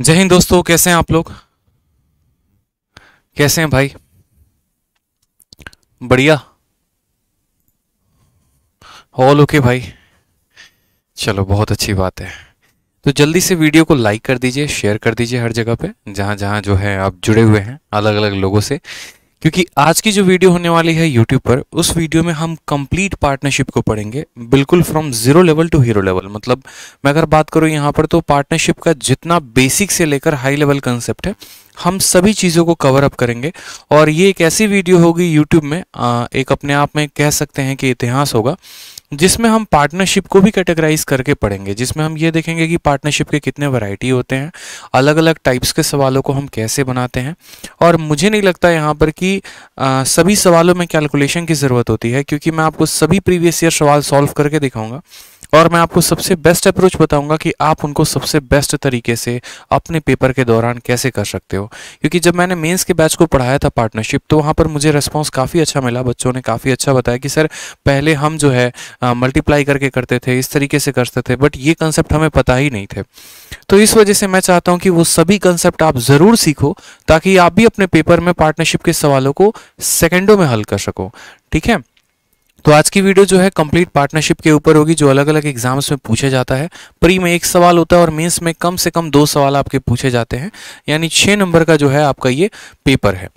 जय हिंद दोस्तों कैसे हैं आप लोग कैसे हैं भाई बढ़िया ऑल ओके भाई चलो बहुत अच्छी बात है तो जल्दी से वीडियो को लाइक कर दीजिए शेयर कर दीजिए हर जगह पे जहां जहां जो है आप जुड़े हुए हैं अलग अलग लोगों से क्योंकि आज की जो वीडियो होने वाली है यूट्यूब पर उस वीडियो में हम कंप्लीट पार्टनरशिप को पढ़ेंगे बिल्कुल from zero level to hero level मतलब मैं अगर बात करूँ यहाँ पर तो पार्टनरशिप का जितना बेसिक से लेकर हाई लेवल कंसेप्ट है हम सभी चीज़ों को कवर अप करेंगे और ये एक ऐसी वीडियो होगी यूट्यूब में एक अपने आप में कह सकते हैं कि इतिहास होगा जिसमें हम पार्टनरशिप को भी कैटेगराइज करके पढ़ेंगे जिसमें हम ये देखेंगे कि पार्टनरशिप के कितने वैरायटी होते हैं अलग अलग टाइप्स के सवालों को हम कैसे बनाते हैं और मुझे नहीं लगता यहाँ पर कि आ, सभी सवालों में कैलकुलेशन की ज़रूरत होती है क्योंकि मैं आपको सभी प्रीवियस ईयर सवाल सॉल्व करके दिखाऊंगा और मैं आपको सबसे बेस्ट अप्रोच बताऊंगा कि आप उनको सबसे बेस्ट तरीके से अपने पेपर के दौरान कैसे कर सकते हो क्योंकि जब मैंने मेंस के बैच को पढ़ाया था पार्टनरशिप तो वहाँ पर मुझे रिस्पॉन्स काफ़ी अच्छा मिला बच्चों ने काफ़ी अच्छा बताया कि सर पहले हम जो है मल्टीप्लाई करके करते थे इस तरीके से करते थे बट ये कंसेप्ट हमें पता ही नहीं थे तो इस वजह से मैं चाहता हूँ कि वो सभी कंसेप्ट आप ज़रूर सीखो ताकि आप भी अपने पेपर में पार्टनरशिप के सवालों को सेकेंडों में हल कर सको ठीक है तो आज की वीडियो जो है कंप्लीट पार्टनरशिप के ऊपर होगी जो अलग अलग एग्जाम्स में पूछा जाता है प्री में एक सवाल होता है और मेंस में कम से कम दो सवाल आपके पूछे जाते हैं यानी छः नंबर का जो है आपका ये पेपर है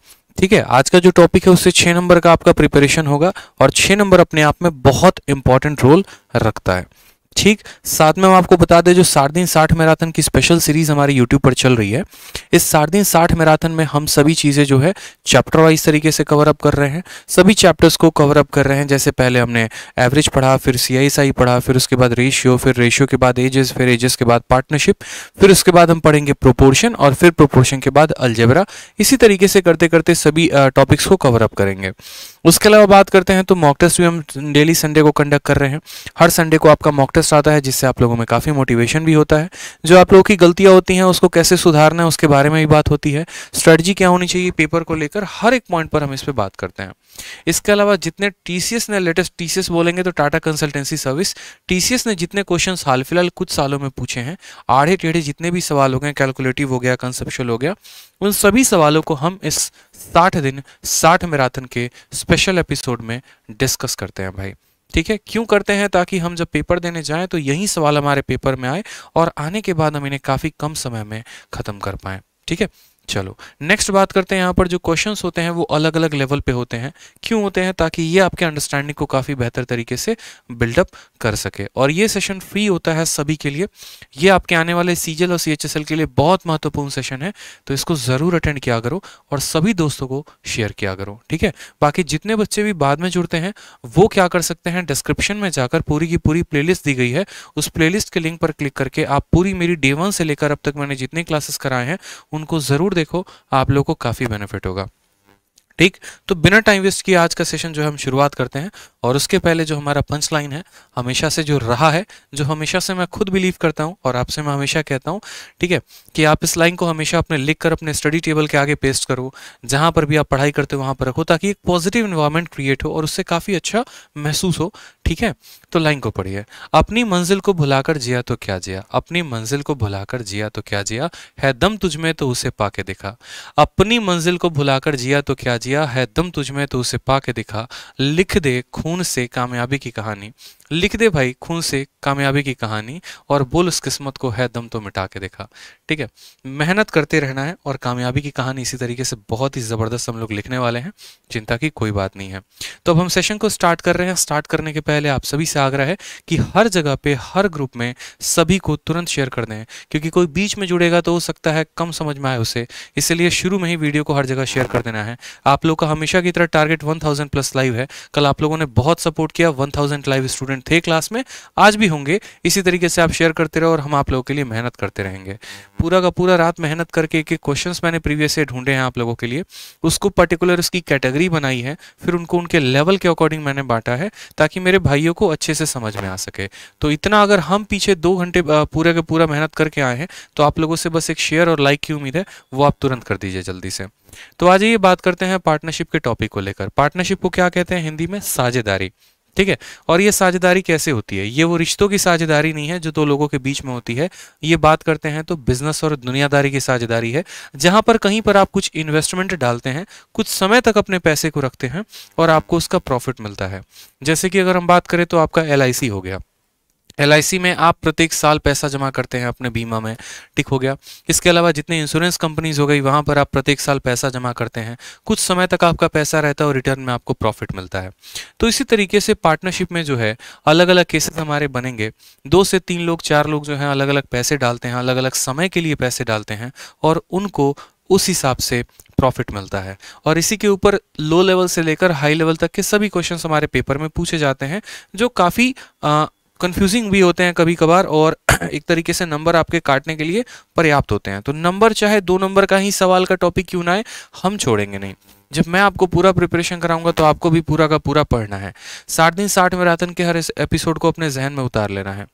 ठीक है आज का जो टॉपिक है उससे छः नंबर का आपका प्रिपरेशन होगा और छः नंबर अपने आप में बहुत इंपॉर्टेंट रोल रखता है ठीक साथ में हम आपको बता दें जो सात दिन साठ मैराथन की स्पेशल सीरीज हमारी यूट्यूब पर चल रही है इस सात दिन साठ मैराथन में हम सभी चीज़ें जो है चैप्टर वाइज तरीके से कवर अप कर रहे हैं सभी चैप्टर्स को कवर अप कर रहे हैं जैसे पहले हमने एवरेज पढ़ा फिर सीआईएसआई पढ़ा फिर उसके बाद रेशियो फिर रेशियो के बाद एजेस फिर एजेस के बाद पार्टनरशिप फिर उसके बाद हम पढ़ेंगे प्रोपोर्शन और फिर प्रोपोर्शन के बाद अलजेबरा इसी तरीके से करते करते सभी टॉपिक्स को कवर अप करेंगे उसके अलावा बात करते हैं तो मॉकटेस्ट भी हम डेली संडे को कंडक्ट कर रहे हैं हर संडे को आपका मॉकटेस्ट टेस्ट आता है जिससे आप लोगों में काफ़ी मोटिवेशन भी होता है जो आप लोगों की गलतियाँ होती हैं उसको कैसे सुधारना है उसके बारे में भी बात होती है स्ट्रेटजी क्या होनी चाहिए पेपर को लेकर हर एक पॉइंट पर हम इस पर बात करते हैं इसके अलावा जितने टी ने लेटेस्ट टी बोलेंगे तो टाटा कंसल्टेंसी सर्विस टी ने जितने क्वेश्चन हाल फिलहाल कुछ सालों में पूछे हैं आढ़े टेढ़े जितने भी सवाल हो गए कैलकुलेटिव हो गया कंसेप्शल हो गया उन सभी सवालों को हम इस साठ दिन साठ मैराथन के स्पेशल एपिसोड में डिस्कस करते हैं भाई ठीक है क्यों करते हैं ताकि हम जब पेपर देने जाएं तो यही सवाल हमारे पेपर में आए और आने के बाद हम इन्हें काफ़ी कम समय में ख़त्म कर पाए ठीक है चलो नेक्स्ट बात करते हैं यहाँ पर जो क्वेश्चन होते हैं वो अलग अलग लेवल पे होते हैं क्यों होते हैं ताकि ये आपके अंडरस्टैंडिंग को काफ़ी बेहतर तरीके से बिल्डअप कर सके और ये सेशन फ्री होता है सभी के लिए ये आपके आने वाले सीजल और सी के लिए बहुत महत्वपूर्ण सेशन है तो इसको ज़रूर अटेंड किया करो और सभी दोस्तों को शेयर किया करो ठीक है बाकी जितने बच्चे भी बाद में जुड़ते हैं वो क्या कर सकते हैं डिस्क्रिप्शन में जाकर पूरी की पूरी प्ले दी गई है उस प्ले के लिंक पर क्लिक करके आप पूरी मेरी डे वन से लेकर अब तक मैंने जितने क्लासेस कराए हैं उनको ज़रूर देखो आप लोगों को काफ़ी बेनिफिट होगा ठीक तो बिना टाइम वेस्ट किए आज का सेशन जो है हम शुरुआत करते हैं और उसके पहले जो हमारा पंच लाइन है हमेशा से जो रहा है जो हमेशा से मैं खुद बिलीव करता हूँ और आपसे मैं हमेशा कहता हूँ ठीक है कि आप इस लाइन को हमेशा अपने लिख कर अपने स्टडी टेबल के आगे पेस्ट करो जहाँ पर भी आप पढ़ाई करते हो वहाँ पर रखो ताकि एक पॉजिटिव इन्वायरमेंट क्रिएट हो और उससे काफ़ी अच्छा महसूस हो ठीक है तो लाइन को पढ़िए अपनी मंजिल को भुलाकर जिया तो क्या जिया अपनी मंजिल को भुलाकर जिया तो क्या जिया है दम तुझमें तो उसे पाके दिखा अपनी मंजिल को भुलाकर जिया तो क्या जिया है दम तुझमें तो उसे पाके दिखा लिख दे खून खून से कामयाबी की कहानी लिख दे भाई खून से कामयाबी की कहानी और बोल उस किस्मत को है दम तो मिटा के देखा ठीक है मेहनत करते रहना है और कामयाबी की कहानी इसी तरीके से बहुत ही ज़बरदस्त हम लोग लिखने वाले हैं चिंता की कोई बात नहीं है तो अब हम सेशन को स्टार्ट कर रहे हैं स्टार्ट करने के पहले आप सभी से आग्रह है कि हर जगह पे हर ग्रुप में सभी को तुरंत शेयर कर दें क्योंकि कोई बीच में जुड़ेगा तो हो सकता है कम समझ में आए उसे इसलिए शुरू में ही वीडियो को हर जगह शेयर कर देना है आप लोग का हमेशा की तरह टारगेट वन प्लस लाइव है कल आप लोगों ने बहुत सपोर्ट किया 1000 लाइव स्टूडेंट थे क्लास में आज भी होंगे इसी तरीके से आप शेयर करते रहो और हम आप लोगों के लिए मेहनत करते रहेंगे पूरा का पूरा रात मेहनत करके एक एक क्वेश्चन मैंने प्रीवियस से ढूंढे हैं आप लोगों के लिए उसको पर्टिकुलर उसकी कैटेगरी बनाई है फिर उनको उनके लेवल के अकॉर्डिंग मैंने बांटा है ताकि मेरे भाइयों को अच्छे से समझ में आ सके तो इतना अगर हम पीछे दो घंटे पूरा का पूरा मेहनत करके आए हैं तो आप लोगों से बस एक शेयर और लाइक की उम्मीद है वो आप तुरंत कर दीजिए जल्दी से तो आज ये बात करते हैं पार्टनरशिप के टॉपिक को लेकर पार्टनरशिप को क्या कहते हैं हिंदी में साझेदारी ठीक है और ये साझेदारी कैसे होती है ये वो रिश्तों की साझेदारी नहीं है जो दो लोगों के बीच में होती है ये बात करते हैं तो बिजनेस और दुनियादारी की साझेदारी है जहां पर कहीं पर आप कुछ इन्वेस्टमेंट डालते हैं कुछ समय तक अपने पैसे को रखते हैं और आपको उसका प्रॉफिट मिलता है जैसे कि अगर हम बात करें तो आपका एल हो गया एल में आप प्रत्येक साल पैसा जमा करते हैं अपने बीमा में ठीक हो गया इसके अलावा जितने इंश्योरेंस कंपनीज हो गई वहाँ पर आप प्रत्येक साल पैसा जमा करते हैं कुछ समय तक आपका पैसा रहता है और रिटर्न में आपको प्रॉफिट मिलता है तो इसी तरीके से पार्टनरशिप में जो है अलग अलग केसेस हमारे बनेंगे दो से तीन लोग चार लोग जो हैं अलग अलग पैसे डालते हैं अलग अलग समय के लिए पैसे डालते हैं और उनको उस हिसाब से प्रॉफिट मिलता है और इसी के ऊपर लो लेवल से लेकर हाई लेवल तक के सभी क्वेश्चन हमारे पेपर में पूछे जाते हैं जो काफ़ी कंफ्यूजिंग भी होते हैं कभी कभार और एक तरीके से नंबर आपके काटने के लिए पर्याप्त होते हैं तो नंबर चाहे दो नंबर का ही सवाल का टॉपिक क्यों ना आए हम छोड़ेंगे नहीं जब मैं आपको पूरा प्रिपरेशन कराऊंगा तो आपको भी पूरा का पूरा पढ़ना है साठ दिन साठ मैराथन के हर एपिसोड को अपने जहन में उतार लेना है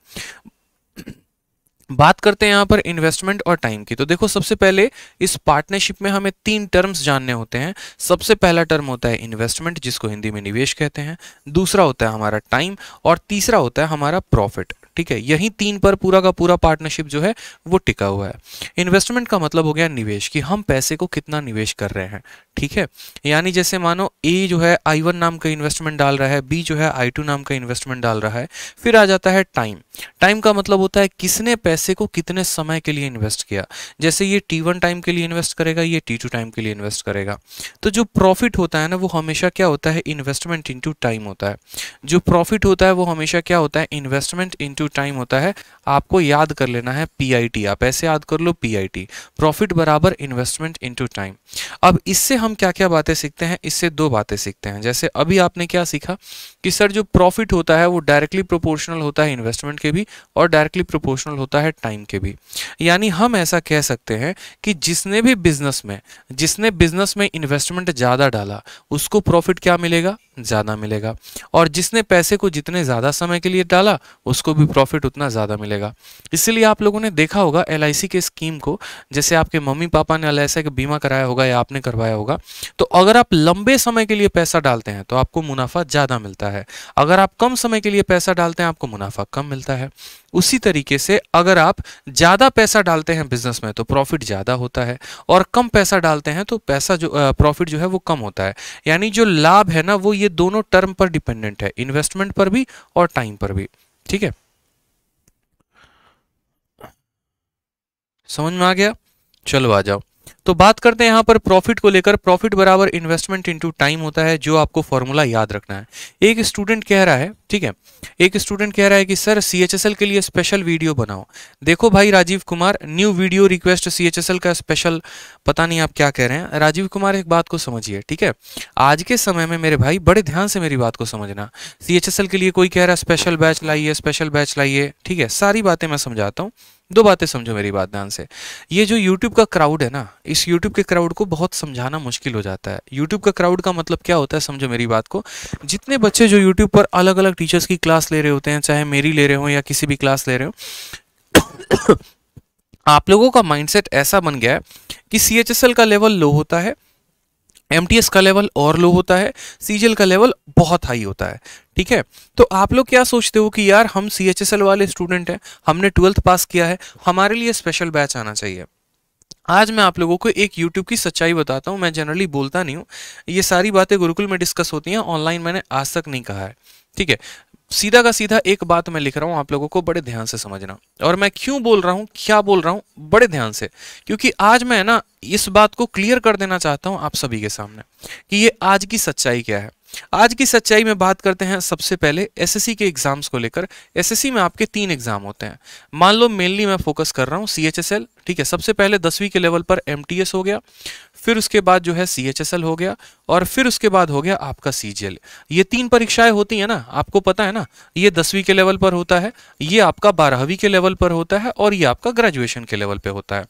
बात करते हैं यहाँ पर इन्वेस्टमेंट और टाइम की तो देखो सबसे पहले इस पार्टनरशिप में हमें तीन टर्म्स जानने होते हैं सबसे पहला टर्म होता है इन्वेस्टमेंट जिसको हिंदी में निवेश कहते हैं दूसरा होता है हमारा टाइम और तीसरा होता है हमारा प्रॉफिट ठीक है यही तीन पर पूरा का पूरा पार्टनरशिप जो है वो टिका हुआ है इन्वेस्टमेंट का मतलब हो गया निवेश कि हम पैसे को कितना निवेश कर रहे हैं ठीक है यानी जैसे मानो ए जो है आई वन नाम का इन्वेस्टमेंट डाल रहा है बी जो है आई टू नाम का इन्वेस्टमेंट डाल रहा है फिर आ जाता है टाइम टाइम का मतलब होता है किसने पैसे को कितने समय के लिए इन्वेस्ट किया जैसे ये टी वन टाइम के लिए इन्वेस्ट करेगा ये टी टू टाइम के लिए इन्वेस्ट करेगा तो जो प्रॉफिट होता है ना वो हमेशा क्या होता है इन्वेस्टमेंट इंटू टाइम होता है जो प्रॉफिट होता है वो हमेशा क्या होता है इन्वेस्टमेंट इंटू इफेक्टिव टाइम होता है आपको याद कर लेना है पीआईटी आप ऐसे याद कर लो पीआईटी प्रॉफिट बराबर इन्वेस्टमेंट इनटू टाइम अब इससे हम क्या क्या बातें सीखते हैं इससे दो बातें सीखते हैं जैसे अभी आपने क्या सीखा कि सर जो प्रॉफिट होता है वो डायरेक्टली प्रोपोर्शनल होता है इन्वेस्टमेंट के भी और डायरेक्टली प्रोपोर्शनल होता है टाइम के भी यानी हम ऐसा कह सकते हैं कि जिसने भी बिजनेस में जिसने बिजनेस में इन्वेस्टमेंट ज़्यादा डाला उसको प्रॉफिट क्या मिलेगा ज़्यादा मिलेगा और जिसने पैसे को जितने ज़्यादा समय के लिए डाला उसको भी प्रॉफिट उतना ज़्यादा मिलेगा इसीलिए आप लोगों ने देखा होगा एल के स्कीम को जैसे आपके मम्मी पापा ने एल का बीमा कराया होगा या आपने करवाया होगा तो अगर आप लंबे समय के लिए पैसा डालते हैं तो आपको मुनाफा ज़्यादा मिलता है अगर आप कम समय के लिए पैसा डालते हैं आपको मुनाफा कम मिलता है उसी तरीके से अगर आप ज़्यादा पैसा डालते हैं बिजनेस में तो प्रॉफिट ज़्यादा होता है और कम पैसा डालते हैं तो पैसा जो प्रॉफिट जो है वो कम होता है यानी जो लाभ है ना वो ये दोनों टर्म पर डिपेंडेंट है इन्वेस्टमेंट पर भी और टाइम पर भी ठीक है समझ में आ गया चलो आ जाओ तो बात करते हैं यहां पर प्रॉफिट को लेकर प्रॉफिट बराबर इन्वेस्टमेंट इनटू टाइम होता है जो आपको फॉर्मूला याद रखना है एक स्टूडेंट कह रहा है ठीक है एक स्टूडेंट कह रहा है कि सर सी के लिए स्पेशल वीडियो बनाओ देखो भाई Rajiv Kumar new video request सी का स्पेशल पता नहीं आप क्या कह रहे हैं राजीव कुमार एक बात को समझिए ठीक है आज के समय में मेरे भाई बड़े ध्यान से मेरी बात को समझना सी के लिए कोई कह रहा है स्पेशल बैच लाइए स्पेशल बैच लाइए ठीक है सारी बातें मैं समझाता हूँ दो बातें समझो मेरी बात ध्यान से ये जो YouTube का क्राउड है ना इस YouTube के क्राउड को बहुत समझाना मुश्किल हो जाता है YouTube का क्राउड का मतलब क्या होता है समझो मेरी बात को जितने बच्चे जो YouTube पर अलग अलग टीचर्स की क्लास ले रहे होते हैं चाहे मेरी ले रहे हो या किसी भी क्लास ले रहे हो आप लोगों का माइंडसेट ऐसा बन गया है कि सी का लेवल लो होता है एम का लेवल और लो होता है सीजीएल का लेवल बहुत हाई होता है ठीक है तो आप लोग क्या सोचते हो कि यार हम सी एच एस एल वाले स्टूडेंट हैं हमने ट्वेल्थ पास किया है हमारे लिए स्पेशल बैच आना चाहिए आज मैं आप लोगों को एक YouTube की सच्चाई बताता हूँ मैं जनरली बोलता नहीं हूँ ये सारी बातें गुरुकुल में डिस्कस होती हैं ऑनलाइन मैंने आज तक नहीं कहा है ठीक है सीधा का सीधा एक बात मैं लिख रहा हूँ आप लोगों को बड़े ध्यान से समझना और मैं क्यों बोल रहा हूँ क्या बोल रहा हूँ बड़े ध्यान से क्योंकि आज मैं ना इस बात को क्लियर कर देना चाहता हूँ आप सभी के सामने कि ये आज की सच्चाई क्या है आज की सच्चाई में बात करते हैं सबसे पहले एसएससी के एग्जाम्स को लेकर एसएससी में आपके तीन एग्जाम होते हैं मान लो मेनली मैं फोकस कर रहा हूँ सी ठीक है सबसे पहले दसवीं के लेवल पर एम हो गया फिर उसके बाद जो है सी हो गया और फिर उसके बाद हो गया आपका सी ये तीन परीक्षाएं होती है ना आपको पता है ना ये दसवीं के लेवल पर होता है ये आपका बारहवीं के लेवल पर होता है और ये आपका ग्रेजुएशन के लेवल पर होता है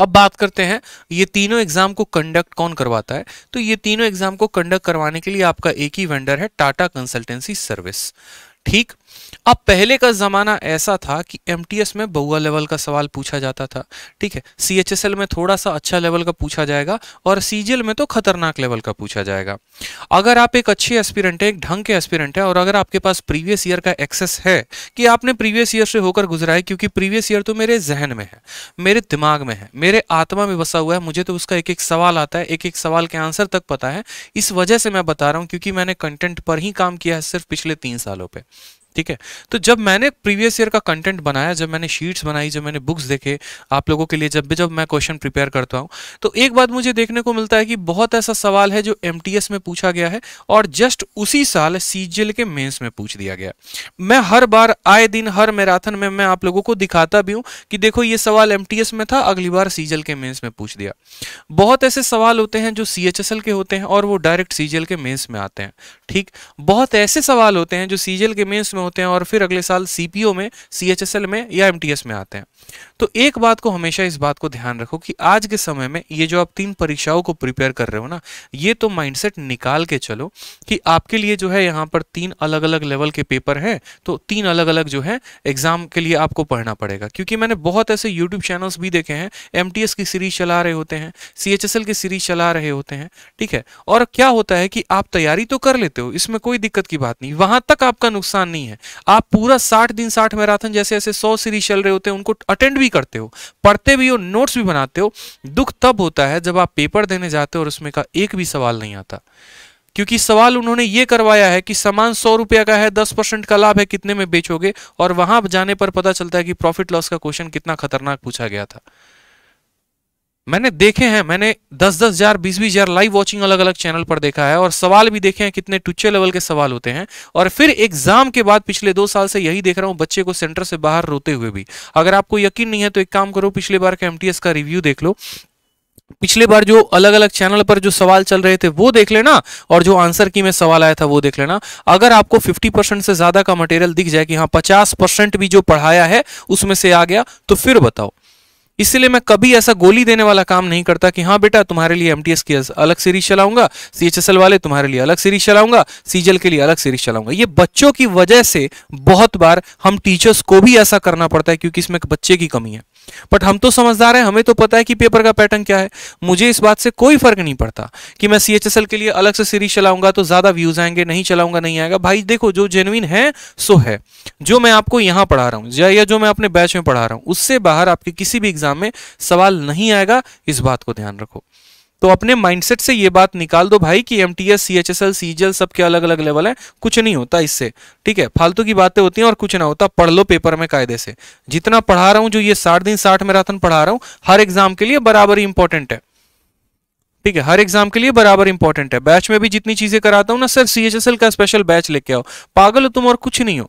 अब बात करते हैं ये तीनों एग्जाम को कंडक्ट कौन करवाता है तो ये तीनों एग्जाम को कंडक्ट करवाने के लिए आपका एक ही वेंडर है टाटा कंसल्टेंसी सर्विस ठीक अब पहले का ज़माना ऐसा था कि एम में बउआ लेवल का सवाल पूछा जाता था ठीक है सी में थोड़ा सा अच्छा लेवल का पूछा जाएगा और सी में तो खतरनाक लेवल का पूछा जाएगा अगर आप एक अच्छे एस्पिरेंट है एक ढंग के एस्पिरेंट है और अगर आपके पास प्रीवियस ईयर का एक्सेस है कि आपने प्रीवियस ईयर से होकर गुजरा है क्योंकि प्रीवियस ईयर तो मेरे जहन में है मेरे दिमाग में है मेरे आत्मा में बसा हुआ है मुझे तो उसका एक एक सवाल आता है एक एक सवाल के आंसर तक पता है इस वजह से मैं बता रहा हूँ क्योंकि मैंने कंटेंट पर ही काम किया है सिर्फ पिछले तीन सालों पर ठीक है तो जब मैंने प्रीवियस ईयर का कंटेंट बनाया जब मैंने शीट्स बनाई जब मैंने बुक्स देखे आप लोगों के लिए जब भी जब मैं क्वेश्चन प्रिपेयर करता हूँ तो एक बात मुझे देखने को मिलता है कि बहुत ऐसा सवाल है जो एम में पूछा गया है और जस्ट उसी साल सी के मेन्स में पूछ दिया गया मैं हर बार आए दिन हर मैराथन में मैं आप लोगों को दिखाता भी हूँ कि देखो ये सवाल एम में था अगली बार सी के मेन्स में पूछ दिया बहुत ऐसे सवाल होते हैं जो सी के होते हैं और वो डायरेक्ट सी के मेन्स में आते हैं ठीक बहुत ऐसे सवाल होते हैं जो सी के मेन्स में में होते हैं और फिर अगले साल सीपीओ में सीएचएसएल में या एमटीएस में आते हैं तो एक बात को हमेशा इस बात को ध्यान रखो कि आज के समय में ये जो आप तीन परीक्षाओं को प्रिपेयर कर रहे हो ना ये तो माइंडसेट निकाल के चलो कि आपके लिए जो है यहाँ पर तीन अलग अलग लेवल के पेपर हैं तो तीन अलग अलग जो है एग्जाम के लिए आपको पढ़ना पड़ेगा क्योंकि मैंने बहुत ऐसे यूट्यूब चैनल्स भी देखे हैं एम की सीरीज चला रहे होते हैं सी की सीरीज चला रहे होते हैं ठीक है और क्या होता है कि आप तैयारी तो कर लेते हो इसमें कोई दिक्कत की बात नहीं वहां तक आपका नुकसान नहीं है है आप पूरा साठ दिन साठ मैराथन जैसे ऐसे सौ सीरीज चल रहे होते हैं उनको अटेंड भी करते हो पढ़ते भी हो नोट्स भी बनाते हो दुख तब होता है जब आप पेपर देने जाते हो और उसमें का एक भी सवाल नहीं आता क्योंकि सवाल उन्होंने ये करवाया है कि सामान सौ रुपया का है दस परसेंट का लाभ है कितने में बेचोगे और वहां जाने पर पता चलता है कि प्रॉफिट लॉस का क्वेश्चन कितना खतरनाक पूछा गया था मैंने देखे हैं मैंने दस दस हजार बीस बीस हजार लाइव वॉचिंग अलग अलग चैनल पर देखा है और सवाल भी देखे हैं कितने टुच्चे लेवल के सवाल होते हैं और फिर एग्जाम के बाद पिछले दो साल से यही देख रहा हूं बच्चे को सेंटर से बाहर रोते हुए भी अगर आपको यकीन नहीं है तो एक काम करो पिछले बार के एमटीएस का रिव्यू देख लो पिछले बार जो अलग अलग चैनल पर जो सवाल चल रहे थे वो देख लेना और जो आंसर की में सवाल आया था वो देख लेना अगर आपको 50 परसेंट से ज्यादा का मटेरियल दिख जाए कि हाँ 50 परसेंट भी जो पढ़ाया है उसमें से आ गया तो फिर बताओ इसलिए मैं कभी ऐसा गोली देने वाला काम नहीं करता कि हाँ बेटा तुम्हारे लिए एम की अलग सीरीज चलाऊंगा सी वाले तुम्हारे लिए अलग सीरीज चलाऊंगा सीजल के लिए अलग सीरीज चलाऊंगा ये बच्चों की वजह से बहुत बार हम टीचर्स को भी ऐसा करना पड़ता है क्योंकि इसमें बच्चे की कमी है बट हम तो समझदार हैं हमें तो पता है कि पेपर का पैटर्न क्या है मुझे इस बात से कोई फर्क नहीं पड़ता कि मैं सी के लिए अलग से सीरीज चलाऊंगा तो ज्यादा व्यूज आएंगे नहीं चलाऊंगा नहीं आएगा भाई देखो जो जेनुइन है सो है जो मैं आपको यहां पढ़ा रहा हूं या जो मैं अपने बैच में पढ़ा रहा हूं उससे बाहर आपके किसी भी एग्जाम में सवाल नहीं आएगा इस बात को ध्यान रखो तो अपने माइंडसेट से ये बात निकाल दो भाई कि M T S C H S L CGL सब अलग अलग लेवल है कुछ नहीं होता इससे ठीक है फालतू की बातें होती हैं और कुछ ना होता पढ़ लो पेपर में कायदे से जितना पढ़ा रहा हूं जो ये साठ दिन साठ मैराथन पढ़ा रहा हूं हर एग्जाम के लिए बराबर इंपॉर्टेंट है ठीक है हर एग्जाम के लिए बराबर इंपॉर्टेंट है बैच में भी जितनी चीजें कराता हूं ना सर सी का स्पेशल बैच लेके आओ पागल हो तुम और कुछ नहीं हो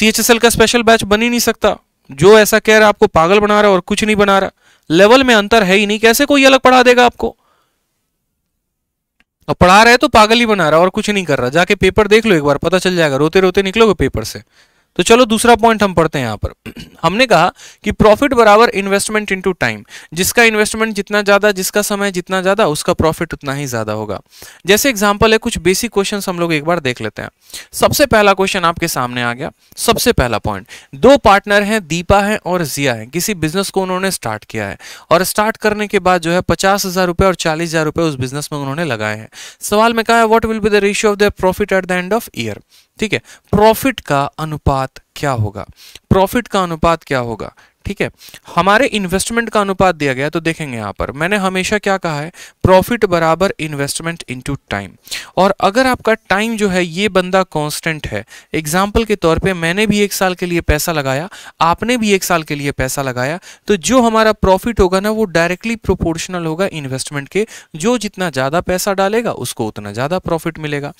सी का स्पेशल बैच बन ही नहीं सकता जो ऐसा कह रहा है आपको पागल बना रहा है और कुछ नहीं बना रहा लेवल में अंतर है ही नहीं कैसे कोई अलग पढ़ा देगा आपको और पढ़ा रहा है तो पागल ही बना रहा है और कुछ नहीं कर रहा जाके पेपर देख लो एक बार पता चल जाएगा रोते रोते निकलोगे पेपर से तो चलो दूसरा पॉइंट हम पढ़ते हैं यहाँ पर हमने कहा कि प्रॉफिट बराबर इन्वेस्टमेंट इनटू टाइम जिसका इन्वेस्टमेंट जितना ज़्यादा जिसका समय जितना ज़्यादा उसका प्रॉफिट उतना ही ज़्यादा होगा जैसे एग्जाम्पल है कुछ बेसिक क्वेश्चन हम लोग एक बार देख लेते हैं सबसे पहला क्वेश्चन आपके सामने आ गया सबसे पहला पॉइंट दो पार्टनर हैं दीपा है और जिया है किसी बिजनेस को उन्होंने स्टार्ट किया है और स्टार्ट करने के बाद जो है पचास हज़ार और चालीस हज़ार उस बिजनेस में उन्होंने लगाए हैं सवाल में कहा है what will be the ratio of the profit at the end of year ठीक है प्रॉफिट का अनुपात क्या होगा प्रॉफिट का अनुपात क्या होगा ठीक है हमारे इन्वेस्टमेंट का अनुपात दिया गया तो देखेंगे यहाँ पर मैंने हमेशा क्या कहा है प्रॉफिट बराबर इन्वेस्टमेंट इनटू टाइम और अगर आपका टाइम जो है ये बंदा कांस्टेंट है एग्जांपल के तौर पे मैंने भी एक साल के लिए पैसा लगाया आपने भी एक साल के लिए पैसा लगाया तो जो हमारा प्रॉफिट होगा ना वो डायरेक्टली प्रोपोर्शनल होगा इन्वेस्टमेंट के जो जितना ज़्यादा पैसा डालेगा उसको उतना ज़्यादा प्रॉफिट मिलेगा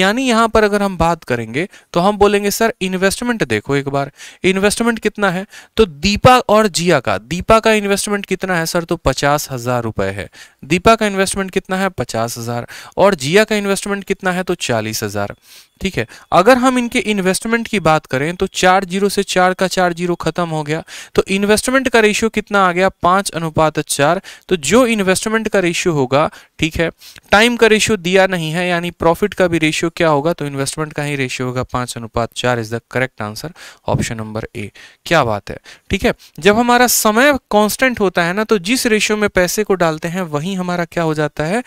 यानी यहाँ पर अगर हम बात करेंगे तो हम बोलेंगे सर इन्वेस्टमेंट देखो एक बार इन्वेस्टमेंट कितना है तो दीपा दीपा और जिया का दीपा का इन्वेस्टमेंट कितना है सर तो पचास हजार रुपए है दीपा का इन्वेस्टमेंट कितना है पचास हजार और जिया का इन्वेस्टमेंट कितना है तो चालीस हजार ठीक है अगर हम इनके इन्वेस्टमेंट की बात करें तो चार जीरो से चार का चार जीरो खत्म हो गया तो इन्वेस्टमेंट का रेशियो कितना आ गया पांच अनुपात चार तो जो इन्वेस्टमेंट का रेशियो होगा ठीक है टाइम का रेशियो दिया नहीं है यानी प्रॉफिट का भी रेशियो क्या होगा तो इन्वेस्टमेंट का ही रेशियो होगा पांच अनुपात चार is the correct answer option number A क्या बात है ठीक है जब हमारा समय कॉन्स्टेंट होता है ना तो जिस रेशियो में पैसे को डालते हैं वही हमारा क्या हो जाता है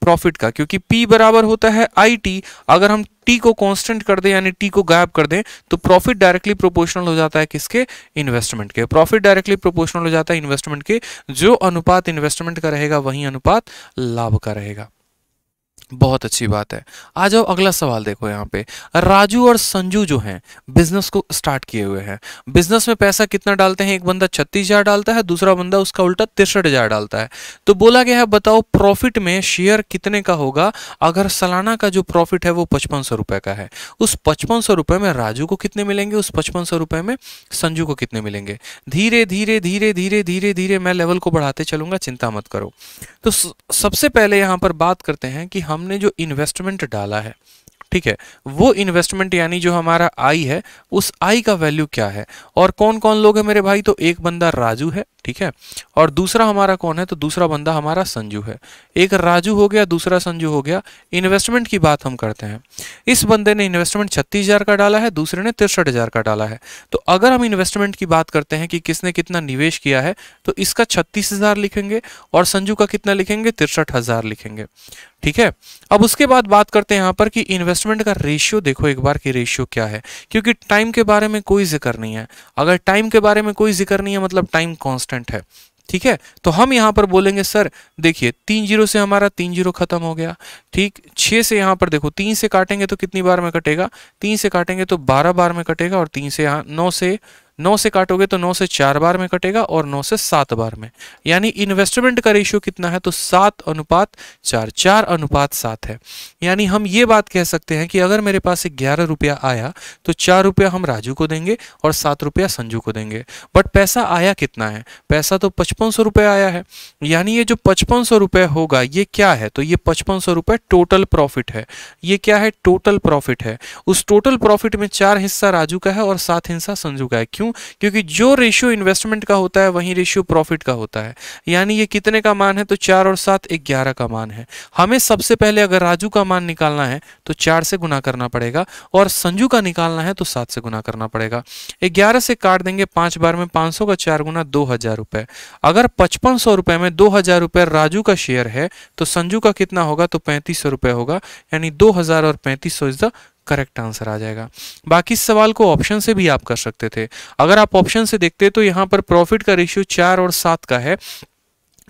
प्रॉफिट का क्योंकि P बराबर होता है आई टी अगर हम टी को कांस्टेंट कर दें यानी टी को गायब कर दें तो प्रॉफिट डायरेक्टली प्रोपोर्शनल हो जाता है किसके इन्वेस्टमेंट के प्रॉफिट डायरेक्टली प्रोपोर्शनल हो जाता है इन्वेस्टमेंट के जो अनुपात इन्वेस्टमेंट का रहेगा वही अनुपात लाभ का रहेगा बहुत अच्छी बात है आ जाओ अगला सवाल देखो यहाँ पे राजू और संजू जो हैं बिजनेस को स्टार्ट किए हुए हैं बिजनेस में पैसा कितना डालते हैं एक बंदा छत्तीस हजार डालता है दूसरा बंदा उसका उल्टा तिरसठ हजार डालता है तो बोला गया है बताओ प्रॉफिट में शेयर कितने का होगा अगर सालाना का जो प्रॉफिट है वो पचपन का है उस पचपन में राजू को कितने मिलेंगे उस पचपन में संजू को कितने मिलेंगे धीरे धीरे धीरे धीरे धीरे धीरे मैं लेवल को बढ़ाते चलूंगा चिंता मत करो तो सबसे पहले यहाँ पर बात करते हैं कि हम हमने जो इन्वेस्टमेंट डाला है ठीक है वो इन्वेस्टमेंट यानी जो हमारा आई है उस आई का वैल्यू क्या है और कौन कौन लोग हैं मेरे भाई तो एक बंदा राजू है ठीक है और दूसरा हमारा कौन है तो दूसरा बंदा हमारा संजू है एक राजू हो गया दूसरा संजू हो गया इन्वेस्टमेंट की बात हम करते हैं इस बंदे ने इन्वेस्टमेंट छत्तीस हज़ार का डाला है दूसरे ने तिरसठ हज़ार का डाला है तो अगर हम इन्वेस्टमेंट की बात करते हैं कि किसने कितना निवेश किया है तो इसका छत्तीस हज़ार लिखेंगे और संजू का कितना लिखेंगे तिरसठ हज़ार लिखेंगे ठीक है अब उसके बाद बात करते हैं यहाँ पर कि इन्वेस्टमेंट का रेशियो देखो एक बार की रेशियो क्या है क्योंकि टाइम के बारे में कोई जिक्र नहीं है अगर टाइम के बारे में कोई जिक्र नहीं है मतलब टाइम कॉन्स्टेंट कॉन्स्टेंट है ठीक है तो हम यहाँ पर बोलेंगे सर देखिए तीन जीरो से हमारा तीन जीरो खत्म हो गया ठीक छः से यहाँ पर देखो तीन से काटेंगे तो कितनी बार में कटेगा तीन से काटेंगे तो बारह बार में कटेगा और तीन से यहाँ नौ से नौ से काटोगे तो नौ से चार बार में कटेगा और नौ से सात बार में यानी इन्वेस्टमेंट का रेशियो कितना है तो सात अनुपात चार चार अनुपात सात है यानी हम ये बात कह सकते हैं कि अगर मेरे पास ग्यारह रुपया आया तो चार रुपया हम राजू को देंगे और सात रुपया संजू को देंगे बट पैसा आया कितना है पैसा तो पचपन सौ आया है यानी ये जो पचपन सौ रुपये होगा ये क्या है तो ये पचपन सौ रुपये टोटल प्रॉफिट है ये क्या है टोटल प्रॉफिट है उस टोटल प्रॉफिट में चार हिस्सा राजू का है और सात हिस्सा संजू का है क्यों क्यों क्योंकि जो रेशियो इन्वेस्टमेंट का होता है वही रेशियो प्रॉफिट का होता है यानी ये कितने का मान है तो चार और सात ग्यारह का मान है हमें सबसे पहले अगर राजू का मान निकालना है तो चार से गुना करना पड़ेगा और संजू का निकालना है तो सात से गुना करना पड़ेगा ग्यारह से काट देंगे पांच बार में पांच का चार गुना दो अगर पचपन में दो राजू का शेयर है तो संजू का कितना होगा तो पैंतीस होगा यानी दो और पैंतीस सौ इज द करेक्ट आंसर आ जाएगा बाकी इस सवाल को ऑप्शन से भी आप कर सकते थे अगर आप ऑप्शन से देखते तो यहाँ पर प्रॉफिट का रेशियो चार और सात का है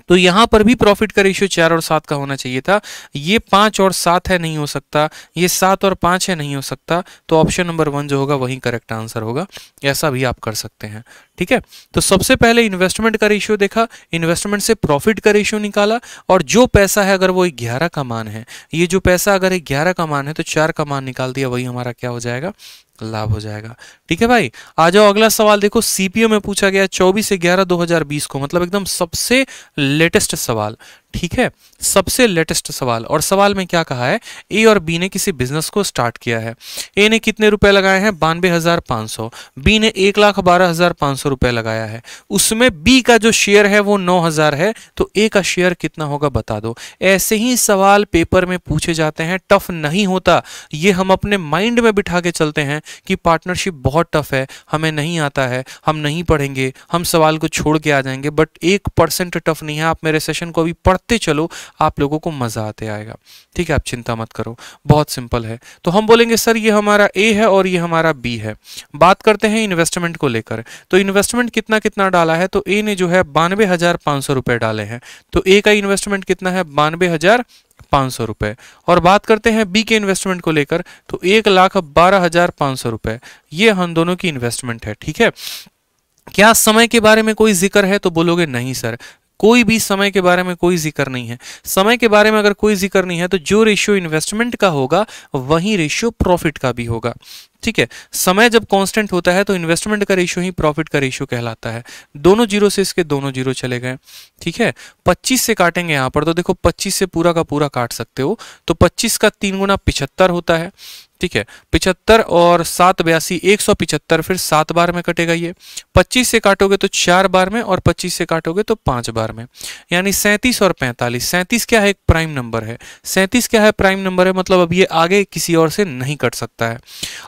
तो यहाँ पर भी प्रॉफिट का रेशियो चार और सात का होना चाहिए था ये पांच और सात है नहीं हो सकता ये सात और पांच है नहीं हो सकता तो ऑप्शन नंबर वन जो होगा वही करेक्ट आंसर होगा ऐसा भी आप कर सकते हैं ठीक है तो सबसे पहले इन्वेस्टमेंट का रेशियो देखा इन्वेस्टमेंट से प्रॉफिट का रेशियो निकाला और जो पैसा है अगर वो ग्यारह का मान है ये जो पैसा अगर ग्यारह का मान है तो चार का मान निकाल दिया वही हमारा क्या हो जाएगा लाभ हो जाएगा ठीक है भाई आ जाओ अगला सवाल देखो सीपीओ में पूछा गया चौबीस ग्यारह दो हजार बीस को मतलब एकदम सबसे लेटेस्ट सवाल ठीक है सबसे लेटेस्ट सवाल और सवाल में क्या कहा है ए और बी ने किसी बिजनेस को स्टार्ट किया है ए ने कितने रुपए लगाए हैं बानवे हजार पांच सौ बी ने एक लाख बारह हजार पांच सौ रुपए लगाया है उसमें बी का जो शेयर है वो नौ हजार है तो ए का शेयर कितना होगा बता दो ऐसे ही सवाल पेपर में पूछे जाते हैं टफ नहीं होता ये हम अपने माइंड में बिठा के चलते हैं कि पार्टनरशिप बहुत टफ है हमें नहीं आता है हम नहीं पढ़ेंगे हम सवाल को छोड़ के आ जाएंगे बट एक टफ नहीं है आप मेरे सेशन को अभी पढ़ करते चलो आप लोगों को मज़ा आते आएगा ठीक है आप चिंता मत करो बहुत सिंपल है तो हम बोलेंगे सर ये हमारा ए है और ये हमारा बी है बात करते हैं इन्वेस्टमेंट को लेकर तो इन्वेस्टमेंट कितना कितना डाला है तो ए ने जो है बानवे हज़ार डाले हैं तो ए का इन्वेस्टमेंट कितना है बानवे हज़ार पाँच सौ रुपये और बात करते हैं बी के इन्वेस्टमेंट को लेकर तो एक लाख बारह हज़ार पाँच सौ रुपये ये हम दोनों की इन्वेस्टमेंट है ठीक है क्या समय के बारे में कोई जिक्र है तो बोलोगे नहीं सर कोई भी समय के बारे में कोई जिक्र नहीं है समय के बारे में अगर कोई जिक्र नहीं है तो जो रेशियो इन्वेस्टमेंट का होगा वही रेशियो प्रॉफिट का भी होगा ठीक है समय जब कांस्टेंट होता है तो इन्वेस्टमेंट का रेशियो ही प्रॉफिट का रेशियो कहलाता है दोनों जीरो से इसके दोनों जीरो चले गए ठीक है 25 से काटेंगे यहां पर तो देखो 25 से पूरा का पूरा काट सकते हो तो 25 का तीन गुना पिछहत्तर होता है ठीक है पिछहत्तर और सात बयासी एक सौ पिछहत्तर फिर सात बार में कटेगा ये पच्चीस से काटोगे तो चार बार में और पच्चीस से काटोगे तो पांच बार में यानी सैंतीस और पैंतालीस सैंतीस क्या है एक प्राइम नंबर है सैंतीस क्या है प्राइम नंबर है मतलब अब ये आगे किसी और से नहीं कट सकता है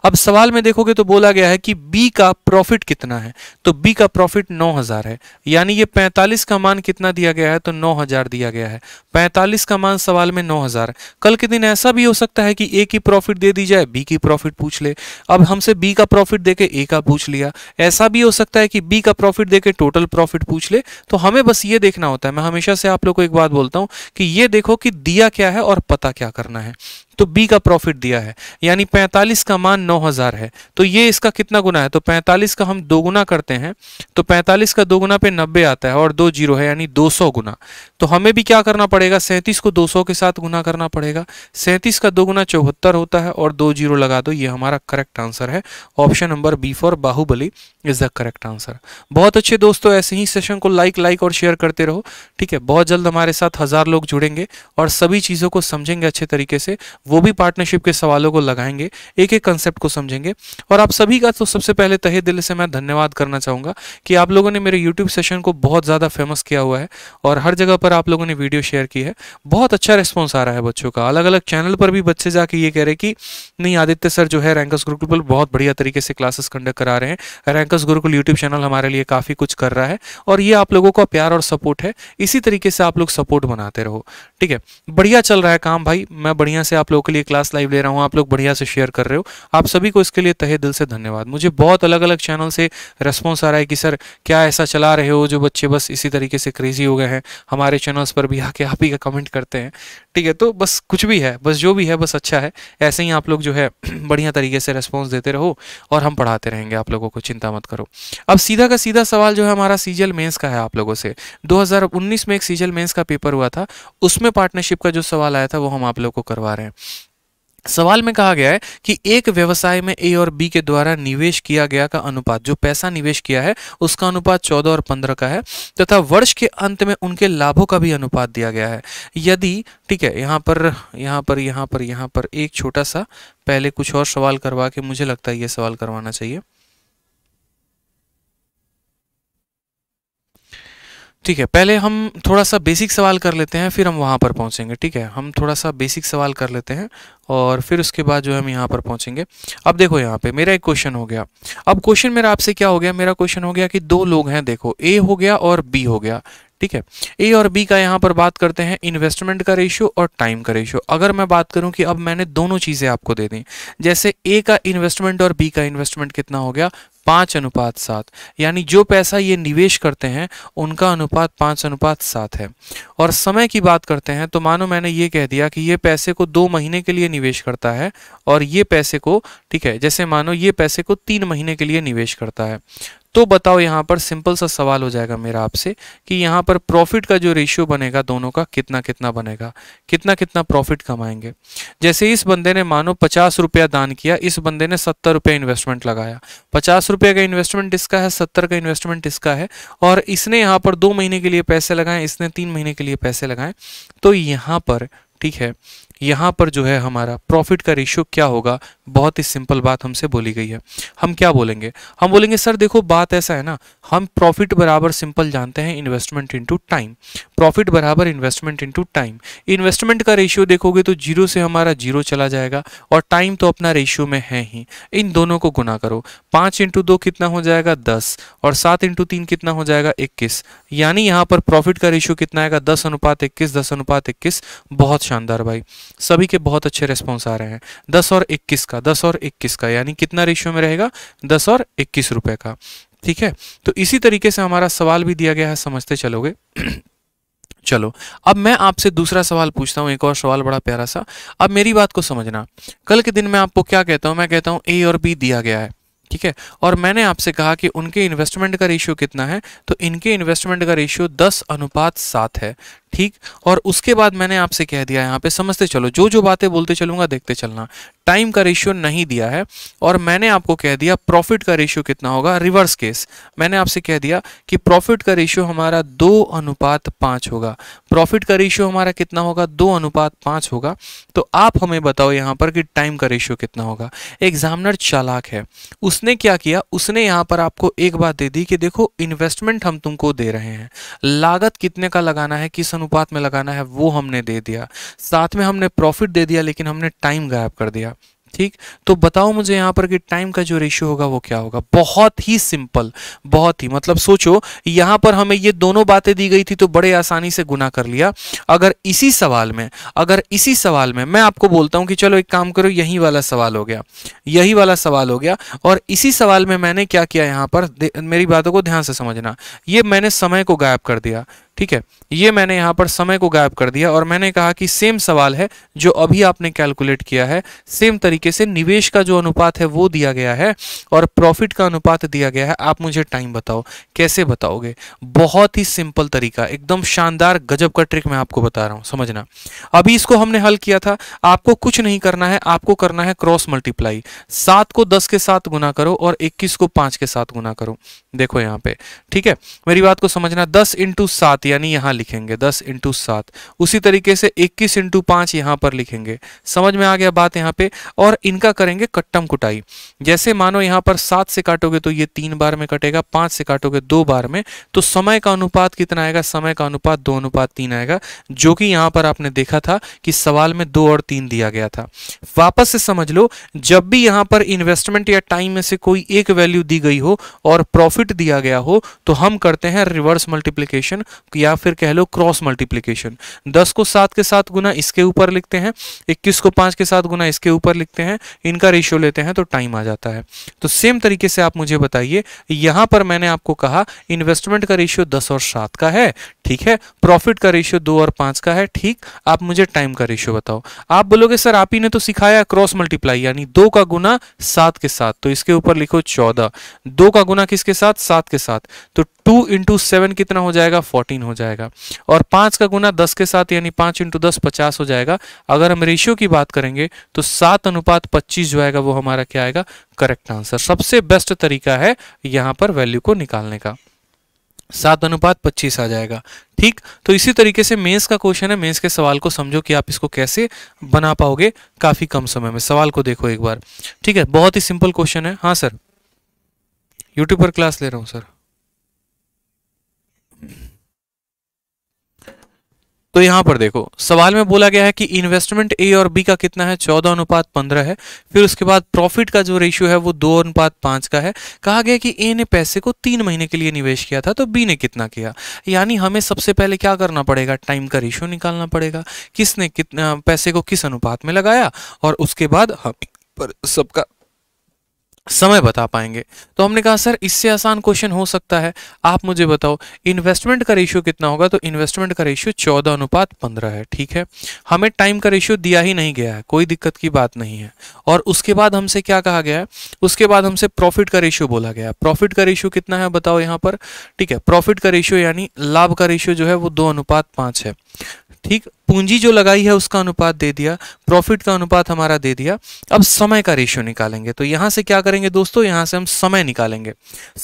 अब सवाल में देखोगे तो बोला गया है कि बी का प्रॉफिट कितना है तो बी का प्रॉफिट नौ हजार है यानी ये पैंतालीस का मान कितना दिया गया है तो नौ हजार दिया गया है पैंतालीस का मान सवाल में नौ हजार कल के दिन ऐसा भी हो सकता है कि ए की प्रॉफिट दे दी जाए बी की प्रॉफिट पूछ ले अब हमसे बी का प्रॉफिट देके ए का पूछ लिया ऐसा भी हो सकता है कि बी का प्रॉफिट देके टोटल प्रॉफिट पूछ ले तो हमें बस ये देखना होता है मैं हमेशा से आप लोग को एक बात बोलता हूँ कि ये देखो कि दिया क्या है और पता क्या करना है तो बी का प्रॉफिट दिया है यानी 45 का मान 9000 है तो ये इसका कितना गुना है तो 45 का हम दो गुना करते हैं तो 45 का दो गुना पे 90 आता है और दो जीरो है यानी 200 गुना तो हमें भी क्या करना पड़ेगा सैंतीस को 200 के साथ गुना करना पड़ेगा सैंतीस का दो गुना चौहत्तर होता है और दो जीरो लगा दो ये हमारा करेक्ट आंसर है option number B for Baahubali is the correct answer बहुत अच्छे दोस्तों ऐसे ही सेशन को लाइक लाइक और शेयर करते रहो ठीक है बहुत जल्द हमारे साथ हज़ार लोग जुड़ेंगे और सभी चीज़ों को समझेंगे अच्छे तरीके से वो भी पार्टनरशिप के सवालों को लगाएंगे एक एक कंसेप्ट को समझेंगे और आप सभी का तो सबसे पहले तहे दिल से मैं धन्यवाद करना चाहूंगा कि आप लोगों ने मेरे यूट्यूब सेशन को बहुत ज़्यादा फेमस किया हुआ है और हर जगह पर आप लोगों ने वीडियो शेयर की है बहुत अच्छा रिस्पॉन्स आ रहा है बच्चों का अलग अलग चैनल पर भी बच्चे जाके ये कह रहे कि नहीं आदित्य सर जो है रैंकर्स ग्रुप बहुत बढ़िया तरीके से क्लासेस कंडक्ट करा रहे हैं Rankers Lotus Gurukul YouTube channel हमारे लिए काफ़ी कुछ कर रहा है और ये आप लोगों का प्यार और सपोर्ट है इसी तरीके से आप लोग सपोर्ट बनाते रहो ठीक है बढ़िया चल रहा है काम भाई मैं बढ़िया से आप लोगों के लिए क्लास लाइव ले रहा हूँ आप लोग बढ़िया से शेयर कर रहे हो आप सभी को इसके लिए तहे दिल से धन्यवाद मुझे बहुत अलग अलग चैनल से रेस्पॉन्स आ रहा है कि सर क्या ऐसा चला रहे हो जो बच्चे बस इसी तरीके से क्रेजी हो गए हैं हमारे चैनल्स पर भी आके आप ही का कमेंट करते हैं ठीक है तो बस कुछ भी है बस जो भी है बस अच्छा है ऐसे ही आप लोग जो है बढ़िया तरीके से रेस्पॉन्स देते रहो और हम पढ़ाते रहेंगे आप लोगों को चिंता मत करो अब सीधा का सीधा सवाल जो है हमारा सीजल मेंस का है आप लोगों से 2019 में एक सीजल मेंस का पेपर हुआ था उसमें पार्टनरशिप का जो सवाल आया था वो हम आप लोग को करवा रहे हैं सवाल में कहा गया है कि एक व्यवसाय में ए और बी के द्वारा निवेश किया गया का अनुपात जो पैसा निवेश किया है उसका अनुपात 14 और 15 का है तथा वर्ष के अंत में उनके लाभों का भी अनुपात दिया गया है यदि ठीक है यहाँ पर यहाँ पर यहाँ पर यहाँ पर एक छोटा सा पहले कुछ और सवाल करवा के मुझे लगता है ये सवाल करवाना चाहिए ठीक है पहले हम थोड़ा सा बेसिक सवाल कर लेते हैं फिर हम वहाँ पर पहुँचेंगे ठीक है हम थोड़ा सा बेसिक सवाल कर लेते हैं और फिर उसके बाद जो हम यहाँ पर पहुँचेंगे अब देखो यहाँ पे मेरा एक क्वेश्चन हो गया अब क्वेश्चन मेरा आपसे क्या हो गया मेरा क्वेश्चन हो गया कि दो लोग हैं देखो ए हो गया और बी हो गया ठीक है ए और बी का यहाँ पर बात करते हैं इन्वेस्टमेंट का रेशियो और टाइम का रेशियो अगर मैं बात करूँ कि अब मैंने दोनों चीज़ें आपको दे दी जैसे ए का इन्वेस्टमेंट और बी का इन्वेस्टमेंट कितना हो गया पाँच अनुपात सात यानी जो पैसा ये निवेश करते हैं उनका अनुपात पाँच अनुपात सात है और समय की बात करते हैं तो मानो मैंने ये कह दिया कि ये पैसे को दो महीने के लिए निवेश करता है और ये पैसे को ठीक है जैसे मानो ये पैसे को तीन महीने के लिए निवेश करता है तो बताओ यहाँ पर सिंपल सा सवाल हो जाएगा मेरा आपसे कि यहाँ पर प्रॉफिट का जो रेशियो बनेगा दोनों का कितना कितना बनेगा कितना कितना प्रॉफिट कमाएंगे जैसे इस बंदे ने मानो पचास रुपया दान किया इस बंदे ने सत्तर रुपया इन्वेस्टमेंट लगाया पचास रुपये का इन्वेस्टमेंट इसका है सत्तर का इन्वेस्टमेंट इसका है और इसने यहाँ पर दो महीने के लिए पैसे लगाए इसने तीन महीने के लिए पैसे लगाए तो यहाँ पर ठीक है यहाँ पर जो है हमारा प्रॉफिट का रेशियो क्या होगा बहुत ही सिंपल बात हमसे बोली गई है हम क्या बोलेंगे हम बोलेंगे सर देखो बात ऐसा है ना हम प्रॉफिट बराबर सिंपल जानते हैं इन्वेस्टमेंट इनटू टाइम प्रॉफिट बराबर इन्वेस्टमेंट इनटू टाइम इन्वेस्टमेंट का रेशियो देखोगे तो जीरो से हमारा जीरो चला जाएगा और टाइम तो अपना रेशियो में है ही इन दोनों को गुना करो पाँच इंटू दो कितना हो जाएगा दस और सात इंटू तीन कितना हो जाएगा इक्कीस यानी यहाँ पर प्रॉफिट का रेशियो कितना आएगा दस अनुपात इक्कीस दस अनुपात इक्कीस बहुत शानदार भाई सभी के बहुत अच्छे रेस्पॉन्स आ रहे हैं दस और इक्कीस का दस और इक्कीस का यानी कितना रेशियो में रहेगा दस और इक्कीस रुपए का ठीक है तो इसी तरीके से हमारा सवाल भी दिया गया है समझते चलोगे चलो अब मैं आपसे दूसरा सवाल पूछता हूँ एक और सवाल बड़ा प्यारा सा अब मेरी बात को समझना कल के दिन मैं आपको क्या कहता हूँ मैं कहता हूँ ए और बी दिया गया है ठीक है और मैंने आपसे कहा कि उनके इन्वेस्टमेंट का रेशियो कितना है तो इनके इन्वेस्टमेंट का रेशियो दस अनुपात सात है ठीक और उसके बाद मैंने आपसे कह दिया यहाँ पे समझते चलो जो जो बातें बोलते चलूंगा देखते चलना टाइम का रेशियो नहीं दिया है और मैंने आपको कह दिया प्रॉफिट का रेशियो कितना होगा रिवर्स केस मैंने आपसे कह दिया कि प्रॉफिट का रेशियो हमारा दो अनुपात पाँच होगा प्रॉफिट का रेशियो हमारा कितना होगा दो अनुपात पाँच होगा तो आप हमें बताओ यहाँ पर कि टाइम का रेशियो कितना होगा एग्जामिनर चालाक है उसने क्या किया उसने यहाँ पर आपको एक बात दे दी कि देखो इन्वेस्टमेंट हम तुमको दे रहे हैं लागत कितने का लगाना है किस अनुपात में लगाना है वो हमने दे दिया साथ में हमने प्रॉफिट दे दिया लेकिन हमने टाइम गायब कर दिया ठीक तो बताओ मुझे यहाँ पर कि टाइम का जो रेशियो होगा वो क्या होगा बहुत ही सिंपल बहुत ही मतलब सोचो यहाँ पर हमें ये दोनों बातें दी गई थी तो बड़े आसानी से गुना कर लिया अगर इसी सवाल में अगर इसी सवाल में मैं आपको बोलता हूँ कि चलो एक काम करो यही वाला सवाल हो गया यही वाला सवाल हो गया और इसी सवाल में मैंने क्या किया यहाँ पर मेरी बातों को ध्यान से समझना ये मैंने समय को गायब कर दिया ठीक है ये मैंने यहाँ पर समय को गायब कर दिया और मैंने कहा कि सेम सवाल है जो अभी आपने कैलकुलेट किया है सेम तरीके से निवेश का जो अनुपात है वो दिया गया है और प्रॉफिट का अनुपात दिया गया है आप मुझे टाइम बताओ कैसे बताओगे बहुत ही सिंपल तरीका एकदम शानदार गजब का ट्रिक मैं आपको बता रहा हूँ समझना अभी इसको हमने हल किया था आपको कुछ नहीं करना है आपको करना है क्रॉस मल्टीप्लाई सात को दस के साथ गुना करो और इक्कीस को पांच के साथ गुना करो देखो यहाँ पे ठीक है मेरी बात को समझना दस इंटू सात यानी यहाँ लिखेंगे दस इंटू सात उसी तरीके से इक्कीस इंटू पाँच यहाँ पर लिखेंगे समझ में आ गया बात यहाँ पे और इनका करेंगे कट्टम कुटाई जैसे मानो यहाँ पर सात से काटोगे तो ये तीन बार में कटेगा पाँच से काटोगे दो बार में तो समय का अनुपात कितना आएगा समय का अनुपात दो अनुपात तीन आएगा जो कि यहाँ पर आपने देखा था कि सवाल में दो और तीन दिया गया था वापस से समझ लो जब भी यहाँ पर इन्वेस्टमेंट या टाइम में से कोई एक वैल्यू दी गई हो और प्रॉफिट दिया गया हो तो हम करते हैं रिवर्स मल्टीप्लीकेशन या फिर कह लो क्रॉस मल्टीप्लीकेशन दस को सात के साथ गुना इसके ऊपर लिखते हैं इक्कीस को पाँच के साथ गुना इसके ऊपर लिखते हैं इनका रेशियो लेते हैं तो टाइम आ जाता है तो सेम तरीके से आप मुझे बताइए यहाँ पर मैंने आपको कहा इन्वेस्टमेंट का रेशियो दस और सात का है ठीक है प्रॉफिट का रेशियो दो और पाँच का है ठीक आप मुझे टाइम का रेशियो बताओ आप बोलोगे सर आप ही ने तो सिखाया क्रॉस मल्टीप्लाई यानी दो का गुना सात के साथ तो इसके ऊपर लिखो चौदह दो का गुना किसके साथ सात के साथ तो टू इंटू सेवन कितना हो जाएगा फोर्टीन हो जाएगा और पांच का गुना दस के साथ यानी पांच इंटू दस पचास हो जाएगा अगर हम रेशियो की बात करेंगे तो सात अनुपात पच्चीस जो आएगा वो हमारा क्या आएगा करेक्ट आंसर सबसे बेस्ट तरीका है यहां पर वैल्यू को निकालने का सात अनुपात पच्चीस आ जाएगा ठीक तो इसी तरीके से मेंस का क्वेश्चन है मेंस के सवाल को समझो कि आप इसको कैसे बना पाओगे काफी कम समय में सवाल को देखो एक बार ठीक है बहुत ही सिंपल क्वेश्चन है हाँ सर यूट्यूब पर क्लास ले रहा हूँ सर तो यहाँ पर देखो सवाल में बोला गया है कि इन्वेस्टमेंट ए और बी का कितना है चौदह अनुपात पंद्रह है फिर उसके बाद प्रॉफिट का जो रेशियो है वो दो अनुपात पाँच का है कहा गया कि ए ने पैसे को तीन महीने के लिए निवेश किया था तो बी ने कितना किया यानी हमें सबसे पहले क्या करना पड़ेगा टाइम का रेशियो निकालना पड़ेगा किसने कितना पैसे को किस अनुपात में लगाया और उसके बाद हम पर सबका समय बता पाएंगे तो हमने कहा सर इससे आसान क्वेश्चन हो सकता है आप मुझे बताओ इन्वेस्टमेंट का रेशियो कितना होगा तो इन्वेस्टमेंट का रेशियो चौदह अनुपात पंद्रह है ठीक है हमें टाइम का रेशियो दिया ही नहीं गया है कोई दिक्कत की बात नहीं है और उसके बाद हमसे क्या कहा गया है उसके बाद हमसे प्रॉफिट का रेशियो बोला गया प्रॉफिट का रेशियो कितना है बताओ यहाँ पर ठीक है प्रॉफिट का रेशियो यानी लाभ का रेशियो जो है वो दो अनुपात पाँच है ठीक पूंजी जो लगाई है उसका अनुपात दे दिया प्रॉफिट का अनुपात हमारा दे दिया अब समय का रेशियो निकालेंगे तो यहां से क्या करेंगे दोस्तों यहां से हम समय निकालेंगे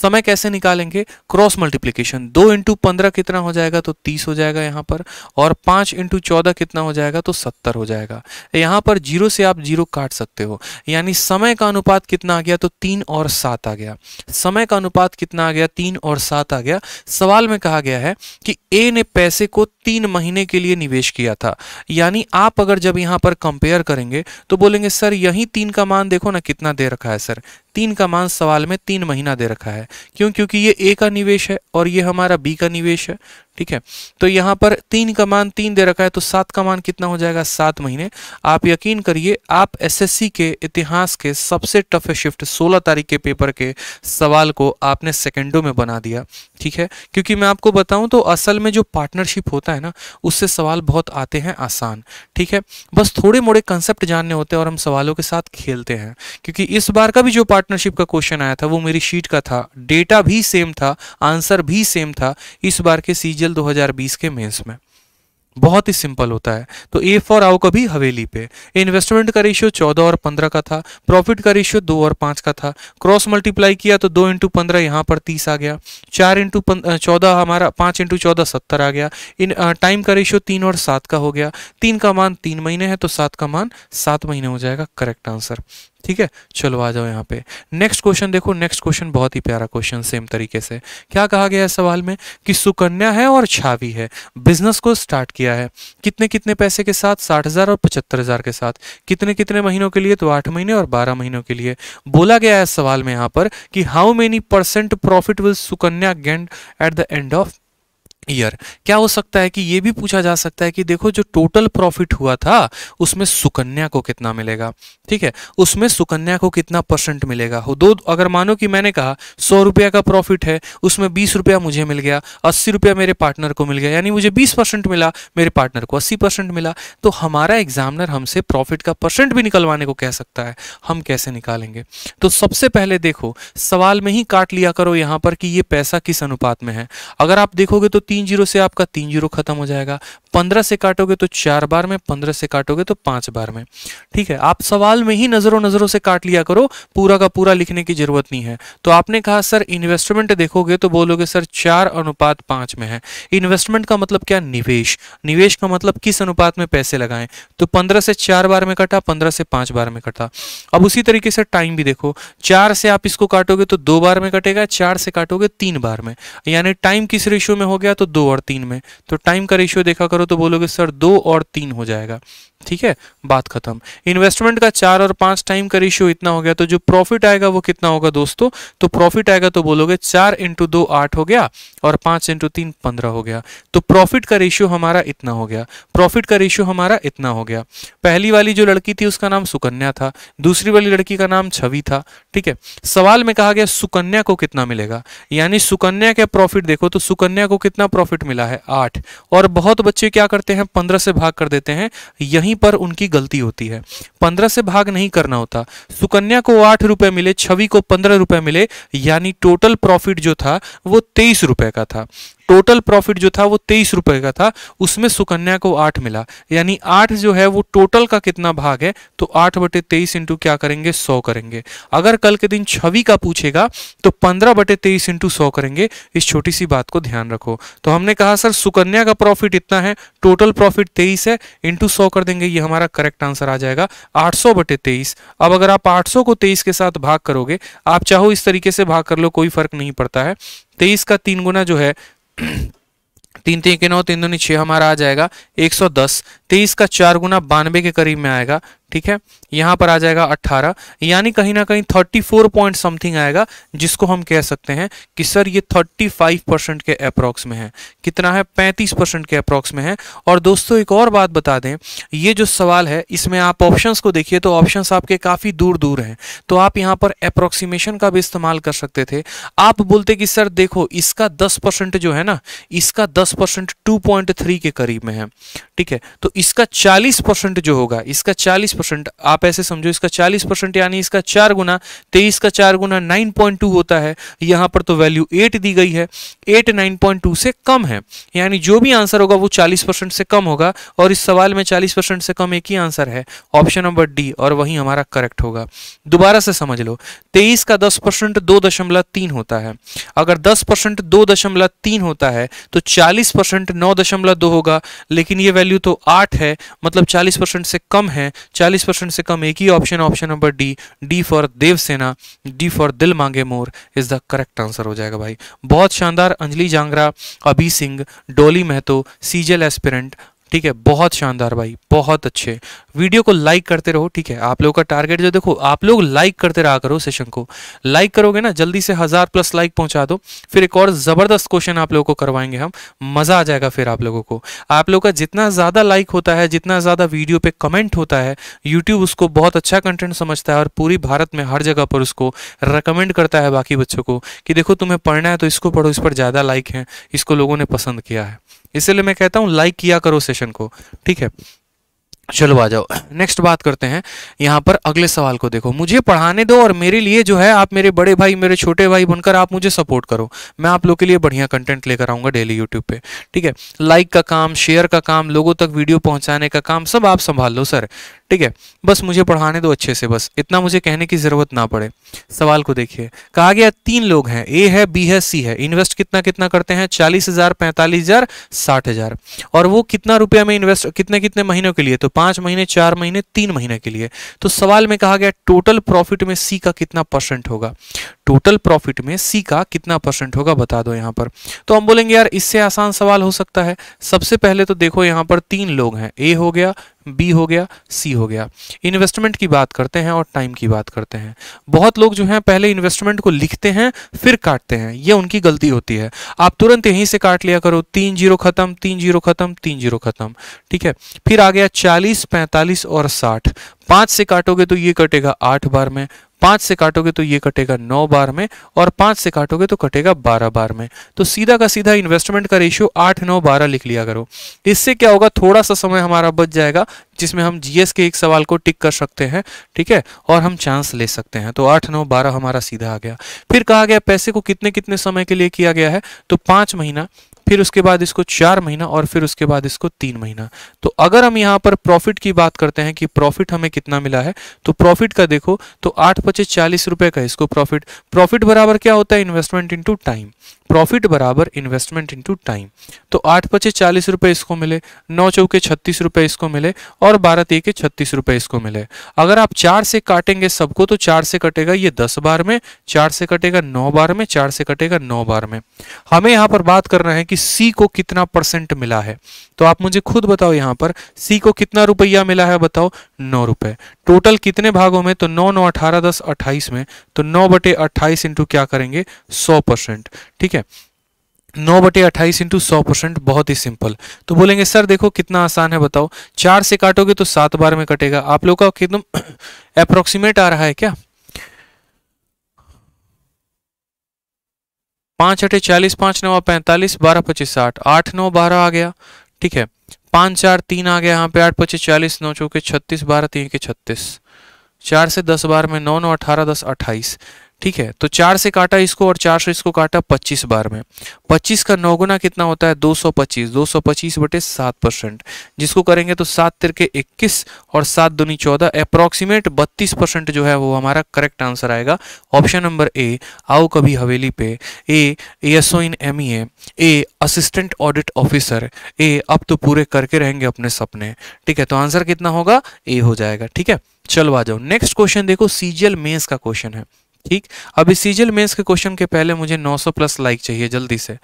समय कैसे निकालेंगे क्रॉस मल्टीप्लीकेशन दो इंटू पंद्रह कितना हो जाएगा तो तीस हो जाएगा यहां पर और पांच इंटू चौदह कितना हो जाएगा तो सत्तर हो जाएगा यहां पर जीरो से आप जीरो काट सकते हो यानी समय का अनुपात कितना आ गया तो तीन और सात आ गया समय का अनुपात कितना आ गया तीन और सात आ गया सवाल में कहा गया है कि ए ने पैसे को तीन महीने के लिए निवेश किया गया था यानी आप अगर जब यहाँ पर कंपेयर करेंगे तो बोलेंगे सर यही तीन का मान देखो ना कितना दे रखा है सर तीन का मान सवाल में तीन महीना दे रखा है क्यों क्योंकि ये ए का निवेश है और ये हमारा बी का निवेश है ठीक है तो यहाँ पर तीन का मान तीन दे रखा है तो सात का मान कितना हो जाएगा सात महीने आप यकीन करिए आप एसएससी के इतिहास के सबसे टफ शिफ्ट 16 तारीख के पेपर के सवाल को आपने सेकेंडों में बना दिया ठीक है क्योंकि मैं आपको बताऊं तो असल में जो पार्टनरशिप होता है ना उससे सवाल बहुत आते हैं आसान ठीक है बस थोड़े मोड़े कंसेप्ट जानने होते हैं और हम सवालों के साथ खेलते हैं क्योंकि इस बार का भी जो पार्टनरशिप का क्वेश्चन आया था वो मेरी शीट का था डेटा भी सेम था आंसर भी सेम था इस बार के सीजल 2020 के मेंस में बहुत ही सिंपल होता है तो ए फॉर आओ कभी हवेली पे इन्वेस्टमेंट का रेशियो चौदह और पंद्रह का था प्रॉफिट का रेशियो दो और पांच का था क्रॉस मल्टीप्लाई किया तो दो इंटू पंद्रह यहाँ पर तीस आ गया चार इंटू चौदह हमारा पांच इंटू चौदह सत्तर आ गया इन टाइम का रेशियो तीन और सात का हो गया तीन का मान तीन महीने है तो सात का मान सात महीने हो जाएगा करेक्ट आंसर ठीक है चलो आ जाओ यहाँ पे नेक्स्ट क्वेश्चन देखो नेक्स्ट क्वेश्चन बहुत ही प्यारा क्वेश्चन सेम तरीके से क्या कहा गया है सवाल में कि सुकन्या है और छावी है बिजनेस को स्टार्ट किया है कितने कितने पैसे के साथ साठ हज़ार और पचहत्तर हज़ार के साथ कितने कितने महीनों के लिए तो आठ महीने और बारह महीनों के लिए बोला गया है सवाल में यहाँ पर कि how many percent profit will Sukanya gained at the end of year क्या हो सकता है कि ये भी पूछा जा सकता है कि देखो जो टोटल प्रॉफिट हुआ था उसमें सुकन्या को कितना मिलेगा ठीक है उसमें सुकन्या को कितना परसेंट मिलेगा हो दो अगर मानो कि मैंने कहा सौ रुपया का प्रॉफिट है उसमें बीस रुपया मुझे मिल गया अस्सी रुपया मेरे पार्टनर को मिल गया यानी मुझे बीस परसेंट मिला मेरे पार्टनर को अस्सी परसेंट मिला तो हमारा एग्जामिनर हमसे प्रॉफिट का परसेंट भी निकलवाने को कह सकता है हम कैसे निकालेंगे तो सबसे पहले देखो सवाल में ही काट लिया करो यहाँ पर कि ये पैसा किस अनुपात में है अगर आप देखोगे तो तीन जीरो से आपका तीन जीरो खत्म हो जाएगा पंद्रह से काटोगे तो चार बार में पंद्रह से काटोगे तो पांच बार में ठीक है आप सवाल में ही नजरों नजरों से काट लिया करो पूरा का पूरा लिखने की जरूरत नहीं है तो आपने कहा सर इन्वेस्टमेंट देखोगे तो बोलोगे सर चार अनुपात पांच में है इन्वेस्टमेंट का मतलब क्या निवेश निवेश का मतलब किस अनुपात में पैसे लगाए तो पंद्रह से चार बार में कटा पंद्रह से पांच बार में कटा अब उसी तरीके से टाइम भी देखो चार से आप इसको काटोगे तो दो बार में कटेगा चार से काटोगे तीन बार में यानी टाइम किस रेशियो में हो गया तो तो दो और तीन में तो टाइम का रेशियो देखा करो तो बोलोगे सर दो और तीन हो जाएगा ठीक है बात खत्म इन्वेस्टमेंट का चार और पांच टाइम का रेशियो इतना हो गया तो जो प्रॉफिट आएगा वो कितना होगा दोस्तों तो प्रॉफिट आएगा तो बोलोगे चार इंटू दो आठ हो गया और पाँच इंटू तीन पंद्रह हो गया तो प्रॉफिट का रेशियो हमारा इतना हो गया प्रॉफिट का रेशियो हमारा इतना हो गया पहली वाली जो लड़की थी उसका नाम सुकन्या था दूसरी वाली लड़की का नाम छवि था ठीक है सवाल में कहा गया सुकन्या को कितना मिलेगा यानी सुकन्या का प्रॉफिट देखो तो सुकन्या को कितना प्रॉफिट मिला है आठ और बहुत बच्चे क्या करते हैं पंद्रह से भाग कर देते हैं यहीं पर उनकी गलती होती है पंद्रह से भाग नहीं करना होता सुकन्या को आठ रुपए मिले छवि को पंद्रह रुपए मिले यानी टोटल प्रॉफिट जो था वो तेईस रुपए का था टोटल प्रॉफिट जो था वो तेईस रुपए का था उसमें सुकन्या को आठ मिला यानी आठ जो है वो टोटल का कितना भाग है तो आठ बटे तेईस इंटू क्या करेंगे सौ करेंगे अगर कल के दिन छवि का पूछेगा तो पंद्रह बटे तेईस इंटू सौ करेंगे इस छोटी सी बात को ध्यान रखो तो हमने कहा सर सुकन्या का प्रॉफिट इतना है टोटल प्रॉफिट तेईस है इंटू सौ कर देंगे ये हमारा करेक्ट आंसर आ जाएगा आठ सौ बटे तेईस अब अगर आप आठ सौ को तेईस के साथ भाग करोगे आप चाहो इस तरीके से भाग कर लो कोई फर्क नहीं पड़ता है तेईस का तीन गुना जो है तीन तीन के नौ तीन दूनी छः हमारा आ जाएगा 110 तेईस का चार गुना बानवे के करीब में आएगा ठीक है यहां पर आ जाएगा अट्ठारह यानी कहीं ना कहीं थर्टी फोर पॉइंट समथिंग आएगा जिसको हम कह सकते हैं कि सर ये थर्टी फाइव परसेंट के अप्रोक्स में है कितना है पैंतीस परसेंट के अप्रोक्स में है और दोस्तों एक और बात बता दें ये जो सवाल है इसमें आप ऑप्शंस को देखिए तो ऑप्शंस आपके काफ़ी दूर दूर हैं तो आप यहाँ पर अप्रोक्सीमेशन का भी इस्तेमाल कर सकते थे आप बोलते कि सर देखो इसका दस परसेंट जो है ना इसका दस परसेंट टू पॉइंट थ्री के करीब में है ठीक है तो इसका 40 परसेंट जो होगा इसका 40 परसेंट आप ऐसे समझो इसका 40 परसेंट यानी इसका चार गुना तेईस का चार गुना 9.2 होता है यहां पर तो वैल्यू 8 दी गई है 8 9.2 से कम है यानी जो भी आंसर होगा वो 40 परसेंट से कम होगा और इस सवाल में 40 परसेंट से कम एक ही आंसर है ऑप्शन नंबर डी और वही हमारा करेक्ट होगा दोबारा से समझ लो तेईस का दस परसेंट होता है अगर दस परसेंट होता है तो चालीस परसेंट होगा लेकिन ये वैल्यू तो आठ घट है मतलब 40 परसेंट से कम है 40 परसेंट से कम एक ही option option number D D for Devasena D for दिल मांगे more is the correct answer हो जाएगा भाई बहुत शानदार अंजलि जांगरा अभी सिंह डोली महतो सीजल एस्पिरेंट ठीक है बहुत शानदार भाई बहुत अच्छे वीडियो को लाइक करते रहो ठीक है आप लोगों का टारगेट जो देखो आप लोग लाइक करते रहा करो सेशन को लाइक करोगे ना जल्दी से हज़ार प्लस लाइक पहुंचा दो फिर एक और ज़बरदस्त क्वेश्चन आप लोगों को करवाएंगे हम मज़ा आ जाएगा फिर आप लोगों को आप लोगों का जितना ज़्यादा लाइक होता है जितना ज़्यादा वीडियो पे कमेंट होता है यूट्यूब उसको बहुत अच्छा कंटेंट समझता है और पूरी भारत में हर जगह पर उसको रिकमेंड करता है बाकी बच्चों को कि देखो तुम्हें पढ़ना है तो इसको पढ़ो इस पर ज़्यादा लाइक है इसको लोगों ने पसंद किया है इसीलिए मैं कहता हूँ लाइक किया करो सेशन को ठीक है चलो आ जाओ नेक्स्ट बात करते हैं यहाँ पर अगले सवाल को देखो मुझे पढ़ाने दो और मेरे लिए जो है आप मेरे बड़े भाई मेरे छोटे भाई बनकर आप मुझे सपोर्ट करो मैं आप लोग के लिए बढ़िया कंटेंट लेकर आऊँगा डेली यूट्यूब पे ठीक है लाइक का काम शेयर का काम लोगों तक वीडियो पहुँचाने का काम सब आप संभाल लो सर ठीक है बस मुझे पढ़ाने दो अच्छे से बस इतना मुझे कहने की ज़रूरत ना पड़े सवाल को देखिए कहा गया तीन लोग हैं ए है बी है सी है इन्वेस्ट कितना कितना करते हैं चालीस हज़ार पैंतालीस हज़ार साठ हज़ार और वो कितना रुपया में इन्वेस्ट कितने कितने महीनों के लिए तो पांच महीने चार महीने तीन महीने के लिए तो सवाल में कहा गया टोटल प्रॉफिट में सी का कितना परसेंट होगा टोटल प्रॉफिट में सी का कितना परसेंट होगा बता दो यहां पर तो हम बोलेंगे यार इससे आसान सवाल हो सकता है सबसे पहले तो देखो यहां पर तीन लोग हैं ए हो गया बी हो गया सी हो गया इन्वेस्टमेंट की बात करते हैं और टाइम की बात करते हैं बहुत लोग जो हैं पहले इन्वेस्टमेंट को लिखते हैं फिर काटते हैं ये उनकी गलती होती है आप तुरंत यहीं से काट लिया करो तीन जीरो खत्म तीन जीरो खत्म तीन जीरो खत्म ठीक है फिर आ गया चालीस पैंतालीस और साठ पांच से काटोगे तो ये कटेगा आठ बार में पांच से काटोगे तो ये कटेगा नौ बार में और पांच से काटोगे तो कटेगा बारह बार में तो सीधा का सीधा इन्वेस्टमेंट का रेशियो आठ नौ बारह लिख लिया करो इससे क्या होगा थोड़ा सा समय हमारा बच जाएगा जिसमें हम जीएस के एक सवाल को टिक कर सकते हैं ठीक है और हम चांस ले सकते हैं तो आठ नौ बारह हमारा सीधा आ गया फिर कहा गया पैसे को कितने कितने समय के लिए किया गया है तो पांच महीना फिर उसके बाद इसको चार महीना और फिर उसके बाद इसको तीन महीना तो अगर हम यहाँ पर प्रॉफिट की बात करते हैं कि प्रॉफिट हमें कितना मिला है तो प्रॉफिट का देखो तो आठ पच्चीस चालीस रुपए का इसको प्रॉफिट प्रॉफिट बराबर क्या होता है इन्वेस्टमेंट इनटू टाइम प्रॉफिट बराबर इन्वेस्टमेंट इनटू टाइम तो आठ पचे चालीस रुपए इसको मिले नौ चौके छत्तीस रुपए इसको मिले और बारह तीके छत्तीस रुपए इसको मिले अगर आप चार से काटेंगे सबको तो चार से कटेगा ये दस बार में चार से कटेगा नौ बार में चार से कटेगा नौ बार में हमें यहां पर बात करना है कि सी को कितना परसेंट मिला है तो आप मुझे खुद बताओ यहां पर सी को कितना रुपया मिला है बताओ नौ रुपए टोटल कितने भागों में तो नौ नौ अठारह दस अट्ठाईस में तो नौ बटे अट्ठाईस इंटू क्या करेंगे सौ परसेंट ठीक है नौ बटे अट्ठाईस इंटू सौ परसेंट बहुत ही सिंपल तो बोलेंगे सर देखो कितना आसान है बताओ चार से काटोगे तो सात बार में कटेगा आप लोग का एकदम अप्रोक्सीमेट आ रहा है क्या पांच अठे चालीस पांच नौ पैंतालीस बारह पच्चीस साठ आठ नौ बारह आ गया ठीक है पाँच चार तीन आ गया यहाँ पे आठ पच्चीस चालीस नौ चौके छत्तीस बारह तीन के छत्तीस चार से दस बार में नौ नौ अठारह दस अट्ठाईस ठीक है तो चार से काटा इसको और चार से इसको काटा पच्चीस बार में पच्चीस का नौगुना कितना होता है दो सौ पच्चीस दो सौ पच्चीस बटे सात परसेंट जिसको करेंगे तो सात तिरके इक्कीस और सात दुनी चौदह अप्रोक्सीमेट बत्तीस परसेंट जो है वो हमारा करेक्ट आंसर आएगा ऑप्शन नंबर ए आओ कभी हवेली पे A S O in M A A assistant audit officer A अब तो पूरे करके रहेंगे अपने सपने ठीक है तो आंसर कितना होगा ए हो जाएगा ठीक है चलो आ जाओ नेक्स्ट क्वेश्चन देखो सीजीएल मेंस का क्वेश्चन है ठीक अभी सीजल मेंस के क्वेश्चन के पहले मुझे 900 प्लस लाइक चाहिए जल्दी से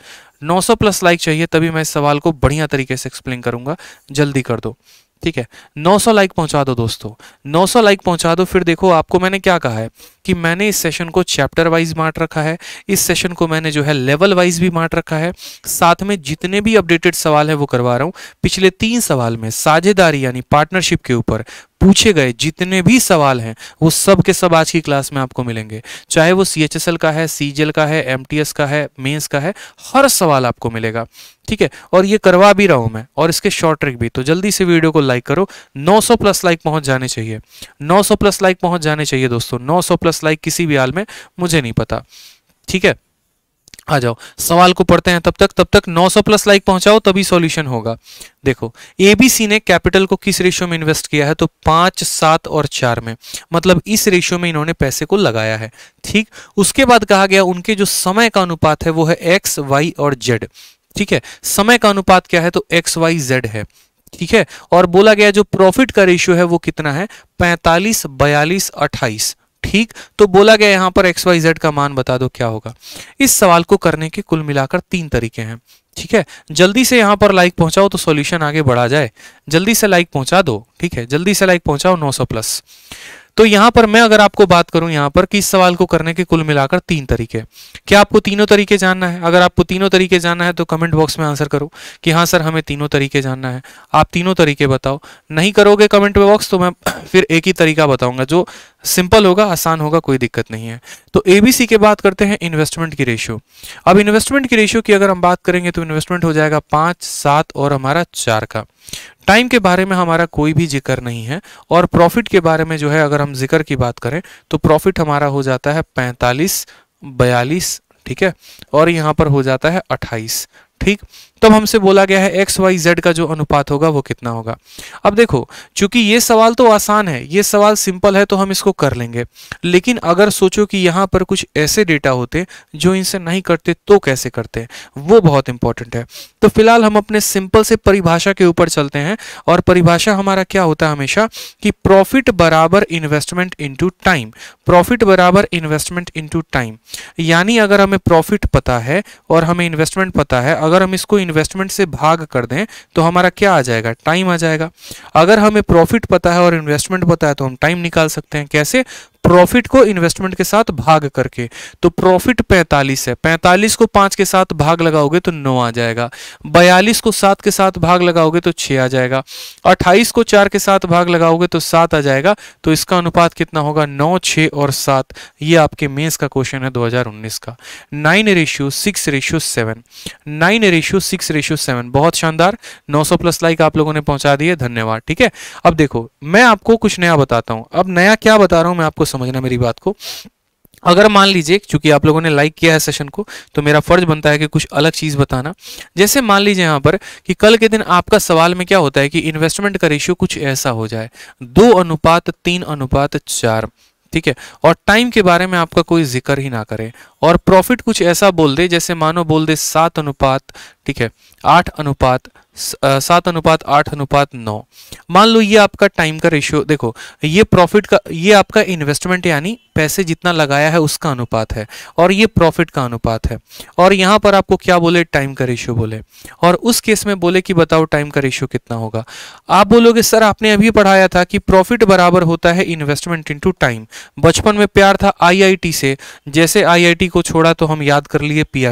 900 प्लस लाइक चाहिए तभी मैं इस सवाल को बढ़िया तरीके से एक्सप्लेन करूंगा जल्दी कर दो ठीक है 900 लाइक पहुंचा दो दोस्तों 900 लाइक पहुंचा दो फिर देखो आपको मैंने क्या कहा है कि मैंने इस सेशन को चैप्टर वाइज बांट रखा है इस सेशन को मैंने जो है लेवल वाइज भी बांट रखा है साथ में जितने भी अपडेटेड सवाल है वो करवा रहा हूँ पिछले तीन सवाल में साझेदारी यानी पार्टनरशिप के ऊपर पूछे गए जितने भी सवाल हैं वो सब के सब आज की क्लास में आपको मिलेंगे चाहे वो सी का है सी का है एम का है मेन्स का है हर सवाल आपको मिलेगा ठीक है और ये करवा भी रहा हूँ मैं और इसके शॉर्ट ट्रिक भी तो जल्दी से वीडियो को लाइक करो 900 प्लस लाइक पहुँच जाने चाहिए 900 प्लस लाइक पहुँच जाने चाहिए दोस्तों 900 प्लस लाइक किसी भी हाल में मुझे नहीं पता ठीक है आ जाओ सवाल को पढ़ते हैं तब तक तब तक 900 प्लस लाइक पहुंचाओ तभी सॉल्यूशन होगा देखो एबीसी ने कैपिटल को किस रेशियो में इन्वेस्ट किया है तो पांच सात और चार में मतलब इस रेशियो में इन्होंने पैसे को लगाया है ठीक उसके बाद कहा गया उनके जो समय का अनुपात है वो है एक्स वाई और जेड ठीक है समय का अनुपात क्या है तो एक्स वाई जेड है ठीक है और बोला गया जो प्रॉफिट का रेशियो है वो कितना है पैंतालीस बयालीस अट्ठाईस ठीक तो बोला गया यहां पर एक्स वाई जेड का मान बता दो क्या होगा इस सवाल को करने के कुल मिलाकर तीन तरीके हैं ठीक है जल्दी से यहां पर लाइक पहुंचाओ तो सॉल्यूशन आगे बढ़ा जाए जल्दी से लाइक पहुंचा दो ठीक है जल्दी से लाइक पहुंचाओ 900 प्लस तो यहां पर मैं अगर आपको बात करूं यहां पर कि इस सवाल को करने के कुल मिलाकर तीन तरीके क्या आपको तीनों तरीके जानना है अगर आपको तीनों तरीके जानना है तो कमेंट बॉक्स में आंसर करो कि हाँ सर हमें तीनों तरीके जानना है आप तीनों तरीके बताओ नहीं करोगे कमेंट बॉक्स तो मैं फिर एक ही तरीका बताऊंगा जो सिंपल होगा आसान होगा कोई दिक्कत नहीं है तो एबीसी के बात करते हैं इन्वेस्टमेंट की रेशियो अब इन्वेस्टमेंट की रेशियो की अगर हम बात करेंगे तो इन्वेस्टमेंट हो जाएगा पाँच सात और हमारा चार का टाइम के बारे में हमारा कोई भी जिक्र नहीं है और प्रॉफिट के बारे में जो है अगर हम जिक्र की बात करें तो प्रॉफिट हमारा हो जाता है पैंतालीस बयालीस ठीक है और यहाँ पर हो जाता है अट्ठाईस ठीक तब हमसे बोला गया है एक्स वाई जेड का जो अनुपात होगा वो कितना होगा अब देखो चूंकि ये सवाल तो आसान है ये सवाल सिंपल है तो हम इसको कर लेंगे लेकिन अगर सोचो कि यहाँ पर कुछ ऐसे डेटा होते जो इनसे नहीं करते तो कैसे करते वो बहुत इंपॉर्टेंट है तो फिलहाल हम अपने सिंपल से परिभाषा के ऊपर चलते हैं और परिभाषा हमारा क्या होता है हमेशा कि प्रॉफिट बराबर इन्वेस्टमेंट इंटू टाइम प्रॉफिट बराबर इन्वेस्टमेंट इंटू टाइम यानी अगर हमें प्रॉफिट पता है और हमें इन्वेस्टमेंट पता है अगर हम इसको इन्वेस्टमेंट से भाग कर दें तो हमारा क्या आ जाएगा टाइम आ जाएगा अगर हमें प्रॉफिट पता है और इन्वेस्टमेंट पता है तो हम टाइम निकाल सकते हैं कैसे प्रॉफिट को इन्वेस्टमेंट के साथ भाग करके तो प्रॉफिट 45 है 45 को पांच के साथ भाग लगाओगे तो नौ आ जाएगा 42 को सात के साथ भाग लगाओगे तो छह आ जाएगा 28 को चार के साथ भाग लगाओगे तो सात आ जाएगा तो इसका अनुपात कितना होगा नौ छ और सात ये आपके मेंस का क्वेश्चन है 2019 का nine ratio six ratio seven nine ratio six ratio seven बहुत शानदार नौ प्लस लाइक आप लोगों ने पहुंचा दिए धन्यवाद ठीक है अब देखो मैं आपको कुछ नया बताता हूं अब नया क्या बता रहा हूं मैं आपको समझना मेरी बात को अगर मान लीजिए क्योंकि आप लोगों ने लाइक किया है सेशन को तो मेरा फर्ज बनता है कि कुछ अलग चीज़ बताना जैसे मान लीजिए यहां पर कि कल के दिन आपका सवाल में क्या होता है कि इन्वेस्टमेंट का रेशियो कुछ ऐसा हो जाए दो अनुपात तीन अनुपात चार ठीक है और टाइम के बारे में आपका कोई जिक्र ही ना करे और प्रॉफिट कुछ ऐसा बोल दे जैसे मानो बोल दे सात अनुपात ठीक है आठ अनुपात सात अनुपात आठ अनुपात नौ मान लो ये आपका टाइम का रेशियो देखो ये प्रॉफिट का ये आपका इन्वेस्टमेंट यानी पैसे जितना लगाया है उसका अनुपात है और ये प्रॉफिट का अनुपात है और यहाँ पर आपको क्या बोले टाइम का रेशियो बोले और उस केस में बोले कि बताओ टाइम का रेशियो कितना होगा आप बोलोगे सर आपने अभी पढ़ाया था कि प्रॉफिट बराबर होता है इन्वेस्टमेंट इनटू टाइम बचपन में प्यार था आई से जैसे आई को छोड़ा तो हम याद कर लिए पी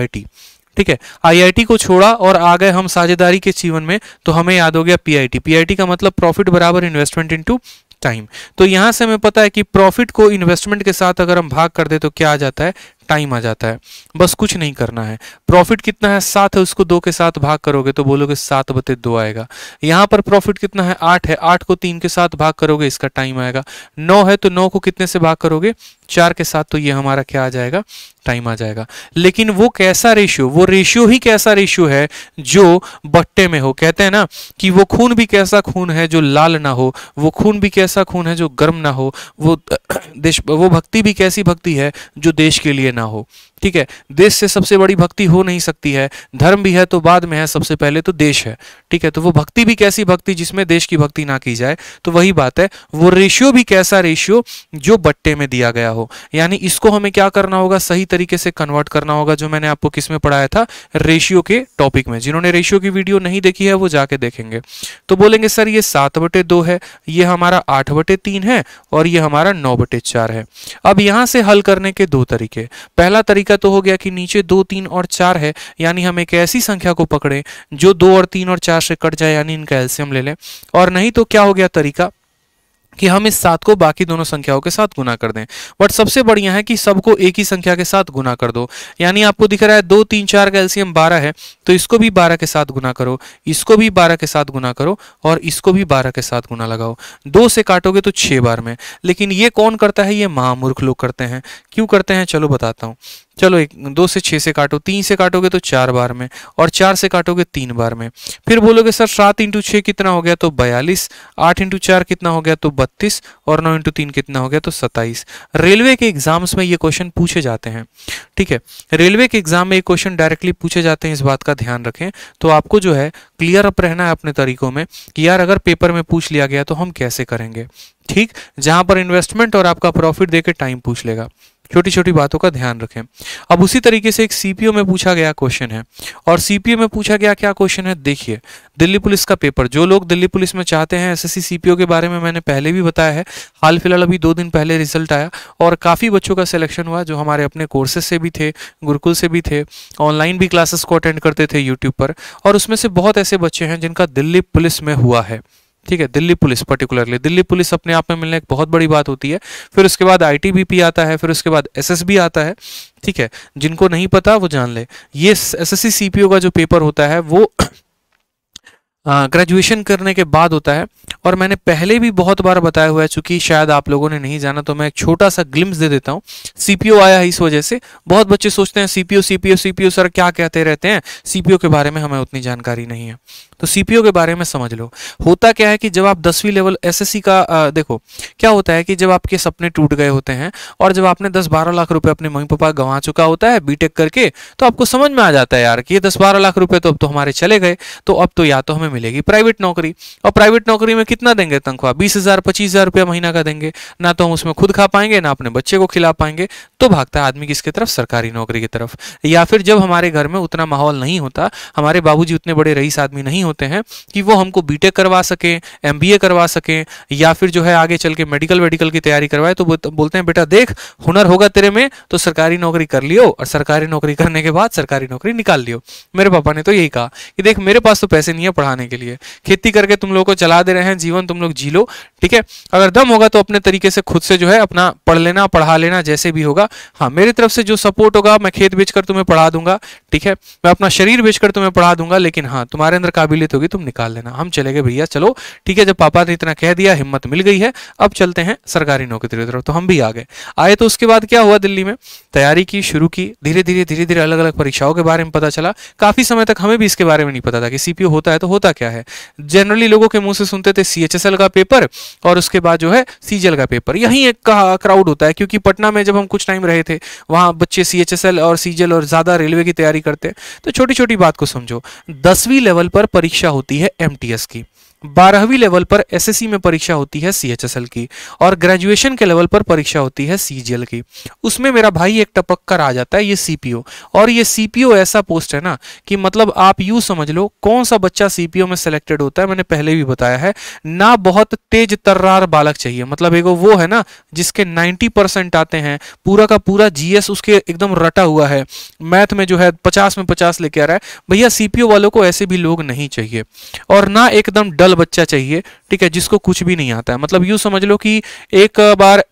ठीक है आईआईटी को छोड़ा और आ गए हम साझेदारी के जीवन में तो हमें याद हो गया पीआईटी पीआईटी का मतलब प्रॉफिट बराबर इन्वेस्टमेंट इनटू टाइम तो यहां से हमें पता है कि प्रॉफिट को इन्वेस्टमेंट के साथ अगर हम भाग कर दे तो क्या आ जाता है टाइम आ जाता है बस कुछ नहीं करना है प्रॉफिट कितना है सात है उसको दो के साथ भाग करोगे तो बोलोगे सात बते दो आएगा यहाँ पर प्रॉफिट कितना है आठ है आठ को तीन के साथ भाग करोगे इसका टाइम आएगा नौ है तो नौ को कितने से भाग करोगे चार के साथ तो ये हमारा क्या आ जाएगा टाइम आ जाएगा लेकिन वो कैसा रेशियो वो रेशियो ही कैसा रेशियो है जो बट्टे में हो कहते हैं ना कि वो खून भी कैसा खून है जो लाल ना हो वो खून भी कैसा खून है जो गर्म ना हो वो देश वो भक्ति भी कैसी भक्ति है जो देश के लिए ना हो ठीक है देश से सबसे बड़ी भक्ति हो नहीं सकती है धर्म भी है तो बाद में है सबसे पहले तो देश है ठीक है तो वो भक्ति भी कैसी भक्ति जिसमें देश की भक्ति ना की जाए तो वही बात है वो रेशियो भी कैसा रेशियो जो बट्टे में दिया गया हो यानी इसको हमें क्या करना होगा सही तरीके से कन्वर्ट करना होगा जो मैंने आपको किसमें पढ़ाया था रेशियो के टॉपिक में जिन्होंने रेशियो की वीडियो नहीं देखी है वो जाके देखेंगे तो बोलेंगे सर ये सात बटे दो है ये हमारा आठ बटे तीन है और ये हमारा नौ बटे चार है अब यहां से हल करने के दो तरीके पहला तरीका तो हो गया कि नीचे दो तीन और चार है यानी हम एक ऐसी संख्या को पकड़ें जो दो और तीन और चार से कट जाए यानी इनका एल्सियम ले लें और नहीं तो क्या हो गया तरीका कि हम इस सात को बाकी दोनों संख्याओं के साथ गुना कर दें बट सबसे बढ़िया है कि सबको एक ही संख्या के साथ गुना कर दो यानी आपको दिख रहा है दो तीन चार का एल्सियम बारह है तो इसको भी बारह के साथ गुना करो इसको भी बारह के साथ गुना करो और इसको भी बारह के साथ गुना लगाओ दो से काटोगे तो छह बार में लेकिन ये कौन करता है ये महामूर्ख लोग करते हैं क्यों करते हैं चलो बताता हूँ चलो एक दो से छः से काटो तीन से काटोगे तो चार बार में और चार से काटोगे तीन बार में फिर बोलोगे सर सात इंटू छः कितना हो गया तो बयालीस आठ इंटू चार कितना हो गया तो बत्तीस और नौ इंटू तीन कितना हो गया तो सत्ताईस रेलवे के एग्जाम्स में ये क्वेश्चन पूछे जाते हैं ठीक है रेलवे के एग्जाम में ये क्वेश्चन डायरेक्टली पूछे जाते हैं इस बात का ध्यान रखें तो आपको जो है क्लियर अप रहना है अपने तरीकों में कि यार अगर पेपर में पूछ लिया गया तो हम कैसे करेंगे ठीक जहां पर इन्वेस्टमेंट और आपका प्रॉफिट देकर टाइम पूछ लेगा छोटी छोटी बातों का ध्यान रखें अब उसी तरीके से एक सीपीओ में पूछा गया क्वेश्चन है और सीपीओ में पूछा गया क्या क्वेश्चन है देखिए दिल्ली पुलिस का पेपर जो लोग दिल्ली पुलिस में चाहते हैं एसएससी सीपीओ के बारे में मैंने पहले भी बताया है हाल फिलहाल अभी दो दिन पहले रिजल्ट आया और काफ़ी बच्चों का सिलेक्शन हुआ जो हमारे अपने कोर्सेज से भी थे गुरुकुल से भी थे ऑनलाइन भी क्लासेस को अटेंड करते थे यूट्यूब पर और उसमें से बहुत ऐसे बच्चे हैं जिनका दिल्ली पुलिस में हुआ है ठीक है Delhi police particularly Delhi police अपने आप में मिलना एक बहुत बड़ी बात होती है फिर उसके बाद आईटीबीपी आता है फिर उसके बाद एसएसबी आता है ठीक है जिनको नहीं पता वो जान ले ये एस एस का जो पेपर होता है वो ग्रेजुएशन करने के बाद होता है और मैंने पहले भी बहुत बार बताया हुआ है चूंकि शायद आप लोगों ने नहीं जाना तो मैं एक छोटा सा ग्लिम्स दे देता हूँ सीपीओ आया है इस वजह से बहुत बच्चे सोचते हैं सीपीओ सीपीओ सीपीओ सर क्या कहते रहते हैं सीपीओ के बारे में हमें उतनी जानकारी नहीं है तो सीपीओ के बारे में समझ लो होता क्या है कि जब आप दसवीं लेवल एसएससी का आ, देखो क्या होता है कि जब आपके सपने टूट गए होते हैं और जब आपने दस बारह लाख रुपए अपने मम्मी पापा गंवा चुका होता है बीटेक करके तो आपको समझ में आ जाता है यार कि ये दस बारह लाख रुपए तो अब तो हमारे चले गए तो अब तो या तो हमें मिलेगी प्राइवेट नौकरी और प्राइवेट नौकरी में कितना देंगे तनख्वाह बीस हजार पच्चीस हजार रुपया महीना का देंगे ना तो हम उसमें खुद खा पाएंगे ना अपने बच्चे को खिला पाएंगे तो भागता है आदमी किसके तरफ सरकारी नौकरी की तरफ या फिर जब हमारे घर में उतना माहौल नहीं होता हमारे बाबूजी उतने बड़े रईस आदमी नहीं होते हैं कि वो हमको बीटेक करवा सकें एम करवा सकें या फिर जो है आगे चल के मेडिकल वेडिकल की तैयारी करवाए तो बोलते हैं बेटा देख हुनर होगा तेरे में तो सरकारी नौकरी कर लियो और सरकारी नौकरी करने के बाद सरकारी नौकरी निकाल लियो मेरे पापा ने तो यही कहा कि देख मेरे पास तो पैसे नहीं है पढ़ाने के लिए खेती करके तुम लोग को चला दे रहे हैं जीवन तुम लोग जी लो ठीक है अगर दम होगा तो अपने तरीके से खुद से जो है अपना पढ़ लेना पढ़ा लेना जैसे भी होगा हाँ मेरी तरफ से जो सपोर्ट होगा मैं खेत बेचकर तुम्हें पढ़ा दूंगा ठीक है मैं अपना शरीर बेचकर तुम्हें पढ़ा दूंगा लेकिन हाँ तुम्हारे अंदर काबिल कबीलियत होगी तुम निकाल लेना हम चले गए भैया चलो ठीक है जब पापा ने इतना कह दिया हिम्मत मिल गई है अब चलते हैं सरकारी नौकरी की तरफ तो हम भी आ गए आए तो उसके बाद क्या हुआ दिल्ली में तैयारी की शुरू की धीरे धीरे धीरे धीरे अलग अलग परीक्षाओं के बारे में पता चला काफी समय तक हमें भी इसके बारे में नहीं पता था कि सीपीओ होता है तो होता क्या है जनरली लोगों के मुंह से सुनते थे सीएचएसएल का पेपर और उसके बाद जो है सीजल का पेपर यही एक क्राउड होता है क्योंकि पटना में जब हम कुछ टाइम रहे थे वहां बच्चे सीएचएसएल और सीजल और ज्यादा रेलवे की तैयारी करते हैं तो छोटी छोटी बात को समझो दसवीं लेवल पर परीक्षा होती है एम की बारहवीं लेवल पर एसएससी में परीक्षा होती है सीएचएसएल की और ग्रेजुएशन के लेवल पर परीक्षा होती है सीजीएल की उसमें मेरा भाई एक टपक कर आ जाता है ये सीपीओ और ये सीपीओ ऐसा पोस्ट है ना कि मतलब आप यू समझ लो कौन सा बच्चा सीपीओ में सेलेक्टेड होता है मैंने पहले भी बताया है ना बहुत तेज तर्रार बालक चाहिए मतलब एगो वो है ना जिसके नाइन्टी आते हैं पूरा का पूरा जीएस उसके एकदम रटा हुआ है मैथ में जो है पचास में पचास लेके आ रहा है भैया सीपीओ वालों को ऐसे भी लोग नहीं चाहिए और ना एकदम डल बच्चा चाहिए ठीक है जिसको कुछ भी नहीं आता है मतलब यूँ समझ लो कि एक बार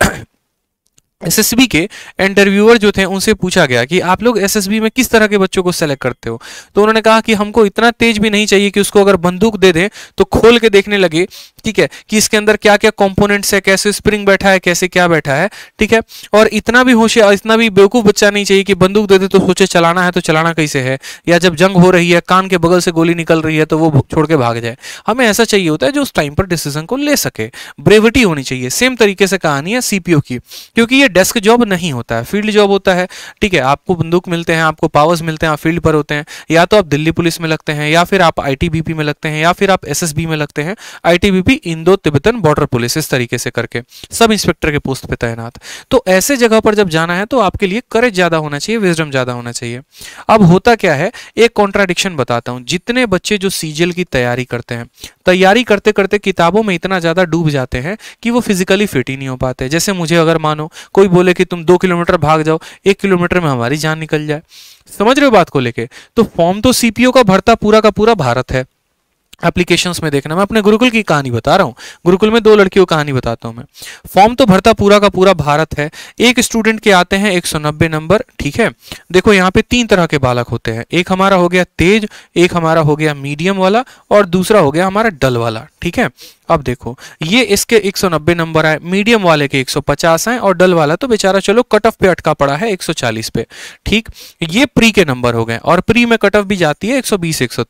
एसएसबी के इंटरव्यूअर जो थे उनसे पूछा गया कि आप लोग एसएसबी में किस तरह के बच्चों को सेलेक्ट करते हो तो उन्होंने कहा कि हमको इतना तेज भी नहीं चाहिए कि उसको अगर बंदूक दे दें तो खोल के देखने लगे ठीक है कि इसके अंदर क्या क्या कंपोनेंट्स है कैसे स्प्रिंग बैठा है कैसे क्या बैठा है ठीक है और इतना भी होशियार इतना भी बेवकूफ़ बच्चा नहीं चाहिए कि बंदूक दे दे तो सोचे चलाना है तो चलाना कैसे है या जब जंग हो रही है कान के बगल से गोली निकल रही है तो वो छोड़ के भाग जाए हमें ऐसा चाहिए होता है जो उस टाइम पर डिसीजन को ले सके ब्रेविटी होनी चाहिए सेम तरीके से कहानी है सीपीओ की क्योंकि ये डेस्क जॉब नहीं होता है फील्ड जॉब होता है ठीक है आपको बंदूक मिलते हैं आपको पावर्स मिलते हैं आप फील्ड पर होते हैं या तो आप दिल्ली पुलिस में लगते हैं या फिर आप आईटीबीपी में लगते हैं या फिर आप एसएसबी में लगते हैं आईटीबीपी इंदो तिब्बतन बॉर्डर पुलिस इस तरीके से करके सब इंस्पेक्टर के पोस्ट पे तैनात तो ऐसे जगह पर जब जाना है तो आपके लिए करेज ज्यादा होना चाहिए विजडम ज्यादा होना चाहिए अब होता क्या है एक कॉन्ट्राडिक्शन बताता हूँ जितने बच्चे जो सीजीएल की तैयारी करते हैं तैयारी करते करते किताबों में इतना ज़्यादा डूब जाते हैं कि वो फिजिकली फिट ही नहीं हो पाते जैसे मुझे अगर मानो कोई बोले कि तुम दो किलोमीटर भाग जाओ एक किलोमीटर में हमारी जान निकल जाए समझ रहे हो बात को लेके तो फॉर्म तो सीपीओ का भरता पूरा का पूरा भारत है एप्लीकेशंस में देखना मैं अपने गुरुकुल की कहानी बता रहा हूँ गुरुकुल में दो लड़कियों की कहानी बताता हूँ मैं फॉर्म तो भरता पूरा का पूरा भारत है एक स्टूडेंट के आते हैं एक नंबर ठीक है देखो यहाँ पे तीन तरह के बालक होते हैं एक हमारा हो गया तेज एक हमारा हो गया मीडियम वाला और दूसरा हो गया हमारा डल वाला ठीक है अब देखो ये इसके एक नंबर आए मीडियम वाले के एक सौ और डल वाला तो बेचारा चलो कट ऑफ पे अटका पड़ा है एक पे ठीक ये प्री के नंबर हो गए और प्री में कट ऑफ भी जाती है एक सौ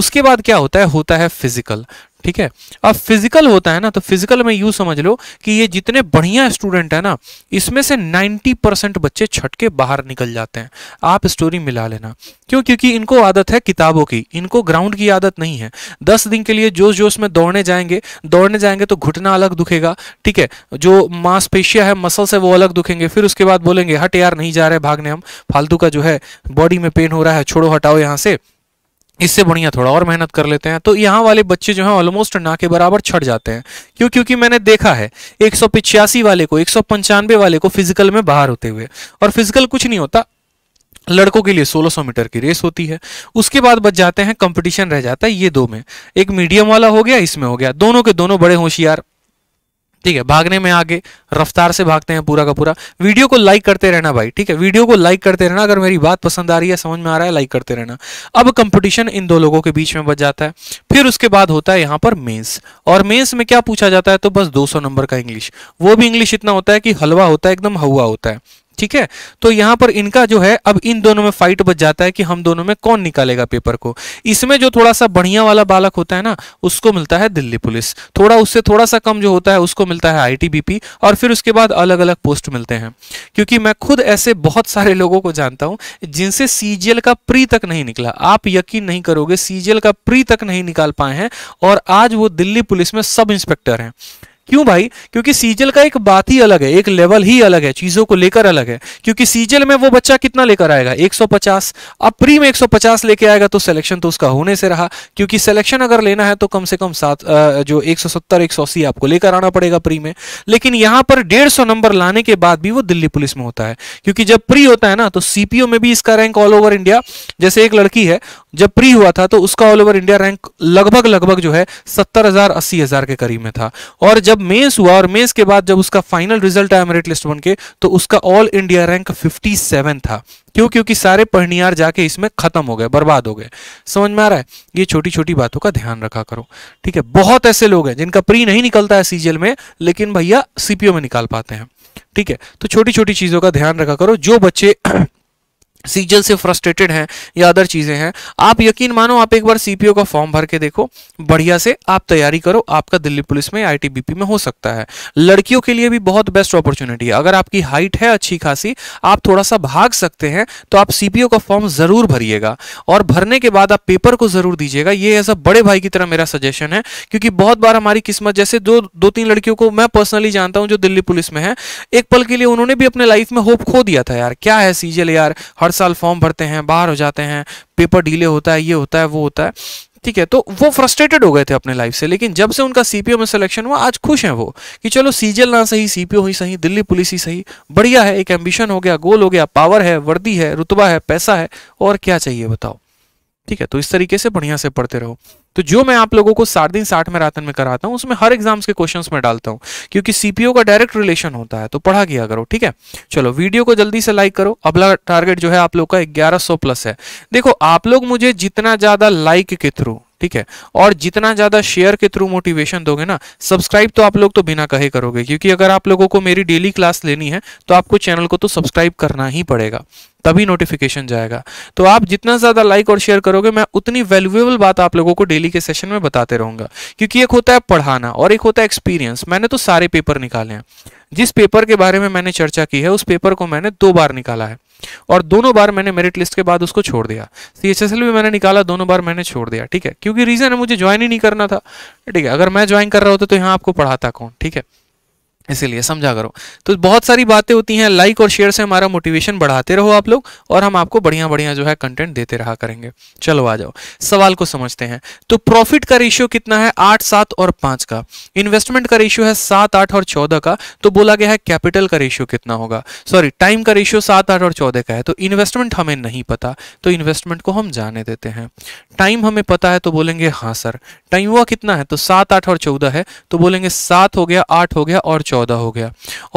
उसके बाद क्या होता है होता है फिजिकल ठीक है अब फिजिकल होता है ना तो फिजिकल में यू समझ लो कि ये जितने बढ़िया स्टूडेंट है ना इसमें से 90 परसेंट बच्चे छट के बाहर निकल जाते हैं आप स्टोरी मिला लेना क्यों क्योंकि इनको आदत है किताबों की इनको ग्राउंड की आदत नहीं है दस दिन के लिए जोश जोश में दौड़ने जाएंगे दौड़ने जाएंगे तो घुटना अलग दुखेगा ठीक है जो मांसपेशिया है मसल से वो अलग दुखेंगे फिर उसके बाद बोलेंगे हट यार नहीं जा रहे भागने हम फालतू का जो है बॉडी में पेन हो रहा है छोड़ो हटाओ यहाँ से इससे बढ़िया थोड़ा और मेहनत कर लेते हैं तो यहाँ वाले बच्चे जो हैं ऑलमोस्ट ना के बराबर छट जाते हैं क्यों क्योंकि मैंने देखा है एक वाले को एक वाले को फिजिकल में बाहर होते हुए और फिजिकल कुछ नहीं होता लड़कों के लिए 1600 मीटर की रेस होती है उसके बाद बच जाते हैं कंपटीशन रह जाता है ये दो में एक मीडियम वाला हो गया इसमें हो गया दोनों के दोनों बड़े होशियार ठीक है भागने में आगे रफ्तार से भागते हैं पूरा का पूरा वीडियो को लाइक करते रहना भाई ठीक है वीडियो को लाइक करते रहना अगर मेरी बात पसंद आ रही है समझ में आ रहा है लाइक करते रहना अब कंपटीशन इन दो लोगों के बीच में बच जाता है फिर उसके बाद होता है यहाँ पर मेन्स और मेन्स में क्या पूछा जाता है तो बस 200 नंबर का इंग्लिश वो भी इंग्लिश इतना होता है कि हलवा होता है एकदम हवा होता है ठीक है तो यहां पर इनका जो है अब इन दोनों में फाइट बच जाता है कि हम दोनों में कौन निकालेगा पेपर को इसमें जो थोड़ा सा बढ़िया वाला बालक होता है ना उसको मिलता है दिल्ली पुलिस थोड़ा उससे थोड़ा सा कम जो होता है उसको मिलता है आईटीबीपी और फिर उसके बाद अलग अलग पोस्ट मिलते हैं क्योंकि मैं खुद ऐसे बहुत सारे लोगों को जानता हूं जिनसे सीजीएल का प्री तक नहीं निकला आप यकीन नहीं करोगे सीजीएल का प्री तक नहीं निकाल पाए हैं और आज वो दिल्ली पुलिस में सब इंस्पेक्टर हैं क्यों भाई क्योंकि सीजल का एक बात ही अलग है एक लेवल ही अलग है चीजों को लेकर अलग है क्योंकि सीजल में वो बच्चा कितना लेकर आएगा 150 अब प्री में 150 लेके आएगा तो सिलेक्शन तो उसका होने से रहा क्योंकि सिलेक्शन अगर लेना है तो कम से कम सात जो 170 180 आपको लेकर आना पड़ेगा प्री में लेकिन यहां पर डेढ़ नंबर लाने के बाद भी वो दिल्ली पुलिस में होता है क्योंकि जब प्री होता है ना तो सीपीओ में भी इसका रैंक ऑल ओवर इंडिया जैसे एक लड़की है जब प्री हुआ था तो उसका ऑल ओवर इंडिया रैंक लगभग लगभग जो है सत्तर हजार अस्सी हजार के करीब में था और जब मेस हुआ और मेंस के बाद जब उसका फाइनल रिजल्ट आया मेरिट लिस्ट वन के तो उसका all India rank fifty seven था क्यों क्योंकि सारे पढ़नियार जाके इसमें खत्म हो गए बर्बाद हो गए समझ में आ रहा है ये छोटी छोटी बातों का ध्यान रखा करो ठीक है बहुत ऐसे लोग हैं जिनका प्री नहीं निकलता है सीजीएल में लेकिन भैया सीपीओ में निकाल पाते हैं ठीक है तो छोटी छोटी चीजों का ध्यान रखा करो जो बच्चे सीजल से फ्रस्ट्रेटेड हैं या अदर चीज़ें हैं आप यकीन मानो आप एक बार सीपीओ का फॉर्म भर के देखो बढ़िया से आप तैयारी करो आपका दिल्ली पुलिस में आईटीबीपी में हो सकता है लड़कियों के लिए भी बहुत बेस्ट अपॉर्चुनिटी है अगर आपकी हाइट है अच्छी खासी आप थोड़ा सा भाग सकते हैं तो आप सीपीओ का फॉर्म ज़रूर भरिएगा और भरने के बाद आप पेपर को ज़रूर दीजिएगा ये ऐसा बड़े भाई की तरह मेरा सजेशन है क्योंकि बहुत बार हमारी किस्मत जैसे दो दो तीन लड़कियों को मैं पर्सनली जानता हूँ जो दिल्ली पुलिस में है एक पल के लिए उन्होंने भी अपने लाइफ में होप खो दिया था यार क्या है सीजल यार हर साल फॉर्म भरते हैं बाहर हो जाते हैं पेपर डीले होता है ये होता है वो होता है ठीक है तो वो फ्रस्ट्रेटेड हो गए थे अपने लाइफ से लेकिन जब से उनका सीपीओ में सिलेक्शन हुआ आज खुश हैं वो कि चलो सीजल ना सही सीपीओ ही सही दिल्ली पुलिस ही सही बढ़िया है एक एम्बिशन हो गया गोल हो गया पावर है वर्दी है रुतबा है पैसा है और क्या चाहिए बताओ ठीक है तो इस तरीके से बढ़िया से पढ़ते रहो तो जो मैं आप लोगों को सात दिन साठ मैराथन में कराता हूँ उसमें हर एग्जाम्स के क्वेश्चंस में डालता हूँ क्योंकि सीपीओ का डायरेक्ट रिलेशन होता है तो पढ़ा किया करो ठीक है चलो वीडियो को जल्दी से लाइक करो अगला टारगेट जो है आप लोग का ग्यारह प्लस है देखो आप लोग मुझे जितना ज्यादा लाइक के थ्रू ठीक है और जितना ज्यादा शेयर के थ्रू मोटिवेशन दोगे ना सब्सक्राइब तो आप लोग तो बिना कहे करोगे क्योंकि अगर आप लोगों को मेरी डेली क्लास लेनी है तो आपको चैनल को तो सब्सक्राइब करना ही पड़ेगा तभी नोटिफिकेशन जाएगा तो आप जितना ज़्यादा लाइक और शेयर करोगे मैं उतनी वैल्यूएबल बात आप लोगों को डेली के सेशन में बताते रहूंगा क्योंकि एक होता है पढ़ाना और एक होता है एक्सपीरियंस मैंने तो सारे पेपर निकाले हैं जिस पेपर के बारे में मैंने चर्चा की है उस पेपर को मैंने दो बार निकाला है और दोनों बार मैंने मेरिट लिस्ट के बाद उसको छोड़ दिया सीएचएसएल भी मैंने निकाला दोनों बार मैंने छोड़ दिया ठीक है क्योंकि रीज़न है मुझे ज्वाइन ही नहीं करना था ठीक है अगर मैं ज्वाइन कर रहा होता तो यहां आपको पढ़ाता कौन ठीक है इसीलिए समझा करो तो बहुत सारी बातें होती हैं लाइक और शेयर से हमारा मोटिवेशन बढ़ाते रहो आप लोग और हम आपको बढ़िया बढ़िया जो है कंटेंट देते रहा करेंगे चलो आ जाओ सवाल को समझते हैं तो प्रॉफिट का रेशियो कितना है आठ सात और पांच का इन्वेस्टमेंट का रेशियो है सात आठ और चौदह का तो बोला गया है कैपिटल का रेशियो कितना होगा सॉरी टाइम का रेशियो सात आठ और चौदह का है तो इन्वेस्टमेंट हमें नहीं पता तो इन्वेस्टमेंट को हम जाने देते हैं टाइम हमें पता है तो बोलेंगे हाँ सर टाइम हुआ कितना है तो सात आठ और चौदह है तो बोलेंगे सात हो गया आठ हो गया और चौदह हो गया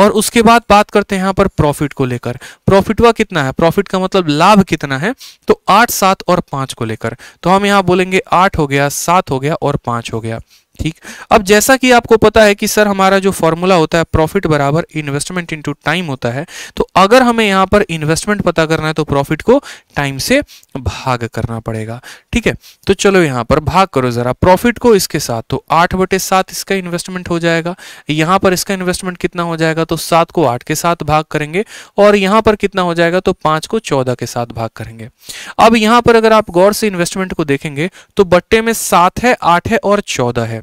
और उसके बाद बात करते हैं यहाँ पर प्रॉफिट को लेकर प्रॉफिट वह कितना है प्रॉफिट का मतलब लाभ कितना है तो आठ सात और पांच को लेकर तो हम यहाँ बोलेंगे आठ हो गया सात हो गया और पांच हो गया ठीक अब जैसा कि आपको पता है कि सर हमारा जो फॉर्मूला होता है प्रॉफिट बराबर इन्वेस्टमेंट इनटू टाइम होता है तो अगर हमें यहाँ पर इन्वेस्टमेंट पता करना है तो प्रॉफिट को टाइम से भाग करना पड़ेगा ठीक है तो चलो यहाँ पर भाग करो जरा प्रॉफिट को इसके साथ तो आठ बटे सात इसका इन्वेस्टमेंट हो जाएगा यहां पर इसका इन्वेस्टमेंट कितना हो जाएगा तो सात को आठ के साथ भाग करेंगे और यहां पर कितना हो जाएगा तो पांच को चौदह के साथ भाग करेंगे अब यहाँ पर अगर आप गौर से इन्वेस्टमेंट को देखेंगे तो बट्टे में सात है आठ है और चौदह है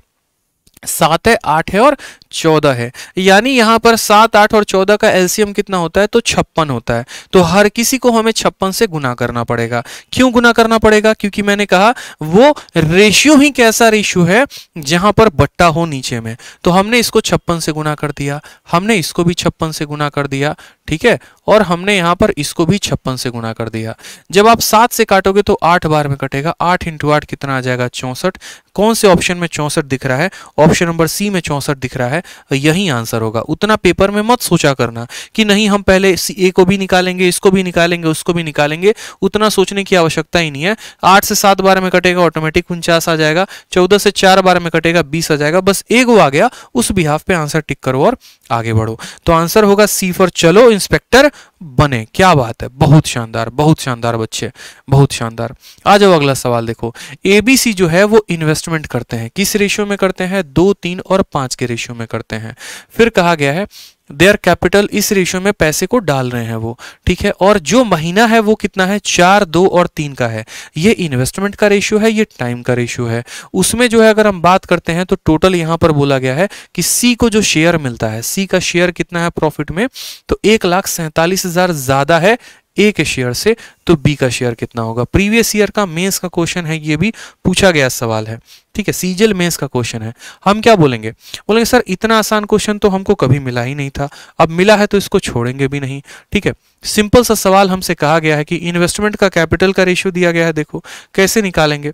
सात है आठ है और चौदह है यानी यहाँ पर सात आठ और चौदह का एलसीएम कितना होता है तो छप्पन होता है तो हर किसी को हमें छप्पन से गुना करना पड़ेगा क्यों गुना करना पड़ेगा क्योंकि मैंने कहा वो रेशियो ही कैसा रेशियो है जहां पर बट्टा हो नीचे में तो हमने इसको छप्पन से गुना कर दिया हमने इसको भी छप्पन से गुना कर दिया ठीक है और हमने यहाँ पर इसको भी छप्पन से गुना कर दिया जब आप सात से काटोगे तो आठ बार में कटेगा आठ इंटू आठ कितना आ जाएगा चौंसठ कौन से ऑप्शन में चौंसठ दिख रहा है ऑप्शन नंबर सी में चौंसठ दिख रहा है यही आंसर होगा उतना पेपर में मत सोचा करना कि नहीं हम पहले ए को भी निकालेंगे इसको भी निकालेंगे उसको भी निकालेंगे उतना सोचने की आवश्यकता ही नहीं है आठ से सात बार में कटेगा ऑटोमेटिक उनचास आ जाएगा चौदह से चार बार में कटेगा बीस आ जाएगा बस ए गो आ गया उस बिहाफ पे आंसर टिक करो और आगे बढ़ो तो आंसर होगा सी फॉर चलो इंस्पेक्टर बने क्या बात है बहुत शानदार बहुत शानदार बच्चे बहुत शानदार आ जाओ अगला सवाल देखो एबीसी जो है वो इन्वेस्टमेंट करते हैं किस रेशियो में करते हैं दो तीन और पांच के रेशियो में करते हैं फिर कहा गया है देयर कैपिटल इस रेशियो में पैसे को डाल रहे हैं वो ठीक है और जो महीना है वो कितना है चार दो और तीन का है ये इन्वेस्टमेंट का रेशियो है ये टाइम का रेशियो है उसमें जो है अगर हम बात करते हैं तो टोटल यहां पर बोला गया है कि सी को जो शेयर मिलता है सी का शेयर कितना है प्रॉफिट में तो एक लाख सैंतालीस हजार ज्यादा है ए के शेयर से तो बी का शेयर कितना होगा प्रीवियस ईयर का मेंस का क्वेश्चन है ये भी पूछा गया सवाल है ठीक है सीजल मेंस का क्वेश्चन है हम क्या बोलेंगे बोलेंगे सर इतना आसान क्वेश्चन तो हमको कभी मिला ही नहीं था अब मिला है तो इसको छोड़ेंगे भी नहीं ठीक है सिंपल सा सवाल हमसे कहा गया है कि इन्वेस्टमेंट का कैपिटल का रेशियो दिया गया है देखो कैसे निकालेंगे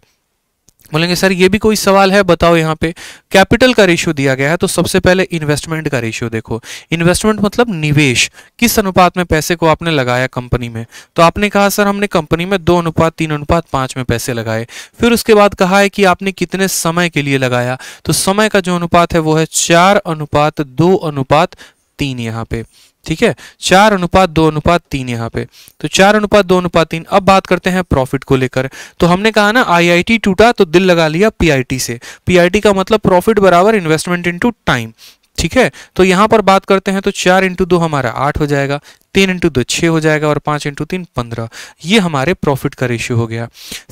बोलेंगे सर ये भी कोई सवाल है बताओ यहाँ पे कैपिटल का रेशियो दिया गया है तो सबसे पहले इन्वेस्टमेंट का रेशियो देखो इन्वेस्टमेंट मतलब निवेश किस अनुपात में पैसे को आपने लगाया कंपनी में तो आपने कहा सर हमने कंपनी में दो अनुपात तीन अनुपात पांच में पैसे लगाए फिर उसके बाद कहा है कि आपने कितने समय के लिए लगाया तो समय का जो अनुपात है वो है चार अनुपात दो अनुपात तीन यहाँ पे ठीक है चार अनुपात दो अनुपात तीन यहाँ पे तो चार अनुपात दो अनुपात तीन अब बात करते हैं प्रॉफिट को लेकर तो हमने कहा ना आईआईटी टूटा तो दिल लगा लिया पीआईटी से पीआईटी का मतलब प्रॉफिट बराबर इन्वेस्टमेंट इनटू टाइम ठीक है तो यहाँ पर बात करते हैं तो चार इंटू दो हमारा आठ हो जाएगा तीन इंटू दो छह हो जाएगा और पांच इंटू तीन पंद्रह ये हमारे प्रॉफिट का रेशियो हो गया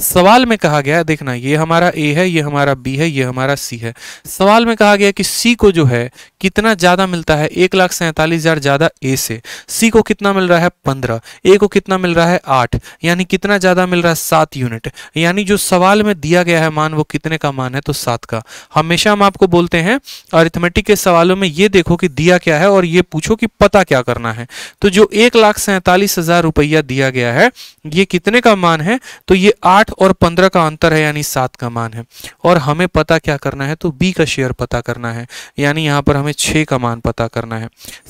सवाल में कहा गया देखना ये हमारा ए है ये हमारा बी है ये हमारा सी है सवाल में कहा गया कि सी को जो है कितना ज़्यादा मिलता है एक लाख सैंतालीस हज़ार ज़्यादा ए से सी को कितना मिल रहा है पंद्रह ए को कितना मिल रहा है आठ यानी कितना ज़्यादा मिल रहा है सात यूनिट यानी जो सवाल में दिया गया है मान वो कितने का मान है तो सात का हमेशा हम आपको बोलते हैं अरिथमेटिक के सवालों में ये देखो कि दिया क्या है और ये पूछो कि पता क्या करना है तो जो एक लाख सैंतालीस हजार रुपया दिया गया है ये कितने का मान है तो ये आठ और पंद्रह का अंतर है यानी सात का मान है और हमें पता क्या करना है तो बी का शेयर पता करना है यानी यहाँ पर हमें छः का मान पता करना है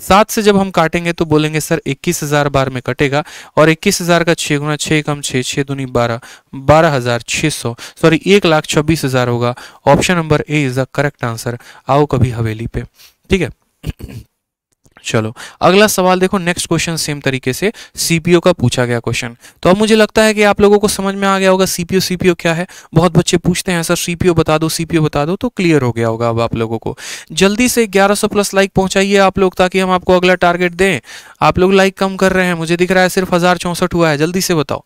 सात से जब हम काटेंगे तो बोलेंगे सर इक्कीस हजार बार में कटेगा और इक्कीस हजार का छः गुना छः कम छः छः दूनी बारह बारह हजार छः सौ सॉरी एक लाख छब्बीस हजार होगा option number A is the correct answer आओ कभी हवेली पे ठीक है चलो अगला सवाल देखो नेक्स्ट क्वेश्चन सेम तरीके से सीपीओ का पूछा गया क्वेश्चन तो अब मुझे लगता है कि आप लोगों को समझ में आ गया होगा सीपीओ सीपीओ क्या है बहुत बच्चे पूछते हैं सर सीपीओ बता दो सीपीओ बता दो तो क्लियर हो गया होगा अब आप लोगों को जल्दी से 1100 प्लस लाइक पहुंचाइए आप लोग ताकि हम आपको अगला टारगेट दें आप लोग लाइक कम कर रहे हैं मुझे दिख रहा है सिर्फ हजार हुआ है जल्दी से बताओ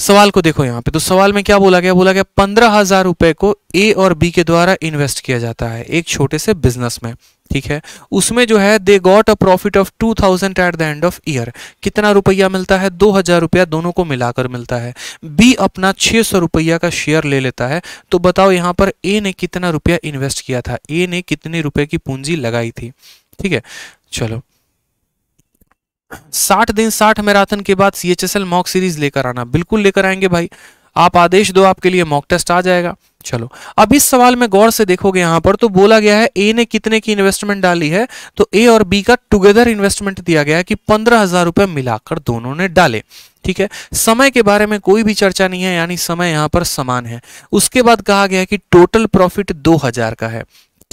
सवाल को देखो यहाँ पे तो सवाल में क्या बोला गया बोला गया पंद्रह हजार रुपए को ए और बी के द्वारा इन्वेस्ट किया जाता है एक छोटे से बिजनेस में ठीक है उसमें जो है they got a profit of two thousand at the end of year कितना रुपया मिलता है दो हजार रुपया दोनों को मिलाकर मिलता है बी अपना छह सौ रुपया का शेयर ले लेता है तो बताओ यहाँ पर ए ने कितना रुपया इन्वेस्ट किया था ए ने कितने रुपए की पूंजी लगाई थी ठीक है चलो साठ दिन साठ मैराथन के बाद C H S L mock series लेकर आना बिल्कुल लेकर आएंगे भाई आप आदेश दो आपके लिए मॉक टेस्ट आ जाएगा चलो अब इस सवाल में गौर से देखोगे यहां पर तो बोला गया है ए ने कितने की इन्वेस्टमेंट डाली है तो ए और बी का टुगेदर इन्वेस्टमेंट दिया गया है कि पंद्रह हजार रुपए मिलाकर दोनों ने डाले ठीक है समय के बारे में कोई भी चर्चा नहीं है यानी समय यहाँ पर समान है उसके बाद कहा गया है कि टोटल प्रॉफिट दो हजार का है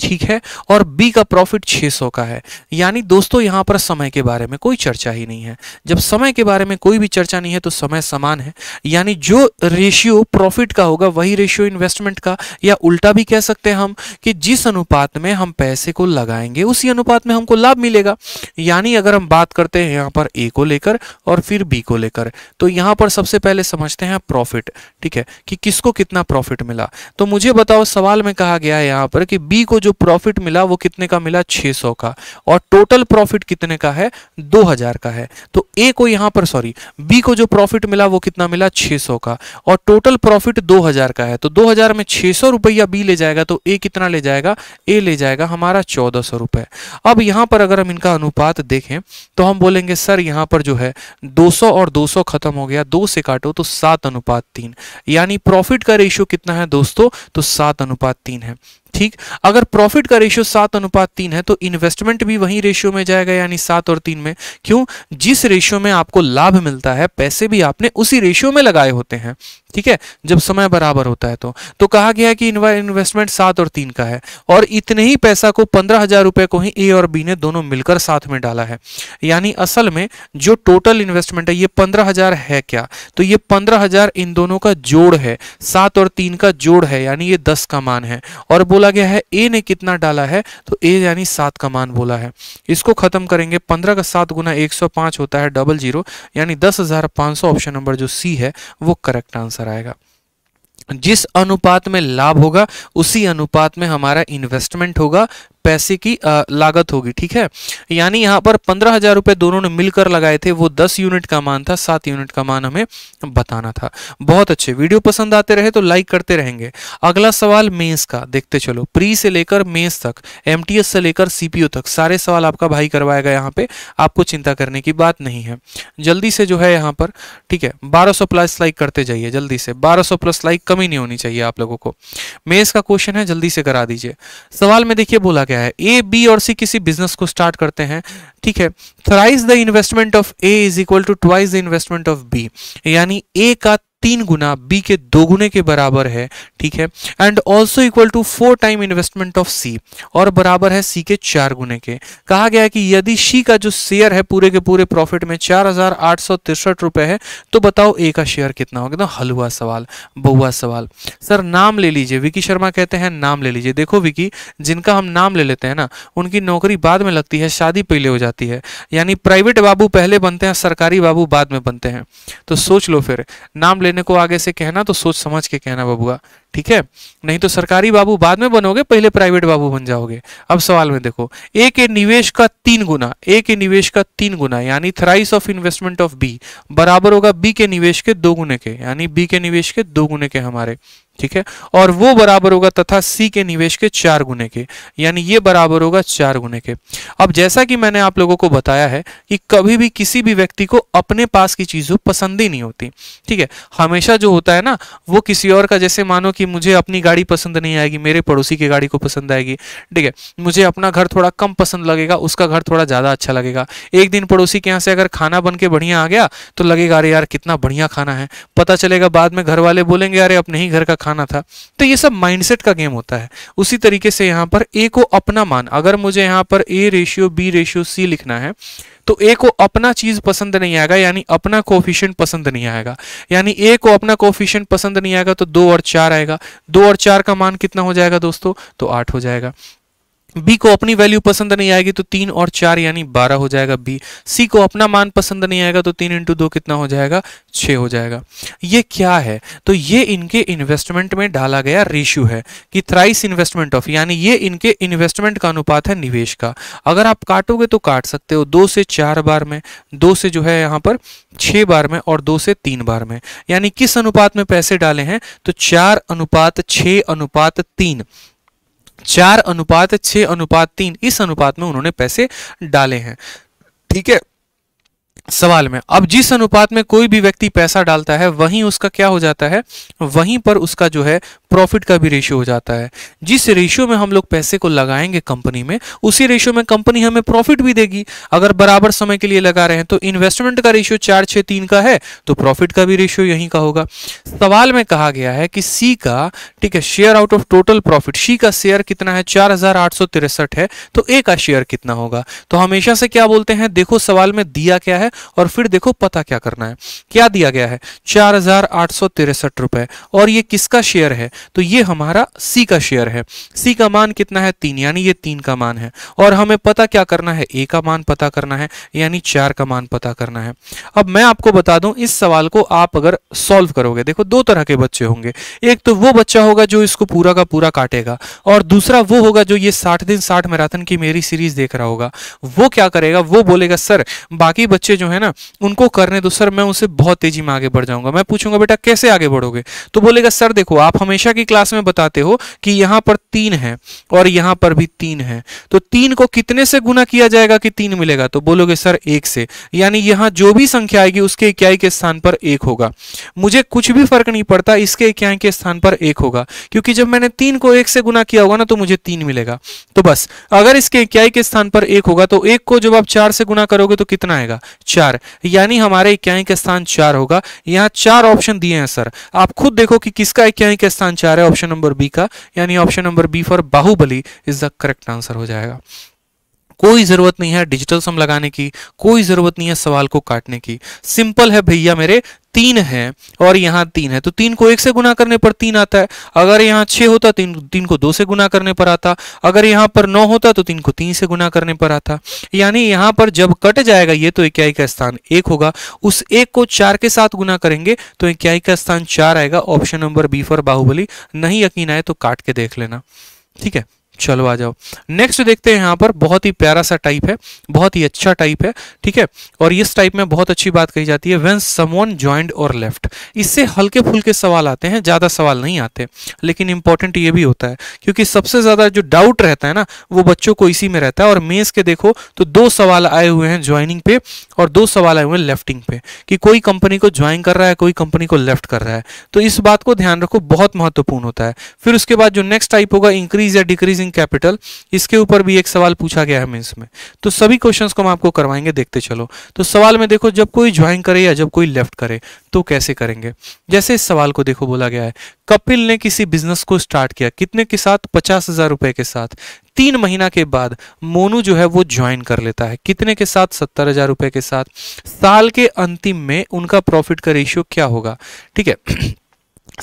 ठीक है और बी का प्रॉफिट 600 का है यानी दोस्तों यहाँ पर समय के बारे में कोई चर्चा ही नहीं है जब समय के बारे में कोई भी चर्चा नहीं है तो समय समान है यानी जो रेशियो प्रॉफिट का होगा वही रेशियो इन्वेस्टमेंट का या उल्टा भी कह सकते हैं हम कि जिस अनुपात में हम पैसे को लगाएंगे उसी अनुपात में हमको लाभ मिलेगा यानी अगर हम बात करते हैं यहां पर ए को लेकर और फिर बी को लेकर तो यहां पर सबसे पहले समझते हैं प्रॉफिट ठीक है कि किसको कितना प्रॉफिट मिला तो मुझे बताओ सवाल में कहा गया है यहां पर कि बी को जो प्रॉफिट मिला वो कितने का मिला 600 का और टोटल प्रॉफिट कितने का है 2000 का है तो ए को यहां पर सॉरी बी को जो प्रॉफिट मिला वो कितना मिला 600 का और टोटल प्रॉफिट 2000 का है तो 2000 में 600 सौ रुपया बी ले जाएगा तो ए कितना ले जाएगा ए ले जाएगा हमारा चौदह सौ रुपये अब यहां पर अगर हम इनका अनुपात देखें तो हम बोलेंगे सर यहां पर जो है दो और दो खत्म हो गया दो से काटो तो सात अनुपात तीन यानी प्रॉफिट का रेशियो कितना है दोस्तों तो सात अनुपात तीन है ठीक अगर प्रॉफिट का रेशियो सात अनुपात तीन है तो इन्वेस्टमेंट भी वही रेशियो में जाएगा यानी सात और तीन में क्यों जिस रेशियो में आपको लाभ मिलता है पैसे भी आपने उसी रेशियो में लगाए होते हैं ठीक है जब समय बराबर होता है तो तो कहा गया है कि इन्वेस्टमेंट सात और तीन का है और इतने ही पैसा को पंद्रह हजार रुपए को ही ए और बी ने दोनों मिलकर साथ में डाला है यानी असल में जो टोटल इन्वेस्टमेंट है ये पंद्रह हजार है क्या तो ये पंद्रह हजार इन दोनों का जोड़ है सात और तीन का जोड़ है यानी ये दस का मान है और बोला गया है ए ने कितना डाला है तो ए यानी सात का मान बोला है इसको खत्म करेंगे पंद्रह का सात गुना एक होता है डबल जीरो यानी दस हजार पांच सौ ऑप्शन नंबर जो सी है वो करेक्ट आंसर होकर आएगा जिस अनुपात में लाभ होगा उसी अनुपात में हमारा इन्वेस्टमेंट होगा पैसे की लागत होगी ठीक है यानी यहाँ पर पंद्रह हजार रुपए दोनों ने मिलकर लगाए थे वो दस यूनिट का मान था सात यूनिट का मान हमें बताना था बहुत अच्छे वीडियो पसंद आते रहे तो लाइक करते रहेंगे अगला सवाल मेंस का देखते चलो प्री से लेकर मेंस तक एमटीएस से लेकर सीपीओ तक सारे सवाल आपका भाई करवाएगा यहाँ पे आपको चिंता करने की बात नहीं है जल्दी से जो है यहाँ पर ठीक है बारह प्लस लाइक करते जाइए जल्दी से बारह प्लस लाइक कमी नहीं होनी चाहिए आप लोगों को मेन्स का क्वेश्चन है जल्दी से करा दीजिए सवाल में देखिए बोला क्या क्या है ए बी और सी किसी बिजनेस को स्टार्ट करते हैं ठीक है thrice the investment of A is equal to twice the investment of B यानी ए का तीन गुना बी के दो गुने के बराबर है ठीक है and also equal to four time investment of C और बराबर है सी के चार गुने के कहा गया कि यदि सी का जो शेयर है पूरे के पूरे प्रॉफिट में चार हजार रुपए है तो बताओ ए का शेयर कितना होगा ना हलुआ सवाल बहुआ सवाल सर नाम ले लीजिए विकी शर्मा कहते हैं नाम ले लीजिए देखो विकी जिनका हम नाम ले लेते हैं ना उनकी नौकरी बाद में लगती है शादी पहले हो जाती है यानी प्राइवेट बाबू पहले बनते हैं सरकारी बाबू बाद में बनते हैं तो सोच लो फिर नाम लेने देने को आगे से कहना तो सोच समझ के कहना बाबूआ ठीक है नहीं तो सरकारी बाबू बाद में बनोगे पहले प्राइवेट बाबू बन जाओगे अब सवाल में देखो ए के निवेश का तीन गुना ए के निवेश का तीन गुना यानी thrice of investment of B बराबर होगा बी के निवेश के दो गुने के यानी बी के निवेश के दो गुने के हमारे ठीक है और वो बराबर होगा तथा सी के निवेश के चार गुने के यानी ये बराबर होगा चार गुने के अब जैसा कि मैंने आप लोगों को बताया है कि कभी भी किसी भी व्यक्ति को अपने पास की चीज़ों पसंद ही नहीं होती ठीक है हमेशा जो होता है ना वो किसी और का जैसे मानो कि मुझे अपनी गाड़ी पसंद नहीं आएगी मेरे पड़ोसी की गाड़ी को पसंद आएगी ठीक है मुझे अपना घर थोड़ा कम पसंद लगेगा उसका घर थोड़ा ज़्यादा अच्छा लगेगा एक दिन पड़ोसी के यहाँ से अगर खाना बन के बढ़िया आ गया तो लगेगा अरे यार कितना बढ़िया खाना है पता चलेगा बाद में घर वाले बोलेंगे अरे अपने ही घर का खाना था तो ये सब माइंडसेट का गेम होता है उसी तरीके से यहाँ पर ए को अपना मान अगर मुझे यहाँ पर A ratio B ratio C लिखना है तो ए को अपना चीज पसंद नहीं आएगा यानी अपना कोफिशियंट पसंद नहीं आएगा यानी ए को अपना कोफिशियंट पसंद नहीं आएगा तो दो और चार आएगा दो और चार का मान कितना हो जाएगा दोस्तों तो आठ हो जाएगा बी को अपनी वैल्यू पसंद नहीं आएगी तो तीन और चार यानी बारह हो जाएगा बी सी को अपना मान पसंद नहीं आएगा तो तीन इंटू दो कितना हो जाएगा छः हो जाएगा ये क्या है तो ये इनके इन्वेस्टमेंट में डाला गया रेशियो है कि थ्राइस इन्वेस्टमेंट ऑफ यानी ये इनके इन्वेस्टमेंट का अनुपात है निवेश का अगर आप काटोगे तो काट सकते हो दो से चार बार में दो से जो है यहाँ पर छः बार में और दो से तीन बार में यानी किस अनुपात में पैसे डाले हैं तो चार अनुपात छः अनुपात तीन चार अनुपात छः अनुपात तीन इस अनुपात में उन्होंने पैसे डाले हैं ठीक है सवाल में अब जिस अनुपात में कोई भी व्यक्ति पैसा डालता है वहीं उसका क्या हो जाता है वहीं पर उसका जो है प्रॉफिट का भी रेशियो हो जाता है जिस रेशियो में हम लोग पैसे को लगाएंगे कंपनी में उसी रेशियो में कंपनी हमें प्रॉफिट भी देगी अगर बराबर समय के लिए लगा रहे हैं तो इन्वेस्टमेंट का रेशियो चार छः तीन का है तो प्रॉफिट का भी रेशियो यहीं का होगा सवाल में कहा गया है कि सी का ठीक है share out of total profit C का शेयर कितना है चार है तो ए का शेयर कितना होगा तो हमेशा से क्या बोलते हैं देखो सवाल में दिया क्या है और फिर देखो पता क्या करना है क्या दिया गया है चार हजार रुपए और ये किसका शेयर है तो ये हमारा सी का शेयर है सी का मान कितना है तीन यानी ये तीन का मान है और हमें पता क्या करना है ए का मान पता करना है यानी चार का मान पता करना है अब मैं आपको बता दूं इस सवाल को आप अगर सॉल्व करोगे देखो दो तरह के बच्चे होंगे एक तो वो बच्चा होगा जो इसको पूरा का पूरा काटेगा और दूसरा वो होगा जो ये साठ दिन साठ मैराथन की मेरी सीरीज देख रहा होगा वो क्या करेगा वो बोलेगा सर बाकी बच्चे जो जो है ना उनको करने दो सर मैं उनसे बहुत तेजी में आगे बढ़ जाऊंगा मैं पूछूंगा बेटा कैसे आगे बढ़ोगे तो बोलेगा सर देखो आप हमेशा की क्लास में बताते हो कि यहाँ पर तीन है और यहाँ पर भी तीन है तो तीन को कितने से गुना किया जाएगा कि तीन मिलेगा तो बोलोगे सर एक से यानी यहाँ जो भी संख्या आएगी उसके इक्याई के स्थान पर एक होगा मुझे कुछ भी फर्क नहीं पड़ता इसके इक्याई के स्थान पर एक होगा क्योंकि जब मैंने तीन को एक से गुना किया होगा ना तो मुझे तीन मिलेगा तो बस अगर इसके इक्याई के स्थान पर एक होगा तो एक को जब आप चार से गुना करोगे तो कितना आएगा चार यानी हमारे इक्याई का स्थान चार होगा यहाँ चार ऑप्शन दिए हैं सर आप खुद देखो कि किसका इक्याई का स्थान चार है ऑप्शन नंबर बी का यानी option number B for Baahubali is the correct answer हो जाएगा कोई ज़रूरत नहीं है डिजिटल सम लगाने की कोई ज़रूरत नहीं है सवाल को काटने की सिंपल है भैया मेरे तीन है और यहाँ तीन है तो तीन को एक से गुना करने पर तीन आता है अगर यहाँ छः होता तीन तीन को दो से गुना करने पर आता अगर यहाँ पर नौ होता तो तीन को तीन से गुना करने पर आता यानी यहाँ पर जब कट जाएगा ये तो इक्याई का स्थान एक होगा उस एक को चार के साथ गुना करेंगे तो इक्याई का स्थान चार आएगा option number B for Baahubali नहीं यकीन आए तो काट के देख लेना ठीक है चलो आ जाओ नेक्स्ट देखते हैं यहाँ पर बहुत ही प्यारा सा टाइप है बहुत ही अच्छा टाइप है ठीक है और इस टाइप में बहुत अच्छी बात कही जाती है वेन समवन ज्वाइंट और लेफ्ट इससे हल्के फुलके सवाल आते हैं ज़्यादा सवाल नहीं आते लेकिन इंपॉर्टेंट ये भी होता है क्योंकि सबसे ज़्यादा जो डाउट रहता है ना वो बच्चों को इसी में रहता है और मेन्स के देखो तो दो सवाल आए हुए हैं ज्वाइनिंग पे और दो सवाल आए हुए लेफ्टिंग पे कि कोई कंपनी को ज्वाइन कर रहा है कोई कंपनी को लेफ्ट कर रहा है तो इस बात को ध्यान रखो बहुत महत्वपूर्ण होता है फिर उसके बाद जो नेक्स्ट टाइप होगा इंक्रीज या डिक्रीज इन कैपिटल इसके ऊपर भी एक सवाल पूछा गया है मीन्स में तो सभी क्वेश्चन को हम आपको करवाएंगे देखते चलो तो सवाल में देखो जब कोई ज्वाइन करे या जब कोई लेफ्ट करे तो कैसे करेंगे जैसे इस सवाल को देखो बोला गया है कपिल ने किसी बिजनेस को स्टार्ट किया कितने के साथ पचास हजार रुपए के साथ तीन महीना के बाद मोनू जो है वो ज्वाइन कर लेता है कितने के साथ सत्तर हजार रुपए के साथ साल के अंतिम में उनका प्रॉफिट का रेशियो क्या होगा ठीक है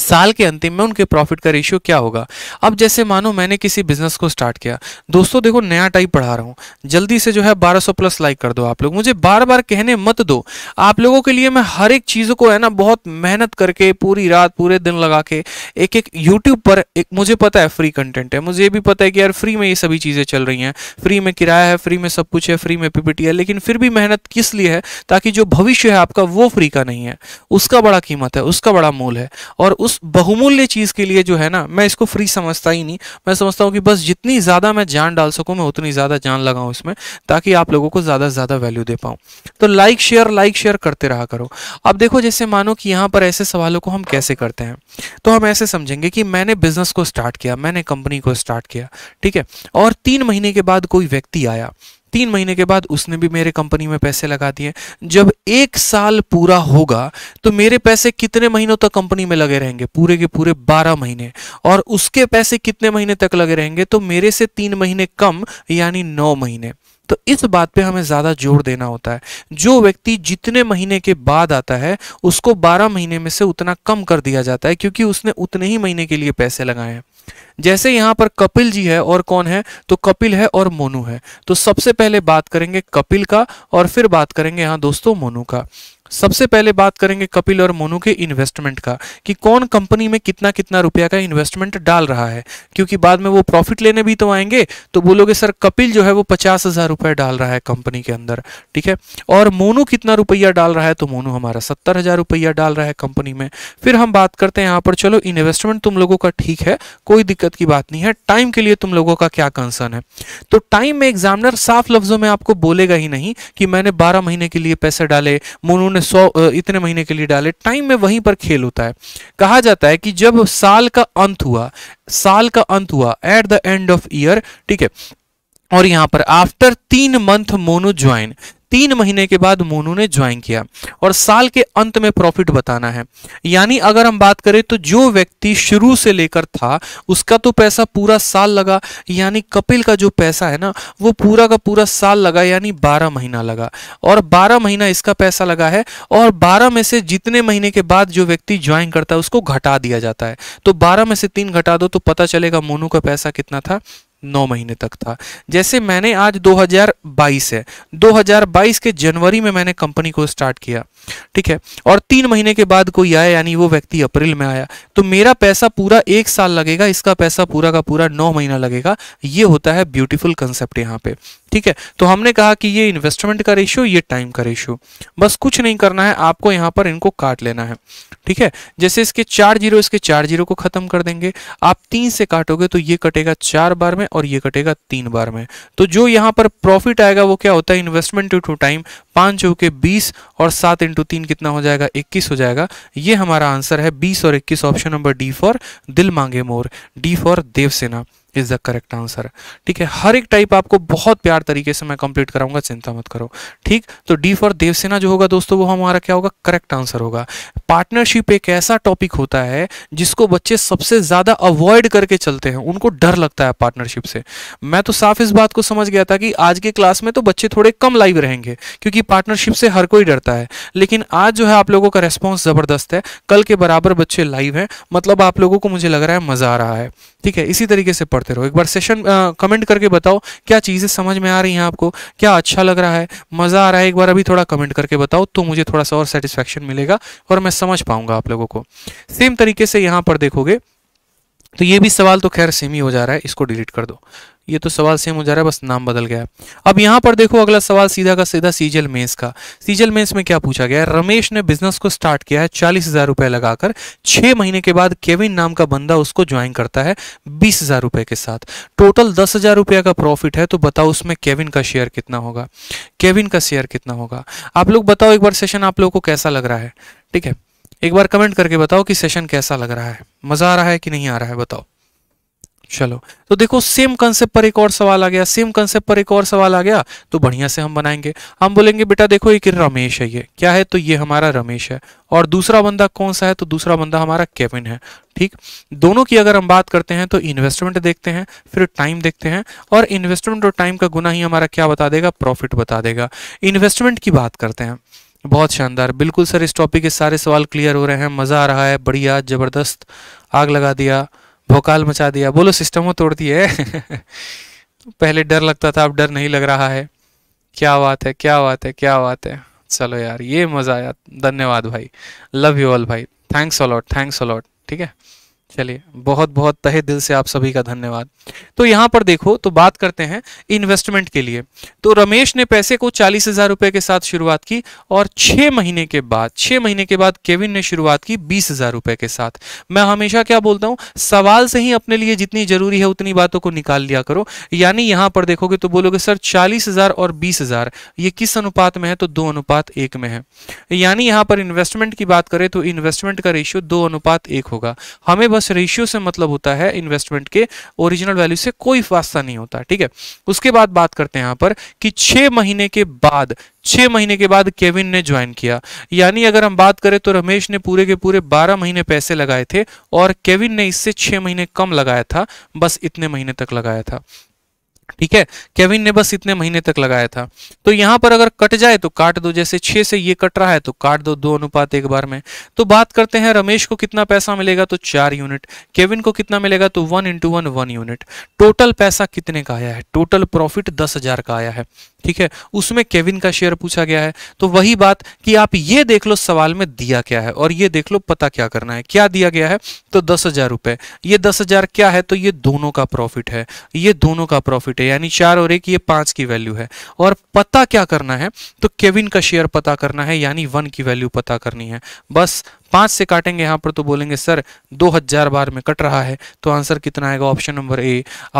साल के अंतिम में उनके प्रॉफिट का रेशियो क्या होगा अब जैसे मानो मैंने किसी बिजनेस को स्टार्ट किया दोस्तों देखो नया टाइप पढ़ा रहा हूँ जल्दी से जो है 1200 प्लस लाइक कर दो आप लोग मुझे बार बार कहने मत दो आप लोगों के लिए मैं हर एक चीज़ को है ना बहुत मेहनत करके पूरी रात पूरे दिन लगा के एक एक यूट्यूब पर एक मुझे पता है फ्री कंटेंट है मुझे ये भी पता है कि यार फ्री में ये सभी चीज़ें चल रही हैं फ्री में किराया है फ्री में सब कुछ है फ्री में पीपीटी है लेकिन फिर भी मेहनत किस लिए है ताकि जो भविष्य है आपका वो फ्री का नहीं है उसका बड़ा कीमत है उसका बड़ा मोल है और उस बहुमूल्य चीज़ के लिए जो है ना मैं इसको फ्री समझता ही नहीं मैं समझता हूँ कि बस जितनी ज़्यादा मैं जान डाल सकूँ मैं उतनी ज़्यादा जान लगाऊँ इसमें ताकि आप लोगों को ज़्यादा से ज़्यादा वैल्यू दे पाऊँ तो लाइक शेयर लाइक शेयर करते रहा करो अब देखो जैसे मानो कि यहाँ पर ऐसे सवालों को हम कैसे करते हैं तो हम ऐसे समझेंगे कि मैंने बिजनेस को स्टार्ट किया मैंने कंपनी को स्टार्ट किया ठीक है और तीन महीने के बाद कोई व्यक्ति आया तीन महीने के बाद उसने भी मेरे कंपनी में पैसे लगा दिए जब एक साल पूरा होगा तो मेरे पैसे कितने महीनों तक कंपनी में लगे रहेंगे पूरे के पूरे बारह महीने और उसके पैसे कितने महीने तक लगे रहेंगे तो मेरे से तीन महीने कम यानी नौ महीने तो इस बात पे हमें ज़्यादा जोर देना होता है जो व्यक्ति जितने महीने के बाद आता है उसको 12 महीने में से उतना कम कर दिया जाता है क्योंकि उसने उतने ही महीने के लिए पैसे लगाए हैं जैसे यहाँ पर कपिल जी है और कौन है तो कपिल है और मोनू है तो सबसे पहले बात करेंगे कपिल का और फिर बात करेंगे यहाँ दोस्तों मोनू का सबसे पहले बात करेंगे कपिल और मोनू के इन्वेस्टमेंट का कि कौन कंपनी में कितना कितना रुपया का इन्वेस्टमेंट डाल रहा है क्योंकि बाद में वो प्रॉफिट लेने भी तो आएंगे तो बोलोगे सर कपिल जो है वो पचास हजार रुपया डाल रहा है कंपनी के अंदर ठीक है और मोनू कितना रुपया डाल रहा है तो मोनू हमारा सत्तर हजार रुपया डाल रहा है कंपनी में फिर हम बात करते हैं यहाँ पर चलो इन्वेस्टमेंट तुम लोगों का ठीक है कोई दिक्कत की बात नहीं है टाइम के लिए तुम लोगों का क्या कंसर्न है तो टाइम में एग्जामिनर साफ लफ्जों में आपको बोलेगा ही नहीं कि मैंने बारह महीने के लिए पैसे डाले मोनू ने सौ इतने महीने के लिए डाले टाइम में वहीं पर खेल होता है कहा जाता है कि जब साल का अंत हुआ साल का अंत हुआ at the end of year ठीक है और यहां पर आफ्टर तीन मंथ मोनो ज्वाइन तीन महीने के बाद मोनू ने ज्वाइन किया और साल के अंत में प्रॉफिट बताना है यानी अगर हम बात करें तो जो व्यक्ति शुरू से लेकर था उसका तो पैसा पूरा साल लगा यानी कपिल का जो पैसा है ना वो पूरा का पूरा साल लगा यानी बारह महीना लगा और बारह महीना इसका पैसा लगा है और बारह में से जितने महीने के बाद जो व्यक्ति ज्वाइन करता है उसको घटा दिया जाता है तो बारह में से तीन घटा दो तो पता चलेगा मोनू का पैसा कितना था नौ महीने तक था जैसे मैंने आज 2022 है 2022 के जनवरी में मैंने कंपनी को स्टार्ट किया ठीक है और तीन महीने के बाद कोई आया यानी वो व्यक्ति अप्रैल में आया तो मेरा पैसा पूरा एक साल लगेगा इसका पैसा पूरा का पूरा नौ महीना लगेगा ये होता है ब्यूटीफुल कंसेप्ट यहाँ पे ठीक है तो हमने कहा कि ये इन्वेस्टमेंट का रेशियो ये टाइम का रेशियो बस कुछ नहीं करना है आपको यहाँ पर इनको काट लेना है ठीक है जैसे इसके चार जीरो इसके चार जीरो को खत्म कर देंगे आप तीन से काटोगे तो ये कटेगा चार बार में और ये कटेगा तीन बार में तो जो यहाँ पर प्रॉफिट आएगा वो क्या होता है इन्वेस्टमेंट टू टाइम पाँच चौके बीस और सात इंटू तीन कितना हो जाएगा इक्कीस हो जाएगा ये हमारा आंसर है बीस और इक्कीस ऑप्शन नंबर डी फॉर दिल मांगे more D for Devasena is the correct answer ठीक है हर एक टाइप आपको बहुत प्यार तरीके से मैं कंप्लीट कराऊंगा चिंता मत करो ठीक तो डी फॉर देवसेना जो होगा दोस्तों वो हमारा क्या होगा करेक्ट आंसर होगा पार्टनरशिप एक ऐसा टॉपिक होता है जिसको बच्चे सबसे ज़्यादा अवॉइड करके चलते हैं उनको डर लगता है पार्टनरशिप से मैं तो साफ इस बात को समझ गया था कि आज के क्लास में तो बच्चे थोड़े कम लाइव रहेंगे क्योंकि पार्टनरशिप से हर कोई डरता है लेकिन आज जो है आप लोगों का रेस्पॉन्स ज़बरदस्त है कल के बराबर बच्चे लाइव है मतलब आप लोगों को मुझे लग रहा है मज़ा आ रहा है ठीक है इसी तरीके से पढ़ करते रहो एक बार सेशन कमेंट करके बताओ क्या चीज़ें समझ में आ रही हैं आपको क्या अच्छा लग रहा है मज़ा आ रहा है एक बार अभी थोड़ा कमेंट करके बताओ तो मुझे थोड़ा सा और सेटिस्फैक्शन मिलेगा और मैं समझ पाऊंगा आप लोगों को सेम तरीके से यहाँ पर देखोगे तो ये भी सवाल तो खैर सेम ही हो जा रहा है इसको डिलीट कर दो ये तो सवाल सेम हो जा रहा है बस नाम बदल गया है अब यहाँ पर देखो अगला सवाल सीधा का सीधा सीजल मेस का सीजल मेस में क्या पूछा गया रमेश ने बिजनेस को स्टार्ट किया है चालीस हजार रुपए लगाकर छह महीने के बाद केविन नाम का बंदा उसको ज्वाइन करता है बीस हजार रुपए के साथ टोटल दस हजार रुपये का प्रॉफिट है तो बताओ उसमें केविन का शेयर कितना होगा केविन का शेयर कितना होगा आप लोग बताओ एक बार सेशन आप लोग को कैसा लग रहा है ठीक है एक बार कमेंट करके बताओ कि सेशन कैसा लग रहा है मज़ा आ रहा है कि नहीं आ रहा है बताओ चलो तो देखो सेम कंसेप्ट पर एक और सवाल आ गया सेम कंसेप्ट पर एक और सवाल आ गया तो बढ़िया से हम बनाएंगे हम बोलेंगे बेटा देखो एक रमेश है ये क्या है तो ये हमारा रमेश है और दूसरा बंदा कौन सा है तो दूसरा बंदा हमारा केविन है ठीक दोनों की अगर हम बात करते हैं तो इन्वेस्टमेंट देखते हैं फिर टाइम देखते हैं और इन्वेस्टमेंट और टाइम का गुना ही हमारा क्या बता देगा प्रॉफिट बता देगा इन्वेस्टमेंट की बात करते हैं बहुत शानदार बिल्कुल सर इस टॉपिक के सारे सवाल क्लियर हो रहे हैं मज़ा आ रहा है बढ़िया ज़बरदस्त आग लगा दिया भोकाल मचा दिया बोलो सिस्टम हो तोड़ दिए पहले डर लगता था अब डर नहीं लग रहा है क्या बात है क्या बात है क्या बात है चलो यार ये मज़ा आया धन्यवाद भाई लव यू ऑल भाई थैंक्स अलॉट थैंक्स अलॉट ठीक है चलिए बहुत बहुत तहे दिल से आप सभी का धन्यवाद तो यहाँ पर देखो तो बात करते हैं इन्वेस्टमेंट के लिए तो रमेश ने पैसे को चालीस हजार रुपए के साथ शुरुआत की और छह महीने के बाद छह महीने के बाद केविन ने शुरुआत की बीस हजार रुपए के साथ मैं हमेशा क्या बोलता हूँ सवाल से ही अपने लिए जितनी जरूरी है उतनी बातों को निकाल लिया करो यानी यहाँ पर देखोगे तो बोलोगे सर चालीस हजार और बीस हजार ये किस अनुपात में है तो दो अनुपात एक में है यानी यहाँ पर इन्वेस्टमेंट की बात करें तो इन्वेस्टमेंट का रेशियो दो अनुपात एक होगा हमें बस बस रेशियो से मतलब होता है इन्वेस्टमेंट के ओरिजिनल वैल्यू से कोई वास्ता नहीं होता ठीक है उसके बाद बात करते हैं यहां पर कि छह महीने के बाद छह महीने के बाद केविन ने ज्वाइन किया यानी अगर हम बात करें तो रमेश ने पूरे के पूरे बारह महीने पैसे लगाए थे और केविन ने इससे छह महीने कम लगाया था बस इतने महीने तक लगाया था ठीक है केविन ने बस इतने महीने तक लगाया था तो यहां पर अगर कट जाए तो काट दो जैसे छह से ये कट रहा है तो काट दो दो अनुपात एक बार में तो बात करते हैं रमेश को कितना पैसा मिलेगा तो चार यूनिट केविन को कितना मिलेगा तो one into one one unit total पैसा कितने का आया है टोटल प्रॉफिट दस हजार का आया है ठीक है उसमें केविन का शेयर पूछा गया है तो वही बात कि आप ये देख लो सवाल में दिया क्या है और ये देख लो पता क्या करना है क्या दिया गया है तो दस हजार रुपए ये दस हजार क्या है तो ये दोनों का प्रॉफिट है ये दोनों का प्रॉफिट है यानी चार और एक ये पांच की वैल्यू है और पता क्या करना है तो केविन का शेयर पता करना है यानी वन की वैल्यू पता करनी है बस पांच से काटेंगे यहां पर तो बोलेंगे सर दो हजार बार में कट रहा है तो आंसर कितना आएगा ऑप्शन नंबर ए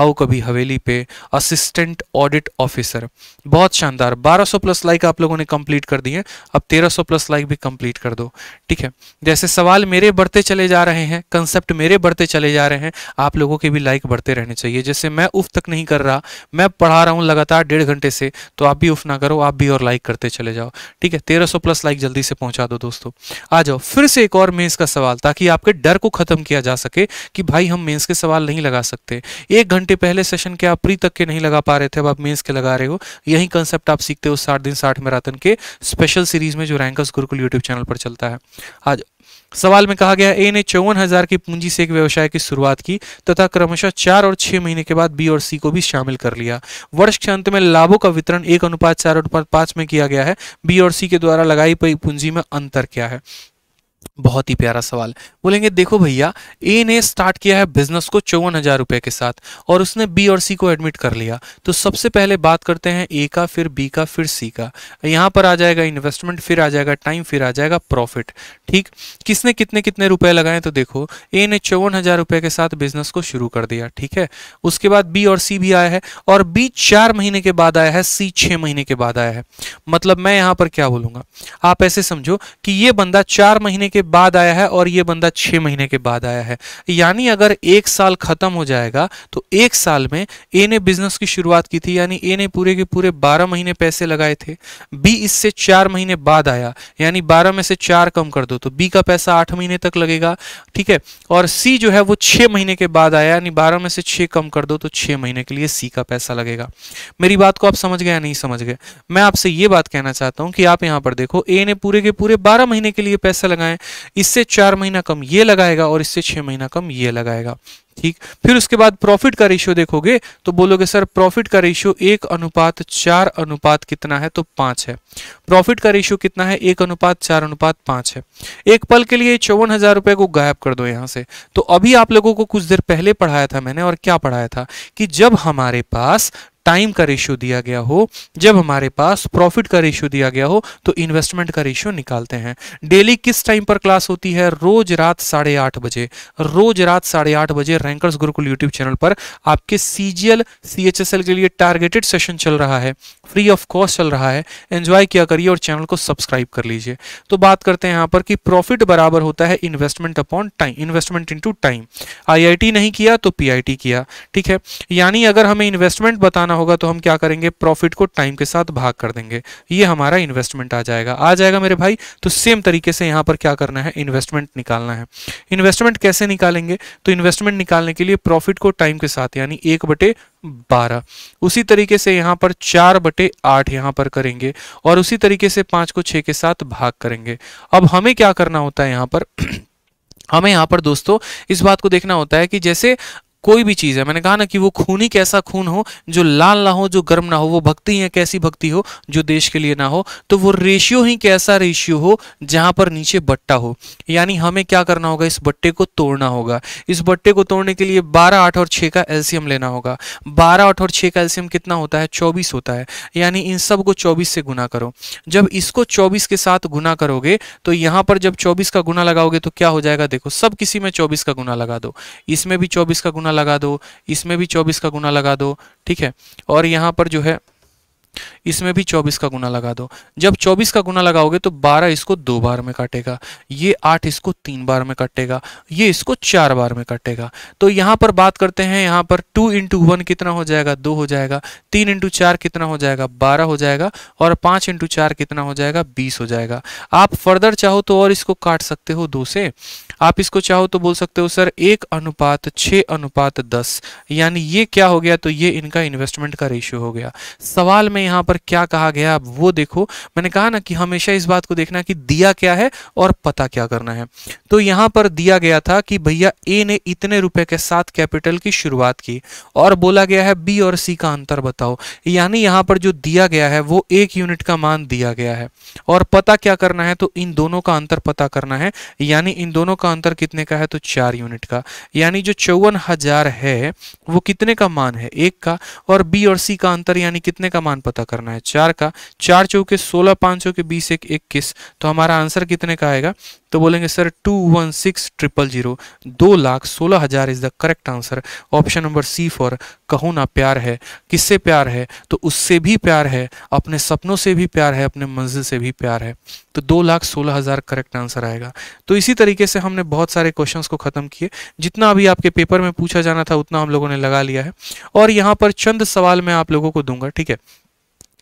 आओ कभी हवेली पे असिस्टेंट ऑडिट ऑफिसर बहुत शानदार 1200 प्लस लाइक आप लोगों ने कंप्लीट कर दिए अब 1300 प्लस लाइक भी कंप्लीट कर दो ठीक है जैसे सवाल मेरे बढ़ते चले जा रहे हैं कंसेप्ट मेरे बढ़ते चले जा रहे हैं आप लोगों के भी लाइक बढ़ते रहने चाहिए जैसे मैं उफ तक नहीं कर रहा मैं पढ़ा रहा हूँ लगातार डेढ़ घंटे से तो आप भी उफ ना करो आप भी और लाइक करते चले जाओ ठीक है तेरह प्लस लाइक जल्दी से पहुंचा दो दोस्तों आ जाओ फिर से एक और मेंस का सवाल ताकि आपके डर को खत्म किया जा सके कि भाई हम मेंस के सवाल नहीं लगा सकते एक घंटे पहले सेशन के आप प्री तक के नहीं लगा पा रहे थे अब आप मेंस के लगा रहे हो यही कंसेप्ट आप सीखते हो साठ दिन साठ मैराथन के स्पेशल सीरीज में जो रैंकर्स गुरुकुल यूट्यूब चैनल पर चलता है आज सवाल में कहा गया ए ने चौवन हजार की पूंजी से एक व्यवसाय की शुरुआत की तथा क्रमशः चार और छह महीने के बाद बी और सी को भी शामिल कर लिया वर्ष के अंत में लाभों का वितरण एक अनुपात चार अनुपात पांच में किया गया है बी और सी के द्वारा लगाई गई पूंजी में अंतर क्या है बहुत ही प्यारा सवाल बोलेंगे देखो भैया ए ने स्टार्ट किया है बिजनेस को चौवन हजार रुपए के साथ और उसने बी और सी को एडमिट कर लिया तो सबसे पहले बात करते हैं ए का फिर बी का फिर सी का यहाँ पर आ जाएगा इन्वेस्टमेंट फिर आ जाएगा टाइम फिर आ जाएगा प्रॉफिट ठीक किसने कितने कितने रुपए लगाए तो देखो ए ने चौवन हजार के साथ बिजनेस को शुरू कर दिया ठीक है उसके बाद बी और सी भी आया है और बी चार महीने के बाद आया है सी छह महीने के बाद आया है मतलब मैं यहाँ पर क्या बोलूंगा आप ऐसे समझो कि ये बंदा चार महीने के बाद आया है और ये बंदा छह महीने के बाद आया है यानी अगर एक साल ख़त्म हो जाएगा तो एक साल में ए ने बिजनेस की शुरुआत की थी यानी ए ने पूरे के पूरे बारह महीने पैसे लगाए थे बी इससे चार महीने बाद आया यानी बारह में से चार कम कर दो तो बी का पैसा आठ महीने तक लगेगा ठीक है और सी जो है वो छह महीने के बाद आया यानी बारह में से छह कम कर दो तो छह महीने के लिए सी का पैसा लगेगा मेरी बात को आप समझ गए या नहीं समझ गए मैं आपसे ये बात कहना चाहता हूं कि आप यहां पर देखो ए ने पूरे के पूरे बारह महीने के लिए पैसा लगाए इससे चार महीना कम ये लगाएगा और इससे छह महीना कम ये लगाएगा ठीक फिर उसके बाद प्रॉफिट का रेशियो देखोगे तो बोलोगे सर प्रॉफिट का रेशियो एक अनुपात चार अनुपात कितना है तो पांच है प्रॉफिट का रेशियो कितना है एक अनुपात चार अनुपात पांच है एक पल के लिए चौवन हजार रुपए को गायब कर दो यहां से तो अभी आप लोगों को कुछ देर पहले पढ़ाया था मैंने और क्या पढ़ाया था कि जब हमारे पास टाइम का रेशियो दिया गया हो जब हमारे पास प्रॉफिट का रेशियो दिया गया हो तो इन्वेस्टमेंट का रेशियो निकालते हैं डेली किस टाइम पर क्लास होती है रोज रात साढ़े आठ बजे रोज रात साढ़े आठ बजे रैंकर्स गुरुकुल यूट्यूब चैनल पर आपके सीजीएल सीएचएसएल के लिए टारगेटेड सेशन चल रहा है फ्री ऑफ कॉस्ट चल रहा है एंजॉय किया करिए और चैनल को सब्सक्राइब कर लीजिए तो बात करते हैं यहाँ पर कि प्रॉफिट बराबर होता है investment upon time investment into time आई नहीं किया तो पी किया ठीक है यानी अगर हमें इन्वेस्टमेंट बताना लगाना होगा तो हम क्या करेंगे प्रॉफिट को टाइम के साथ भाग कर देंगे ये हमारा इन्वेस्टमेंट आ जाएगा आ जाएगा मेरे भाई तो सेम तरीके से यहाँ पर क्या करना है इन्वेस्टमेंट निकालना है इन्वेस्टमेंट कैसे निकालेंगे तो इन्वेस्टमेंट निकालने के लिए प्रॉफिट को टाइम के साथ यानी एक बटे बारह उसी तरीके से यहाँ पर चार बटे आठ यहाँ पर करेंगे और उसी तरीके से पांच को छः के साथ भाग करेंगे अब हमें क्या करना होता है यहाँ पर हमें यहाँ पर दोस्तों इस बात को देखना होता है कि जैसे कोई भी चीज़ है मैंने कहा ना कि वो खून ही कैसा खून हो जो लाल ना हो जो गर्म ना हो वो भक्ति है कैसी भक्ति हो जो देश के लिए ना हो तो वो रेशियो ही कैसा रेशियो हो जहां पर नीचे बट्टा हो यानी हमें क्या करना होगा इस बट्टे को तोड़ना होगा इस बट्टे को तोड़ने के लिए बारह आठ और छह का एल्सियम लेना होगा बारह आठ और छह का एल्सियम कितना होता है चौबीस होता है यानी इन सब को चौबीस से गुना करो जब इसको चौबीस के साथ गुना करोगे तो यहां पर जब चौबीस का गुना लगाओगे तो क्या हो जाएगा देखो सब किसी में चौबीस का गुना लगा दो इसमें भी चौबीस का गुना लगा दो इसमें भी चौबीस का गुना लगा दो ठीक है और यहाँ पर जो है इसमें भी चौबीस का गुना लगा दो जब चौबीस का गुना लगाओगे तो बारह इसको दो बार में काटेगा ये आठ इसको तीन बार में काटेगा ये इसको चार बार में काटेगा तो यहाँ पर बात करते हैं यहाँ पर टू इंटू वन कितना हो जाएगा दो हो जाएगा तीन इंटू चार कितना हो जाएगा बारह हो जाएगा और पाँच इंटू चार कितना हो जाएगा बीस हो जाएगा आप फर्दर चाहो तो और इसको काट सकते हो दो से आप इसको चाहो तो बोल सकते हो सर एक अनुपात छः अनुपात दस यानी ये क्या हो गया तो ये इनका इन्वेस्टमेंट का रेशियो हो गया सवाल में यहाँ पर पर क्या कहा गया अब वो देखो मैंने कहा ना कि हमेशा इस बात को देखना कि दिया क्या है और पता क्या करना है तो यहां पर दिया गया था कि भैया ए ने इतने रुपए के साथ कैपिटल की शुरुआत की और बोला गया है बी और सी का अंतर बताओ यानी यहां पर जो दिया गया है वो एक यूनिट का मान दिया गया है और पता क्या करना है तो इन दोनों का अंतर पता करना है यानी इन दोनों का अंतर कितने का है तो चार यूनिट का यानी जो चौवन है वो कितने का मान है एक का और बी और सी का अंतर यानी कितने का मान पता करना करना है चार का चार चौके सोलह पांच चौके बीस एक इक्कीस तो हमारा आंसर कितने का आएगा तो बोलेंगे sir two one six triple zero दो लाख सोलह हजार is the correct answer option number C for कहो ना प्यार है किससे प्यार है तो उससे भी प्यार है अपने सपनों से भी प्यार है अपने मंजिल से भी प्यार है तो दो लाख सोलह हजार करेक्ट आंसर आएगा तो इसी तरीके से हमने बहुत सारे क्वेश्चंस को खत्म किए जितना अभी आपके पेपर में पूछा जाना था उतना हम लोगों ने लगा लिया है और यहाँ पर चंद सवाल मैं आप लोगों को दूंगा ठीक है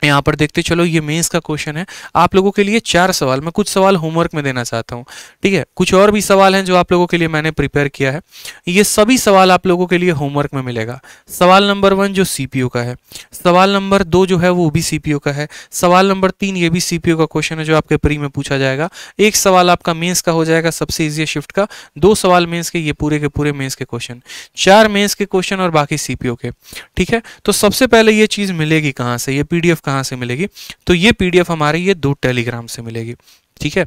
यहाँ पर देखते चलो ये मेंस का क्वेश्चन है आप लोगों के लिए चार सवाल मैं कुछ सवाल होमवर्क में देना चाहता हूँ ठीक है कुछ और भी सवाल हैं जो आप लोगों के लिए मैंने प्रिपेयर किया है ये सभी सवाल आप लोगों के लिए होमवर्क में मिलेगा सवाल नंबर वन जो सी का है सवाल नंबर दो जो है वो भी सी का है सवाल नंबर तीन ये भी सी का क्वेश्चन है जो आपके प्री में पूछा जाएगा एक सवाल आपका मेन्स का हो जाएगा सबसे ईजी शिफ्ट का दो सवाल मेन्स के ये पूरे के पूरे मेन्स के क्वेश्चन चार मेन्स के क्वेश्चन और बाकी सी के ठीक है तो सबसे पहले ये चीज़ मिलेगी कहाँ से ये पी कहाँ से मिलेगी तो ये पी डी एफ हमारी ये दो टेलीग्राम से मिलेगी ठीक है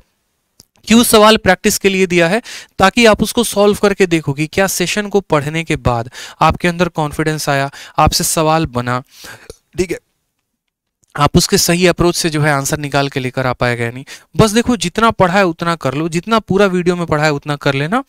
क्यों सवाल प्रैक्टिस के लिए दिया है ताकि आप उसको सॉल्व करके देखोगे क्या सेशन को पढ़ने के बाद आपके अंदर कॉन्फिडेंस आया आपसे सवाल बना ठीक है आप उसके सही अप्रोच से जो है आंसर निकाल के लेकर आ पाएगा नहीं बस देखो जितना पढ़ा है उतना कर लो जितना पूरा वीडियो में पढ़ा है उतना कर लेना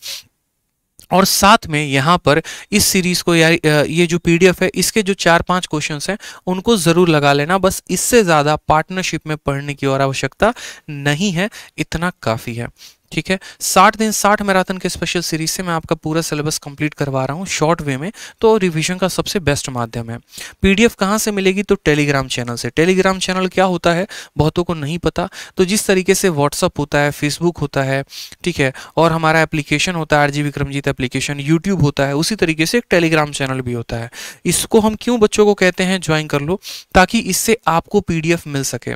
और साथ में यहाँ पर इस सीरीज को यार ये जो पीडीएफ है इसके जो चार पांच क्वेश्चंस हैं उनको जरूर लगा लेना बस इससे ज़्यादा पार्टनरशिप में पढ़ने की और आवश्यकता नहीं है इतना काफ़ी है ठीक है साठ दिन साठ मैराथन के स्पेशल सीरीज से मैं आपका पूरा सिलेबस कंप्लीट करवा रहा हूँ शॉर्ट वे में तो रिविजन का सबसे बेस्ट माध्यम है पीडीएफ कहाँ से मिलेगी तो टेलीग्राम चैनल से टेलीग्राम चैनल क्या होता है बहुतों को नहीं पता तो जिस तरीके से व्हाट्सअप होता है फेसबुक होता है ठीक है और हमारा एप्लीकेशन होता है आर विक्रमजीत एप्लीकेशन यूट्यूब होता है उसी तरीके से एक टेलीग्राम चैनल भी होता है इसको हम क्यों बच्चों को कहते हैं ज्वाइन कर लो ताकि इससे आपको पीडीएफ मिल सके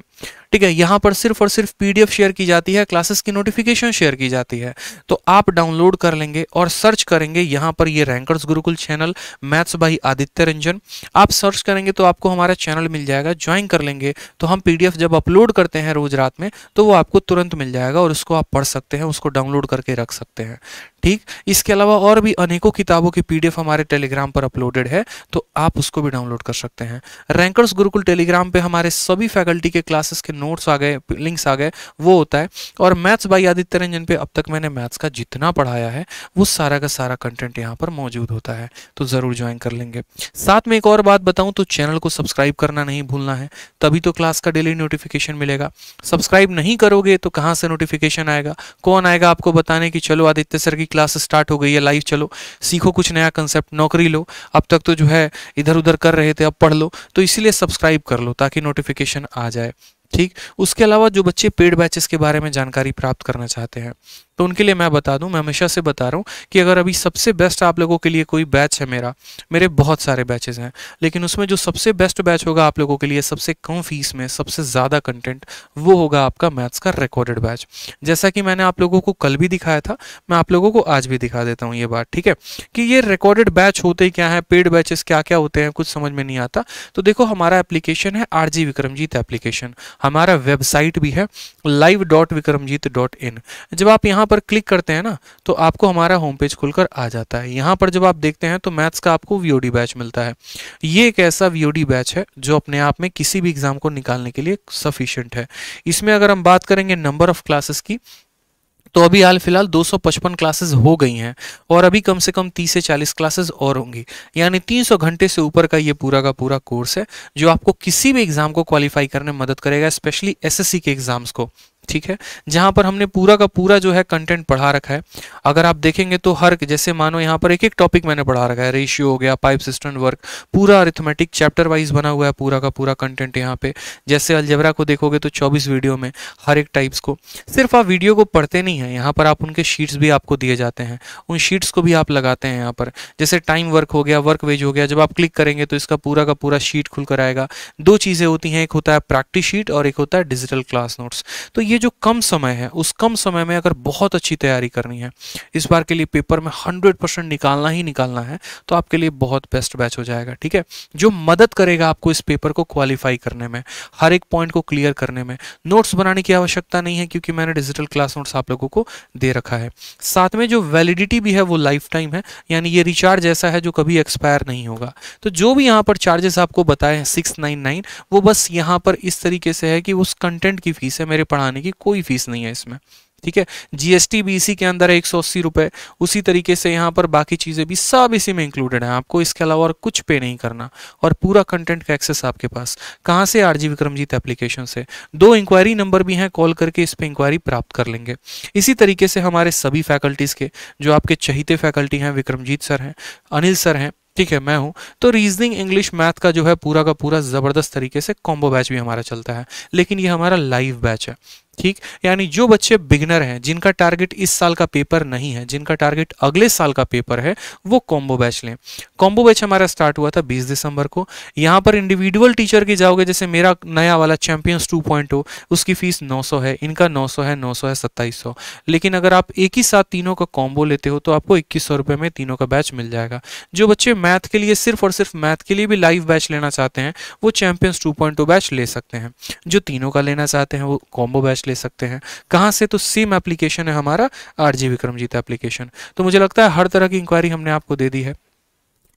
ठीक है यहाँ पर सिर्फ और सिर्फ पीडीएफ शेयर की जाती है क्लासेस की नोटिफिकेशन शेयर की जाती है तो आप डाउनलोड कर लेंगे और सर्च करेंगे यहाँ पर ये Rankers Gurukul channel maths by Aditya Ranjan आप सर्च करेंगे तो आपको हमारा चैनल मिल जाएगा ज्वाइन कर लेंगे तो हम पी जब अपलोड करते हैं रोज रात में तो वो आपको तुरंत मिल जाएगा और उसको आप पढ़ सकते हैं उसको डाउनलोड करके रख सकते हैं ठीक इसके अलावा और भी अनेकों किताबों की पीडीएफ हमारे टेलीग्राम पर अपलोडेड है तो आप उसको भी डाउनलोड कर सकते हैं रैंकर्स गुरुकुल टेलीग्राम पे हमारे सभी फैकल्टी के क्लासेस के नोट्स आ गए लिंक्स आ गए वो होता है और मैथ्स बाई आदित्य रंजन पे अब तक मैंने मैथ्स का जितना पढ़ाया है वो सारा का सारा कंटेंट यहाँ पर मौजूद होता है तो ज़रूर ज्वाइन कर लेंगे साथ में एक और बात बताऊँ तो चैनल को सब्सक्राइब करना नहीं भूलना है तभी तो क्लास का डेली नोटिफिकेशन मिलेगा सब्सक्राइब नहीं करोगे तो कहाँ से नोटिफिकेशन आएगा कौन आएगा आपको बताने की चलो आदित्य सर की क्लास स्टार्ट हो गई है लाइफ चलो सीखो कुछ नया कंसेप्ट नौकरी लो अब तक तो जो है इधर उधर कर रहे थे अब पढ़ लो तो इसीलिए सब्सक्राइब कर लो ताकि नोटिफिकेशन आ जाए ठीक उसके अलावा जो बच्चे पेड बैचेस के बारे में जानकारी प्राप्त करना चाहते हैं तो उनके लिए मैं बता दूं मैं हमेशा से बता रहा हूँ कि अगर अभी सबसे बेस्ट आप लोगों के लिए कोई बैच है मेरा मेरे बहुत सारे बैचेज हैं लेकिन उसमें जो सबसे बेस्ट बैच होगा आप लोगों के लिए सबसे कम फीस में सबसे ज़्यादा कंटेंट वो होगा आपका मैथ्स का रिकॉर्डेड बैच जैसा कि मैंने आप लोगों को कल भी दिखाया था मैं आप लोगों को आज भी दिखा देता हूँ ये बात ठीक है कि ये रिकॉर्डेड बैच होते क्या है पेड बैचेस क्या क्या होते हैं कुछ समझ में नहीं आता तो देखो हमारा एप्लीकेशन है आर जी विक्रमजीत एप्लीकेशन हमारा वेबसाइट भी है live dot Vikramjeet dot in जब आप यहाँ यहाँ पर क्लिक करते हैं ना तो आपको हमारा होम पेज खुलकर आ जाता है यहाँ पर जब आप देखते हैं तो मैथ्स का आपको वीओडी बैच मिलता है ये एक ऐसा वीओडी बैच है जो अपने आप में किसी भी एग्जाम को निकालने के लिए सफिशियंट है इसमें अगर हम बात करेंगे नंबर ऑफ क्लासेस की तो अभी हाल फिलहाल 255 क्लासेस हो गई हैं और अभी कम से कम 30 से 40 क्लासेस और होंगी यानी 300 घंटे से ऊपर का ये पूरा का पूरा कोर्स है जो आपको किसी भी एग्ज़ाम को क्वालिफाई करने में मदद करेगा स्पेशली एसएससी के एग्ज़ाम्स को ठीक है जहां पर हमने पूरा का पूरा जो है कंटेंट पढ़ा रखा है अगर आप देखेंगे तो हर जैसे मानो यहाँ पर एक एक टॉपिक मैंने पढ़ा रखा है रेशियो हो गया पाइप सिस्टम वर्क पूरा अरिथमेटिक चैप्टर वाइज बना हुआ है पूरा का पूरा कंटेंट यहाँ पे जैसे अलजबरा को देखोगे तो चौबीस वीडियो में हर एक टाइप्स को सिर्फ आप वीडियो को पढ़ते नहीं हैं यहाँ पर आप उनके शीट्स भी आपको दिए जाते हैं उन शीट्स को भी आप लगाते हैं यहाँ पर जैसे टाइम वर्क हो गया वर्क वेज हो गया जब आप क्लिक करेंगे तो इसका पूरा का पूरा शीट खुलकर आएगा दो चीज़ें होती हैं एक होता है प्रैक्टिस शीट और एक होता है डिजिटल क्लास नोट्स तो ये जो कम समय है उस कम समय में अगर बहुत अच्छी तैयारी करनी है इस बार के लिए पेपर में हंड्रेड परसेंट निकालना ही निकालना है तो आपके लिए बहुत बेस्ट बैच हो जाएगा ठीक है जो मदद करेगा आपको इस पेपर को क्वालिफाई करने में हर एक पॉइंट को क्लियर करने में नोट्स बनाने की आवश्यकता नहीं है क्योंकि मैंने डिजिटल क्लास नोट्स आप लोगों को दे रखा है साथ में जो वैलिडिटी भी है वो लाइफ टाइम है यानी ये रिचार्ज ऐसा है जो कभी एक्सपायर नहीं होगा तो जो भी यहाँ पर चार्जेस आपको बताए हैं सिक्स नाइन नाइन वो बस यहाँ पर इस तरीके से है कि उस कंटेंट की फीस है मेरे पढ़ाने की की कोई फीस नहीं है इसमें ठीक है जीएसटी भी इसी के अंदर है एक सौ अस्सी रुपये उसी तरीके से यहाँ पर बाकी चीज़ें भी सब इसी में इंक्लूडेड है आपको इसके अलावा और कुछ पे नहीं करना और पूरा कंटेंट का एक्सेस आपके पास कहाँ से आरजी विक्रमजीत एप्लीकेशन से दो इंक्वायरी नंबर भी हैं कॉल करके इस पे इंक्वायरी प्राप्त कर लेंगे इसी तरीके से हमारे सभी फैकल्टीज़ के जो आपके चहीते फैकल्टी हैं विक्रमजीत सर हैं अनिल सर हैं ठीक है मैं हूं तो रीजनिंग इंग्लिश मैथ का जो है पूरा का पूरा ज़बरदस्त तरीके से कॉम्बो बैच भी हमारा चलता है लेकिन ये हमारा लाइव बैच है ठीक यानी जो बच्चे बिगनर हैं जिनका टारगेट इस साल का पेपर नहीं है जिनका टारगेट अगले साल का पेपर है वो कॉम्बो बैच लें कॉम्बो बैच हमारा स्टार्ट हुआ था 20 दिसंबर को यहाँ पर इंडिविजुअल टीचर के जाओगे जैसे मेरा नया वाला चैंपियंस 2.0 उसकी फीस 900 है इनका 900 है 900 है सत्ताईस लेकिन अगर आप एक ही साथ तीनों का कॉम्बो लेते हो तो आपको इक्कीस सौ में तीनों का बैच मिल जाएगा जो बच्चे मैथ के लिए सिर्फ और सिर्फ मैथ के लिए भी लाइव बैच लेना चाहते हैं वो चैंपियंस टू बैच ले सकते हैं जो तीनों का लेना चाहते हैं वो कॉम्बो बैच ले सकते हैं कहाँ से तो सेम एप्लीकेशन है हमारा आर जी विक्रमजीत एप्लीकेशन तो मुझे लगता है हर तरह की इंक्वायरी हमने आपको दे दी है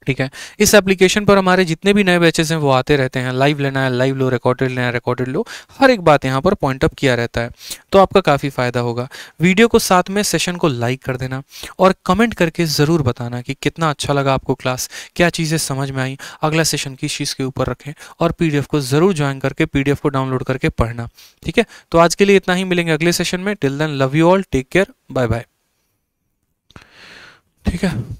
ठीक है इस एप्लीकेशन पर हमारे जितने भी नए बैचेस हैं वो आते रहते हैं लाइव लेना है लाइव लो रिकॉर्डेड लेना है रिकॉर्डेड लो हर एक बात यहाँ पर पॉइंट अप किया रहता है तो आपका काफ़ी फ़ायदा होगा वीडियो को साथ में सेशन को लाइक कर देना और कमेंट करके ज़रूर बताना कि कितना अच्छा लगा आपको क्लास क्या चीज़ें समझ में आई अगला सेशन किस चीज़ के ऊपर रखें और पी को ज़रूर ज्वाइन करके पी को डाउनलोड करके पढ़ना ठीक है तो आज के लिए इतना ही मिलेंगे अगले सेशन में till then love you all take care bye bye ठीक है